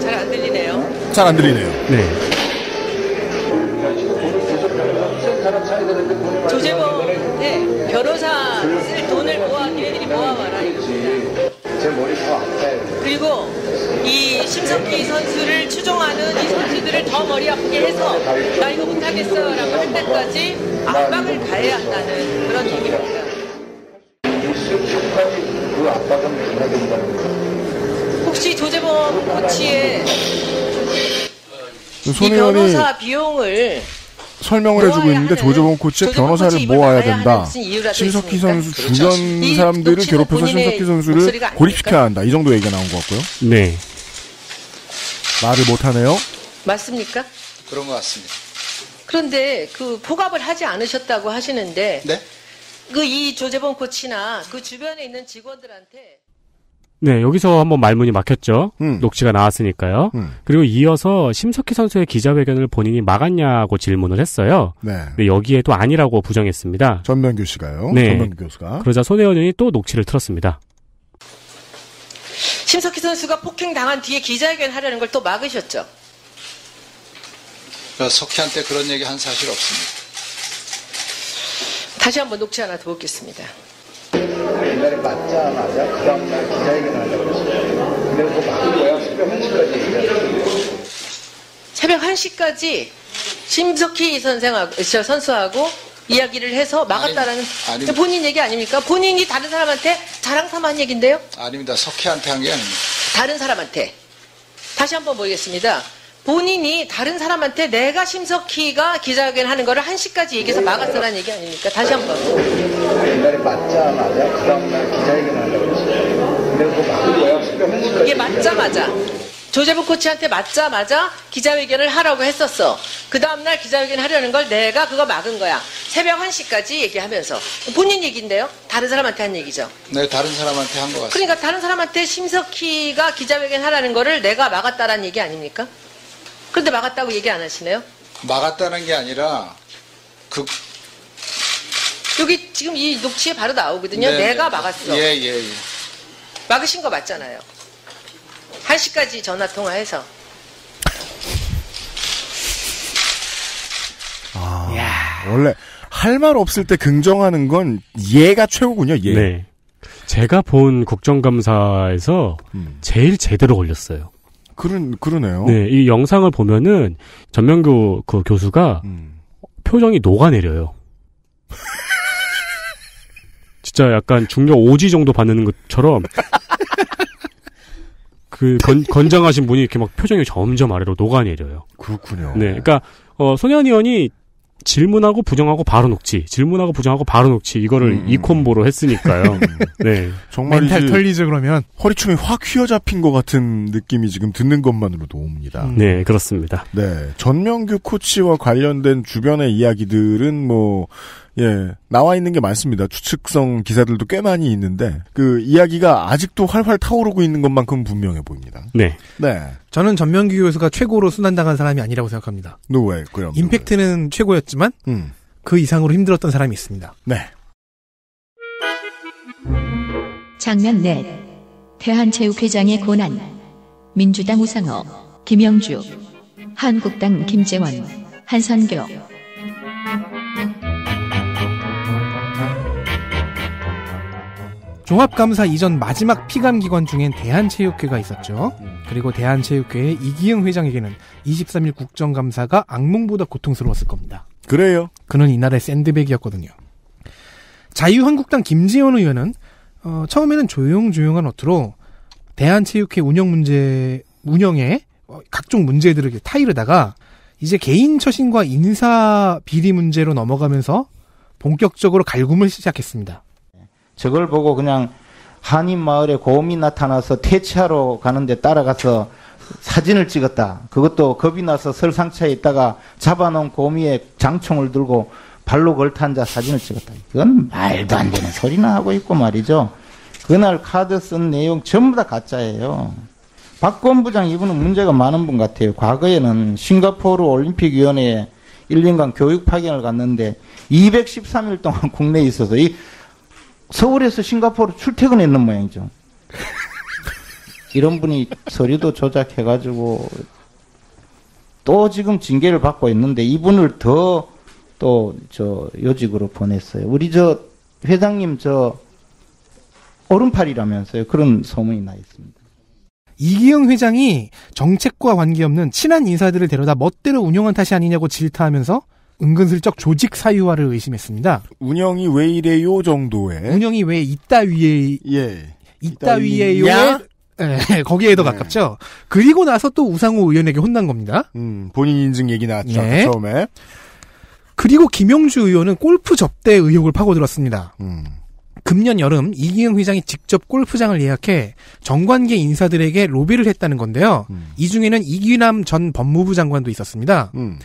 잘안 들리네요. 잘 안 들리네요. 네. 조재범 네, 변호사 제 머리 더아 네. 그리고 이 심석희 선수를 추종하는 이 선수들을 더 머리 아프게 해서 나 이거 못하겠어라고 할 때까지 압박을 가해야 한다는 그런 얘기입니다. 그 압박은 가야 된다 혹시 조재범 코치의 그 이 변호사 비용을 설명을 해주고 있는데 조재범 코치의 변호사를 모아야 된다. 신석희 선수 그렇죠. 주변 그렇죠. 사람들을 괴롭혀서 신석희 선수를 고립시켜야 한다. 이 정도 얘기가 나온 것 같고요. 네. 말을 못하네요. 맞습니까? 그런 것 같습니다. 그런데 그 포갑을 하지 않으셨다고 하시는데 네? 그 이 조재범 코치나 그 주변에 있는 직원들한테 네, 여기서 한번 말문이 막혔죠. 음. 녹취가 나왔으니까요. 음. 그리고 이어서 심석희 선수의 기자회견을 본인이 막았냐고 질문을 했어요. 네. 근데 여기에도 아니라고 부정했습니다. 전명규 씨가요. 네. 전명규 교수가. 그러자 손혜원 이또 녹취를 틀었습니다. 심석희 선수가 폭행 당한 뒤에 기자회견 하려는 걸 또 막으셨죠. 그 석희한테 그런 얘기 한 사실 없습니다. 다시 한번 녹취 하나 더 보겠습니다. 옛날에 맞자마자 그 다음날 기자회견을 하려고 했어요. 근데 그거 막은 거야. 새벽 1시까지. 새벽 1시까지 심석희 선생하고, 저 선수하고 이야기를 해서 막았다라는 아니, 그 본인 얘기 아닙니까? 본인이 다른 사람한테 자랑 삼아 한 얘기인데요? 아닙니다. 석희한테 한 게 아닙니다. 다른 사람한테. 다시 한 번 보겠습니다. 본인이 다른 사람한테 내가 심석희가 기자회견 하는 거를 1시까지 얘기해서 네, 막았어라는 얘기 아닙니까? 다시 뭐 한 번. 옛날에 맞자마자 그 다음날 기자회견 하려고 했어요. 근데 거 막은 이게 맞자마자. 조재부 코치한테 맞자마자 기자회견을 하라고 했었어. 그 다음날 기자회견 하려는 걸 내가 그거 막은 거야. 새벽 1시까지 얘기하면서. 본인 얘기인데요? 다른 사람한테 한 얘기죠. 네, 다른 사람한테 한 것 같습니다. 그러니까 다른 사람한테 심석희가 기자회견 하라는 거를 내가 막았다라는 얘기 아닙니까? 그런데 막았다고 얘기 안 하시네요? 막았다는 게 아니라 그 여기 지금 이 녹취에 바로 나오거든요. 네, 네. 내가 막았어. 예, 예, 예. 막으신 거 맞잖아요. 1시까지 전화 통화해서. 아, 야. 원래 할 말 없을 때 긍정하는 건 얘가 최고군요. 얘. 예. 네. 제가 본 국정감사에서 음. 제일 제대로 걸렸어요. 그런 그러네요. 네, 이 영상을 보면은 전명교 그 교수가 음. 표정이 녹아내려요. [laughs] 진짜 약간 중력 오지 정도 받는 것처럼 그 건, 장하신 분이 이렇게 막 표정이 점점 아래로 녹아내려요. 그렇군요. 네, 그러니까 어, 소년 의원이 질문하고 부정하고 바로 녹지. 질문하고 부정하고 바로 녹지. 이거를 음. 이 콤보로 했으니까요. [laughs] 음. 네. 정말 멘탈 털리죠 그러면 허리춤이 확 휘어잡힌 것 같은 느낌이 지금 듣는 것만으로도 옵니다. 음. 네, 그렇습니다. 네. 전명규 코치와 관련된 주변의 이야기들은 뭐 예, 나와 있는 게 많습니다. 추측성 기사들도 꽤 많이 있는데 그 이야기가 아직도 활활 타오르고 있는 것만큼 분명해 보입니다. 네. 네. 저는 전명기 교수가 최고로 순환당한 사람이 아니라고 생각합니다. 누구예요? 그럼 임팩트는 누구에? 최고였지만 음. 그 이상으로 힘들었던 사람이 있습니다. 네. 장면 넷. 대한체육회장의 고난. 민주당 우상호, 김영주, 한국당 김재원, 한선교. 종합감사 이전 마지막 피감기관 중엔 대한체육회가 있었죠. 그리고 대한체육회의 이기영 회장에게는 23일 국정감사가 악몽보다 고통스러웠을 겁니다. 그래요. 그는 이날의 샌드백이었거든요. 자유한국당 김재현 의원은 어, 처음에는 조용조용한 어투로 대한체육회 운영 문제 운영에 어, 각종 문제들을 타이르다가 이제 개인 처신과 인사 비리 문제로 넘어가면서 본격적으로 갈굼을 시작했습니다. 저걸 보고 그냥 한인 마을에 고음이 나타나서 퇴치하러 가는데 따라가서 사진을 찍었다. 그것도 겁이 나서 설상차에 있다가 잡아놓은 고미에 장총을 들고 발로 걸터앉아 사진을 찍었다. 그건 말도 안 되는 소리나 하고 있고 말이죠. 그날 카드 쓴 내용 전부 다 가짜예요. 박권 부장 이분은 문제가 많은 분 같아요. 과거에는 싱가포르 올림픽위원회에 1년간 교육 파견을 갔는데 213일 동안 국내에 있어서 이 서울에서 싱가포르 출퇴근했는 모양이죠. 이런 분이 서류도 조작해가지고 또 지금 징계를 받고 있는데 이분을 더 또 저 요직으로 보냈어요. 우리 저 회장님 저 오른팔이라면서요. 그런 소문이 나 있습니다. 이기영 회장이 정책과 관계없는 친한 인사들을 데려다 멋대로 운영한 탓이 아니냐고 질타하면서 은근슬쩍 조직 사유화를 의심했습니다. 운영이 왜 이래요 정도에 운영이 왜 이따위에 예 이따위에요 예. 예 거기에 더 네. 가깝죠. 그리고 나서 또 우상호 의원에게 혼난 겁니다. 음, 본인 인증 얘기 나왔죠 네. 처음에. 그리고 김영주 의원은 골프 접대 의혹을 파고들었습니다. 음. 금년 여름 이기영 회장이 직접 골프장을 예약해 정관계 인사들에게 로비를 했다는 건데요. 음. 이 중에는 이기남 전 법무부 장관도 있었습니다. 음.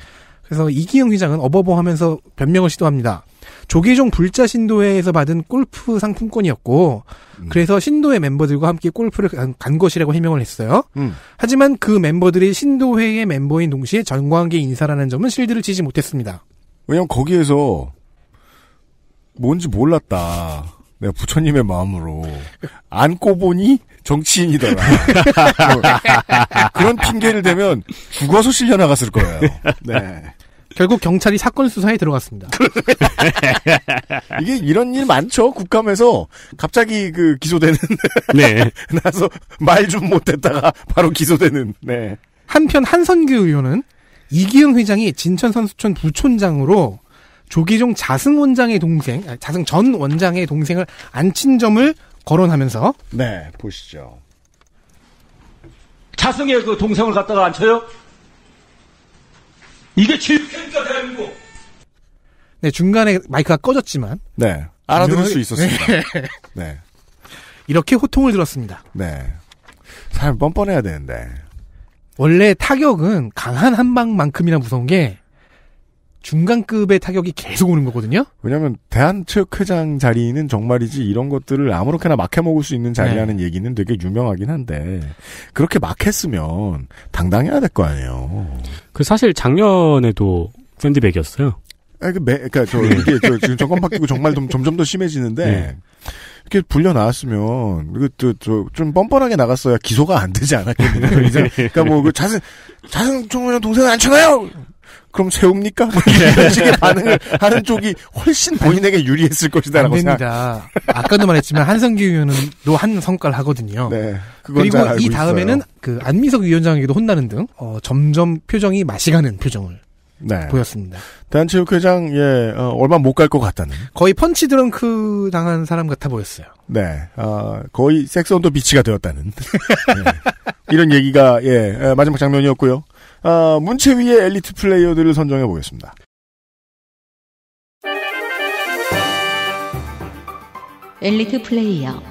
그래서 이기영 회장은 어버버 하면서 변명을 시도합니다. 조계종 불자 신도회에서 받은 골프 상품권이었고 음. 그래서 신도회 멤버들과 함께 골프를 간, 것이라고 해명을 했어요. 음. 하지만 그 멤버들이 신도회의 멤버인 동시에 전광계 인사라는 점은 실드를 치지 못했습니다. 왜냐면 거기에서 뭔지 몰랐다. 내가 부처님의 마음으로 안고 보니 정치인이더라. [laughs] 그런 핑계를 대면 죽어서 실려 나갔을 거예요. 네. 결국 경찰이 사건 수사에 들어갔습니다. [laughs] 이게 이런 일 많죠. 국감에서 갑자기 그 기소되는. [laughs] 네. [laughs] 나서 말 좀 못했다가 바로 기소되는. 네. 한편 한선규 의원은 이기흥 회장이 진천선수촌 부촌장으로 조기종 자승 원장의 동생, 자승 전 원장의 동생을 안친 점을 거론하면서. 네, 보시죠. 자승의 그 동생을 갖다가 앉혀요? 이게 지금까 대한민국. 네, 중간에 마이크가 꺼졌지만. 네. 알아들을 네. 수 있었습니다. 네. 네. 이렇게 호통을 들었습니다. 네. 사람 뻔뻔해야 되는데. 원래 타격은 강한 한 방만큼이나 무서운 게 중간급의 타격이 계속 오는 거거든요. 왜냐하면 대한체육회장 자리는 정말이지 이런 것들을 아무렇게나 막해 먹을 수 있는 자리라는 네. 얘기는 되게 유명하긴 한데 그렇게 막했으면 당당해야 될 거 아니에요. 그 사실 작년에도 샌드백이었어요. 아, 그 매, 그러니까 저 네. 이게 저 지금 정권 바뀌고 정말 좀, 점점 더 심해지는데 네. 이렇게 불려 나왔으면 이 그저좀 뻔뻔하게 나갔어야 기소가 안 되지 않았겠느냐. 그러니까 뭐그 자승 자승 총무장 동생은 안 쳐나요. 그럼 세웁니까? 뭐 이런 네. 식의 반응을 하는 쪽이 훨씬 본인에게 유리했을 것이다라고 생각합니다. 아까도 말했지만 한성규 의원은도 한 성과를 하거든요. 네, 그리고 이 다음에는 있어요. 그 안민석 위원장에게도 혼나는 등 어, 점점 표정이 마시 가는 표정을 네. 보였습니다. 대한체육회장 예 어, 얼마 못 갈 것 같다는. 거의 펀치 드렁크 당한 사람 같아 보였어요. 네, 어, 거의 섹스 온도 비치가 되었다는 [laughs] 네. 이런 얘기가 예 어, 마지막 장면이었고요. 아, 어, 문체 위의 엘리트 플레이어들을 선정해 보겠습니다. 엘리트 플레이어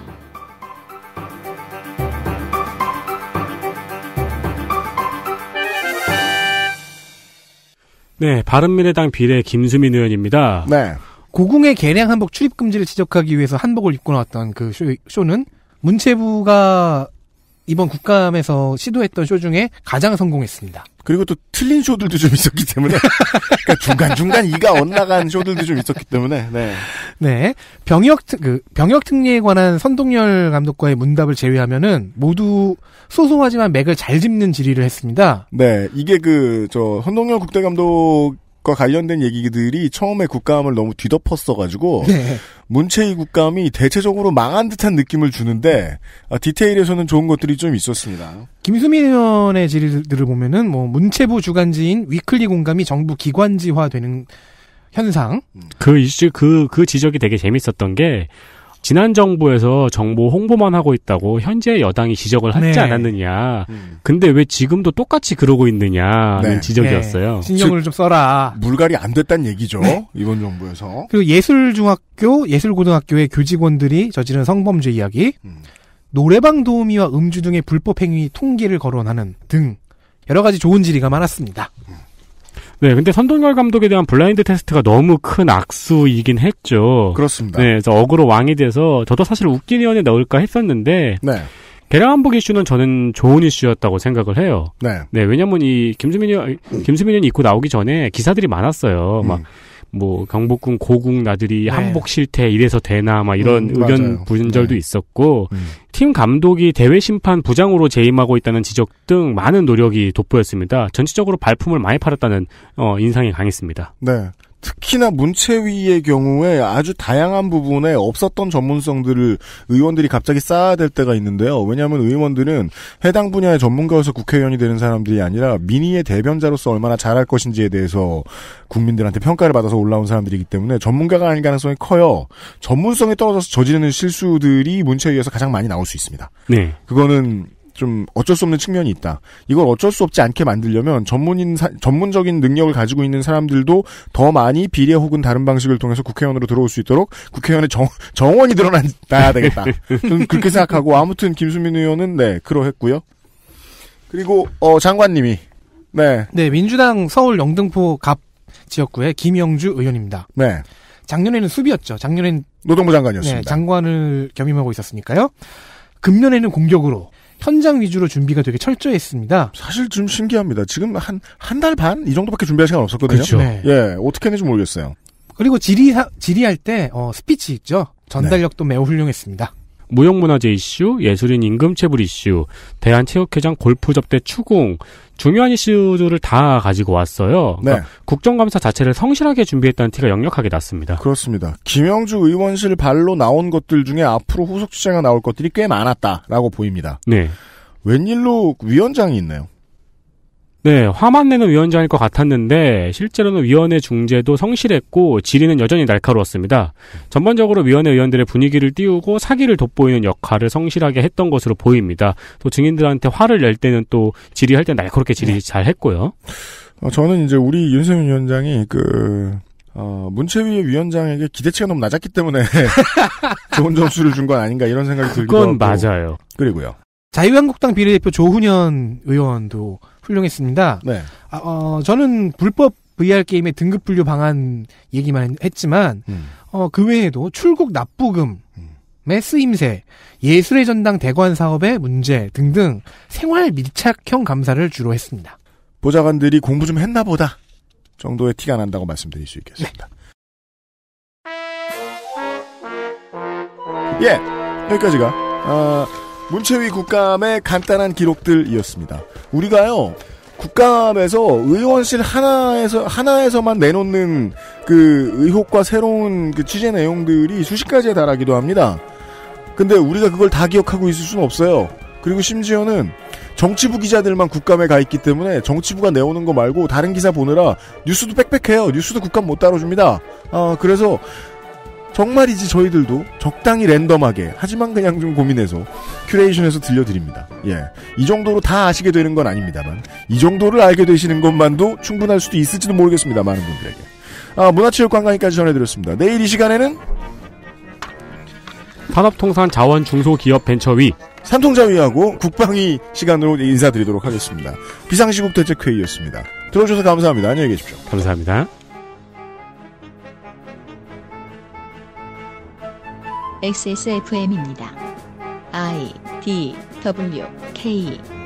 네, 바른미래당 비례 김수민 의원입니다. 네. 고궁의 개량 한복 출입 금지를 지적하기 위해서 한복을 입고 나왔던 그 쇼, 쇼는 문체부가 이번 국감에서 시도했던 쇼 중에 가장 성공했습니다. 그리고 또 틀린 쇼들도 좀 있었기 때문에 [laughs] 그러니까 중간 중간 이가 엇나간 쇼들도 좀 있었기 때문에 네, 네 병역 그 병역 특례에 관한 선동열 감독과의 문답을 제외하면은 모두 소소하지만 맥을 잘 짚는 질의를 했습니다. 네, 이게 그 저 선동열 국대 감독 과 관련된 얘기들이 처음에 국감을 너무 뒤덮었어가지고 네. 문체위 국감이 대체적으로 망한 듯한 느낌을 주는데 아, 디테일에서는 좋은 것들이 좀 있었습니다. 김수민 의원의 질의들을 보면은 뭐 문체부 주간지인 위클리 공감이 정부 기관지화되는 현상. 그 이슈 그그 그 지적이 되게 재밌었던 게 지난 정부에서 정보 홍보만 하고 있다고 현재 여당이 지적을 하지 네. 않았느냐. 음. 근데 왜 지금도 똑같이 그러고 있느냐는 네. 지적이었어요. 네. 신경을 좀 써라. 물갈이 안 됐단 얘기죠. 네. 이번 정부에서. 그리고 예술중학교, 예술고등학교의 교직원들이 저지른 성범죄 이야기, 음. 노래방 도우미와 음주 등의 불법 행위 통계를 거론하는 등 여러 가지 좋은 질의가 많았습니다. 네, 근데 선동열 감독에 대한 블라인드 테스트가 너무 큰 악수이긴 했죠. 그렇습니다. 네, 그래서 억으로 왕이 돼서 저도 사실 웃긴 의원에 넣을까 했었는데 네. 계량한복 이슈는 저는 좋은 이슈였다고 생각을 해요. 네. 네, 왜냐면 이 김수민 이원 김수민 의원이 입고 나오기 전에 기사들이 많았어요. 음. 막뭐 경복궁 고궁 나들이 네. 한복 실태 이래서 되나 막 이런 음, 의견 맞아요. 분절도 네. 있었고 음. 팀 감독이 대회 심판 부장으로 재임하고 있다는 지적 등 많은 노력이 돋보였습니다. 전체적으로 발품을 많이 팔았다는 어, 인상이 강했습니다. 네. 특히나 문체위의 경우에 아주 다양한 부분에 없었던 전문성들을 의원들이 갑자기 쌓아야 될 때가 있는데요. 왜냐하면 의원들은 해당 분야의 전문가여서 국회의원이 되는 사람들이 아니라 민의의 대변자로서 얼마나 잘할 것인지에 대해서 국민들한테 평가를 받아서 올라온 사람들이기 때문에 전문가가 아닌 가능성이 커요. 전문성이 떨어져서 저지르는 실수들이 문체위에서 가장 많이 나올 수 있습니다. 네. 그거는 좀 어쩔 수 없는 측면이 있다. 이걸 어쩔 수 없지 않게 만들려면 전문인 사, 전문적인 능력을 가지고 있는 사람들도 더 많이 비례 혹은 다른 방식을 통해서 국회의원으로 들어올 수 있도록 국회의원의 정, 정원이 늘어나야 [laughs] 되겠다. 저는 그렇게 생각하고 아무튼 김수민 의원은 네 그러했고요. 그리고 어, 장관님이 네. 네 민주당 서울 영등포 갑 지역구의 김영주 의원입니다. 네. 작년에는 수비였죠. 작년엔 노동부 장관이었습니다. 네, 장관을 겸임하고 있었으니까요. 금년에는 공격으로 현장 위주로 준비가 되게 철저했습니다. 사실 좀 신기합니다. 지금 한 한 달 반 이 정도밖에 준비할 시간 없었거든요. 그렇죠. 네. 예, 네. 어떻게 했는지 모르겠어요. 그리고 질의 질의할 때 어, 스피치 있죠. 전달력도 네. 매우 훌륭했습니다. 무형문화재 이슈, 예술인 임금 체불 이슈, 대한체육회장 골프 접대 추궁 중요한 이슈들을 다 가지고 왔어요. 네. 그러니까 국정감사 자체를 성실하게 준비했다는 티가 역력하게 났습니다. 그렇습니다. 김영주 의원실 발로 나온 것들 중에 앞으로 후속 취재가 나올 것들이 꽤 많았다라고 보입니다. 네. 웬일로 위원장이 있네요. 네, 화만 내는 위원장일 것 같았는데 실제로는 위원회 중재도 성실했고 질의는 여전히 날카로웠습니다. 전반적으로 위원회 의원들의 분위기를 띄우고 사기를 돋보이는 역할을 성실하게 했던 것으로 보입니다. 또 증인들한테 화를 낼 때는 또 질의할 때 날카롭게 질의 네. 잘 했고요. 어, 저는 이제 우리 윤세민 위원장이 그 어, 문체위의 위원장에게 기대치가 너무 낮았기 때문에 [laughs] 좋은 점수를 준 건 아닌가 이런 생각이 들기도 하고. 그건 맞아요. 그리고요. 자유한국당 비례대표 조훈현 의원도 훌륭했습니다. 네. 아, 어, 저는 불법 VR 게임의 등급 분류 방안 얘기만 했지만 음. 어, 그 외에도 출국 납부금 의 쓰임새, 예술의 전당 대관 사업의 문제 등등 생활 밀착형 감사를 주로 했습니다. 보좌관들이 공부 좀 했나 보다 정도의 티가 난다고 말씀드릴 수 있겠습니다. 네. 예, 여기까지가 어... 문체위 국감의 간단한 기록들이었습니다. 우리가요, 국감에서 의원실 하나에서, 하나에서만 내놓는 그 의혹과 새로운 그 취재 내용들이 수십 가지에 달하기도 합니다. 근데 우리가 그걸 다 기억하고 있을 수는 없어요. 그리고 심지어는 정치부 기자들만 국감에 가 있기 때문에 정치부가 내오는 거 말고 다른 기사 보느라 뉴스도 빽빽해요. 뉴스도 국감 못따뤄줍니다 아, 그래서 정말이지 저희들도 적당히 랜덤하게 하지만 그냥 좀 고민해서 큐레이션에서 들려드립니다. 예, 이 정도로 다 아시게 되는 건 아닙니다만 이 정도를 알게 되시는 것만도 충분할 수도 있을지도 모르겠습니다. 많은 분들에게 아, 문화체육관광까지 전해드렸습니다. 내일 이 시간에는 산업통상자원중소기업벤처위 삼통자위하고 국방위 시간으로 인사드리도록 하겠습니다. 비상시국 대책회의였습니다. 들어주셔서 감사합니다. 안녕히 계십시오. 감사합니다. XSFM입니다. I D W K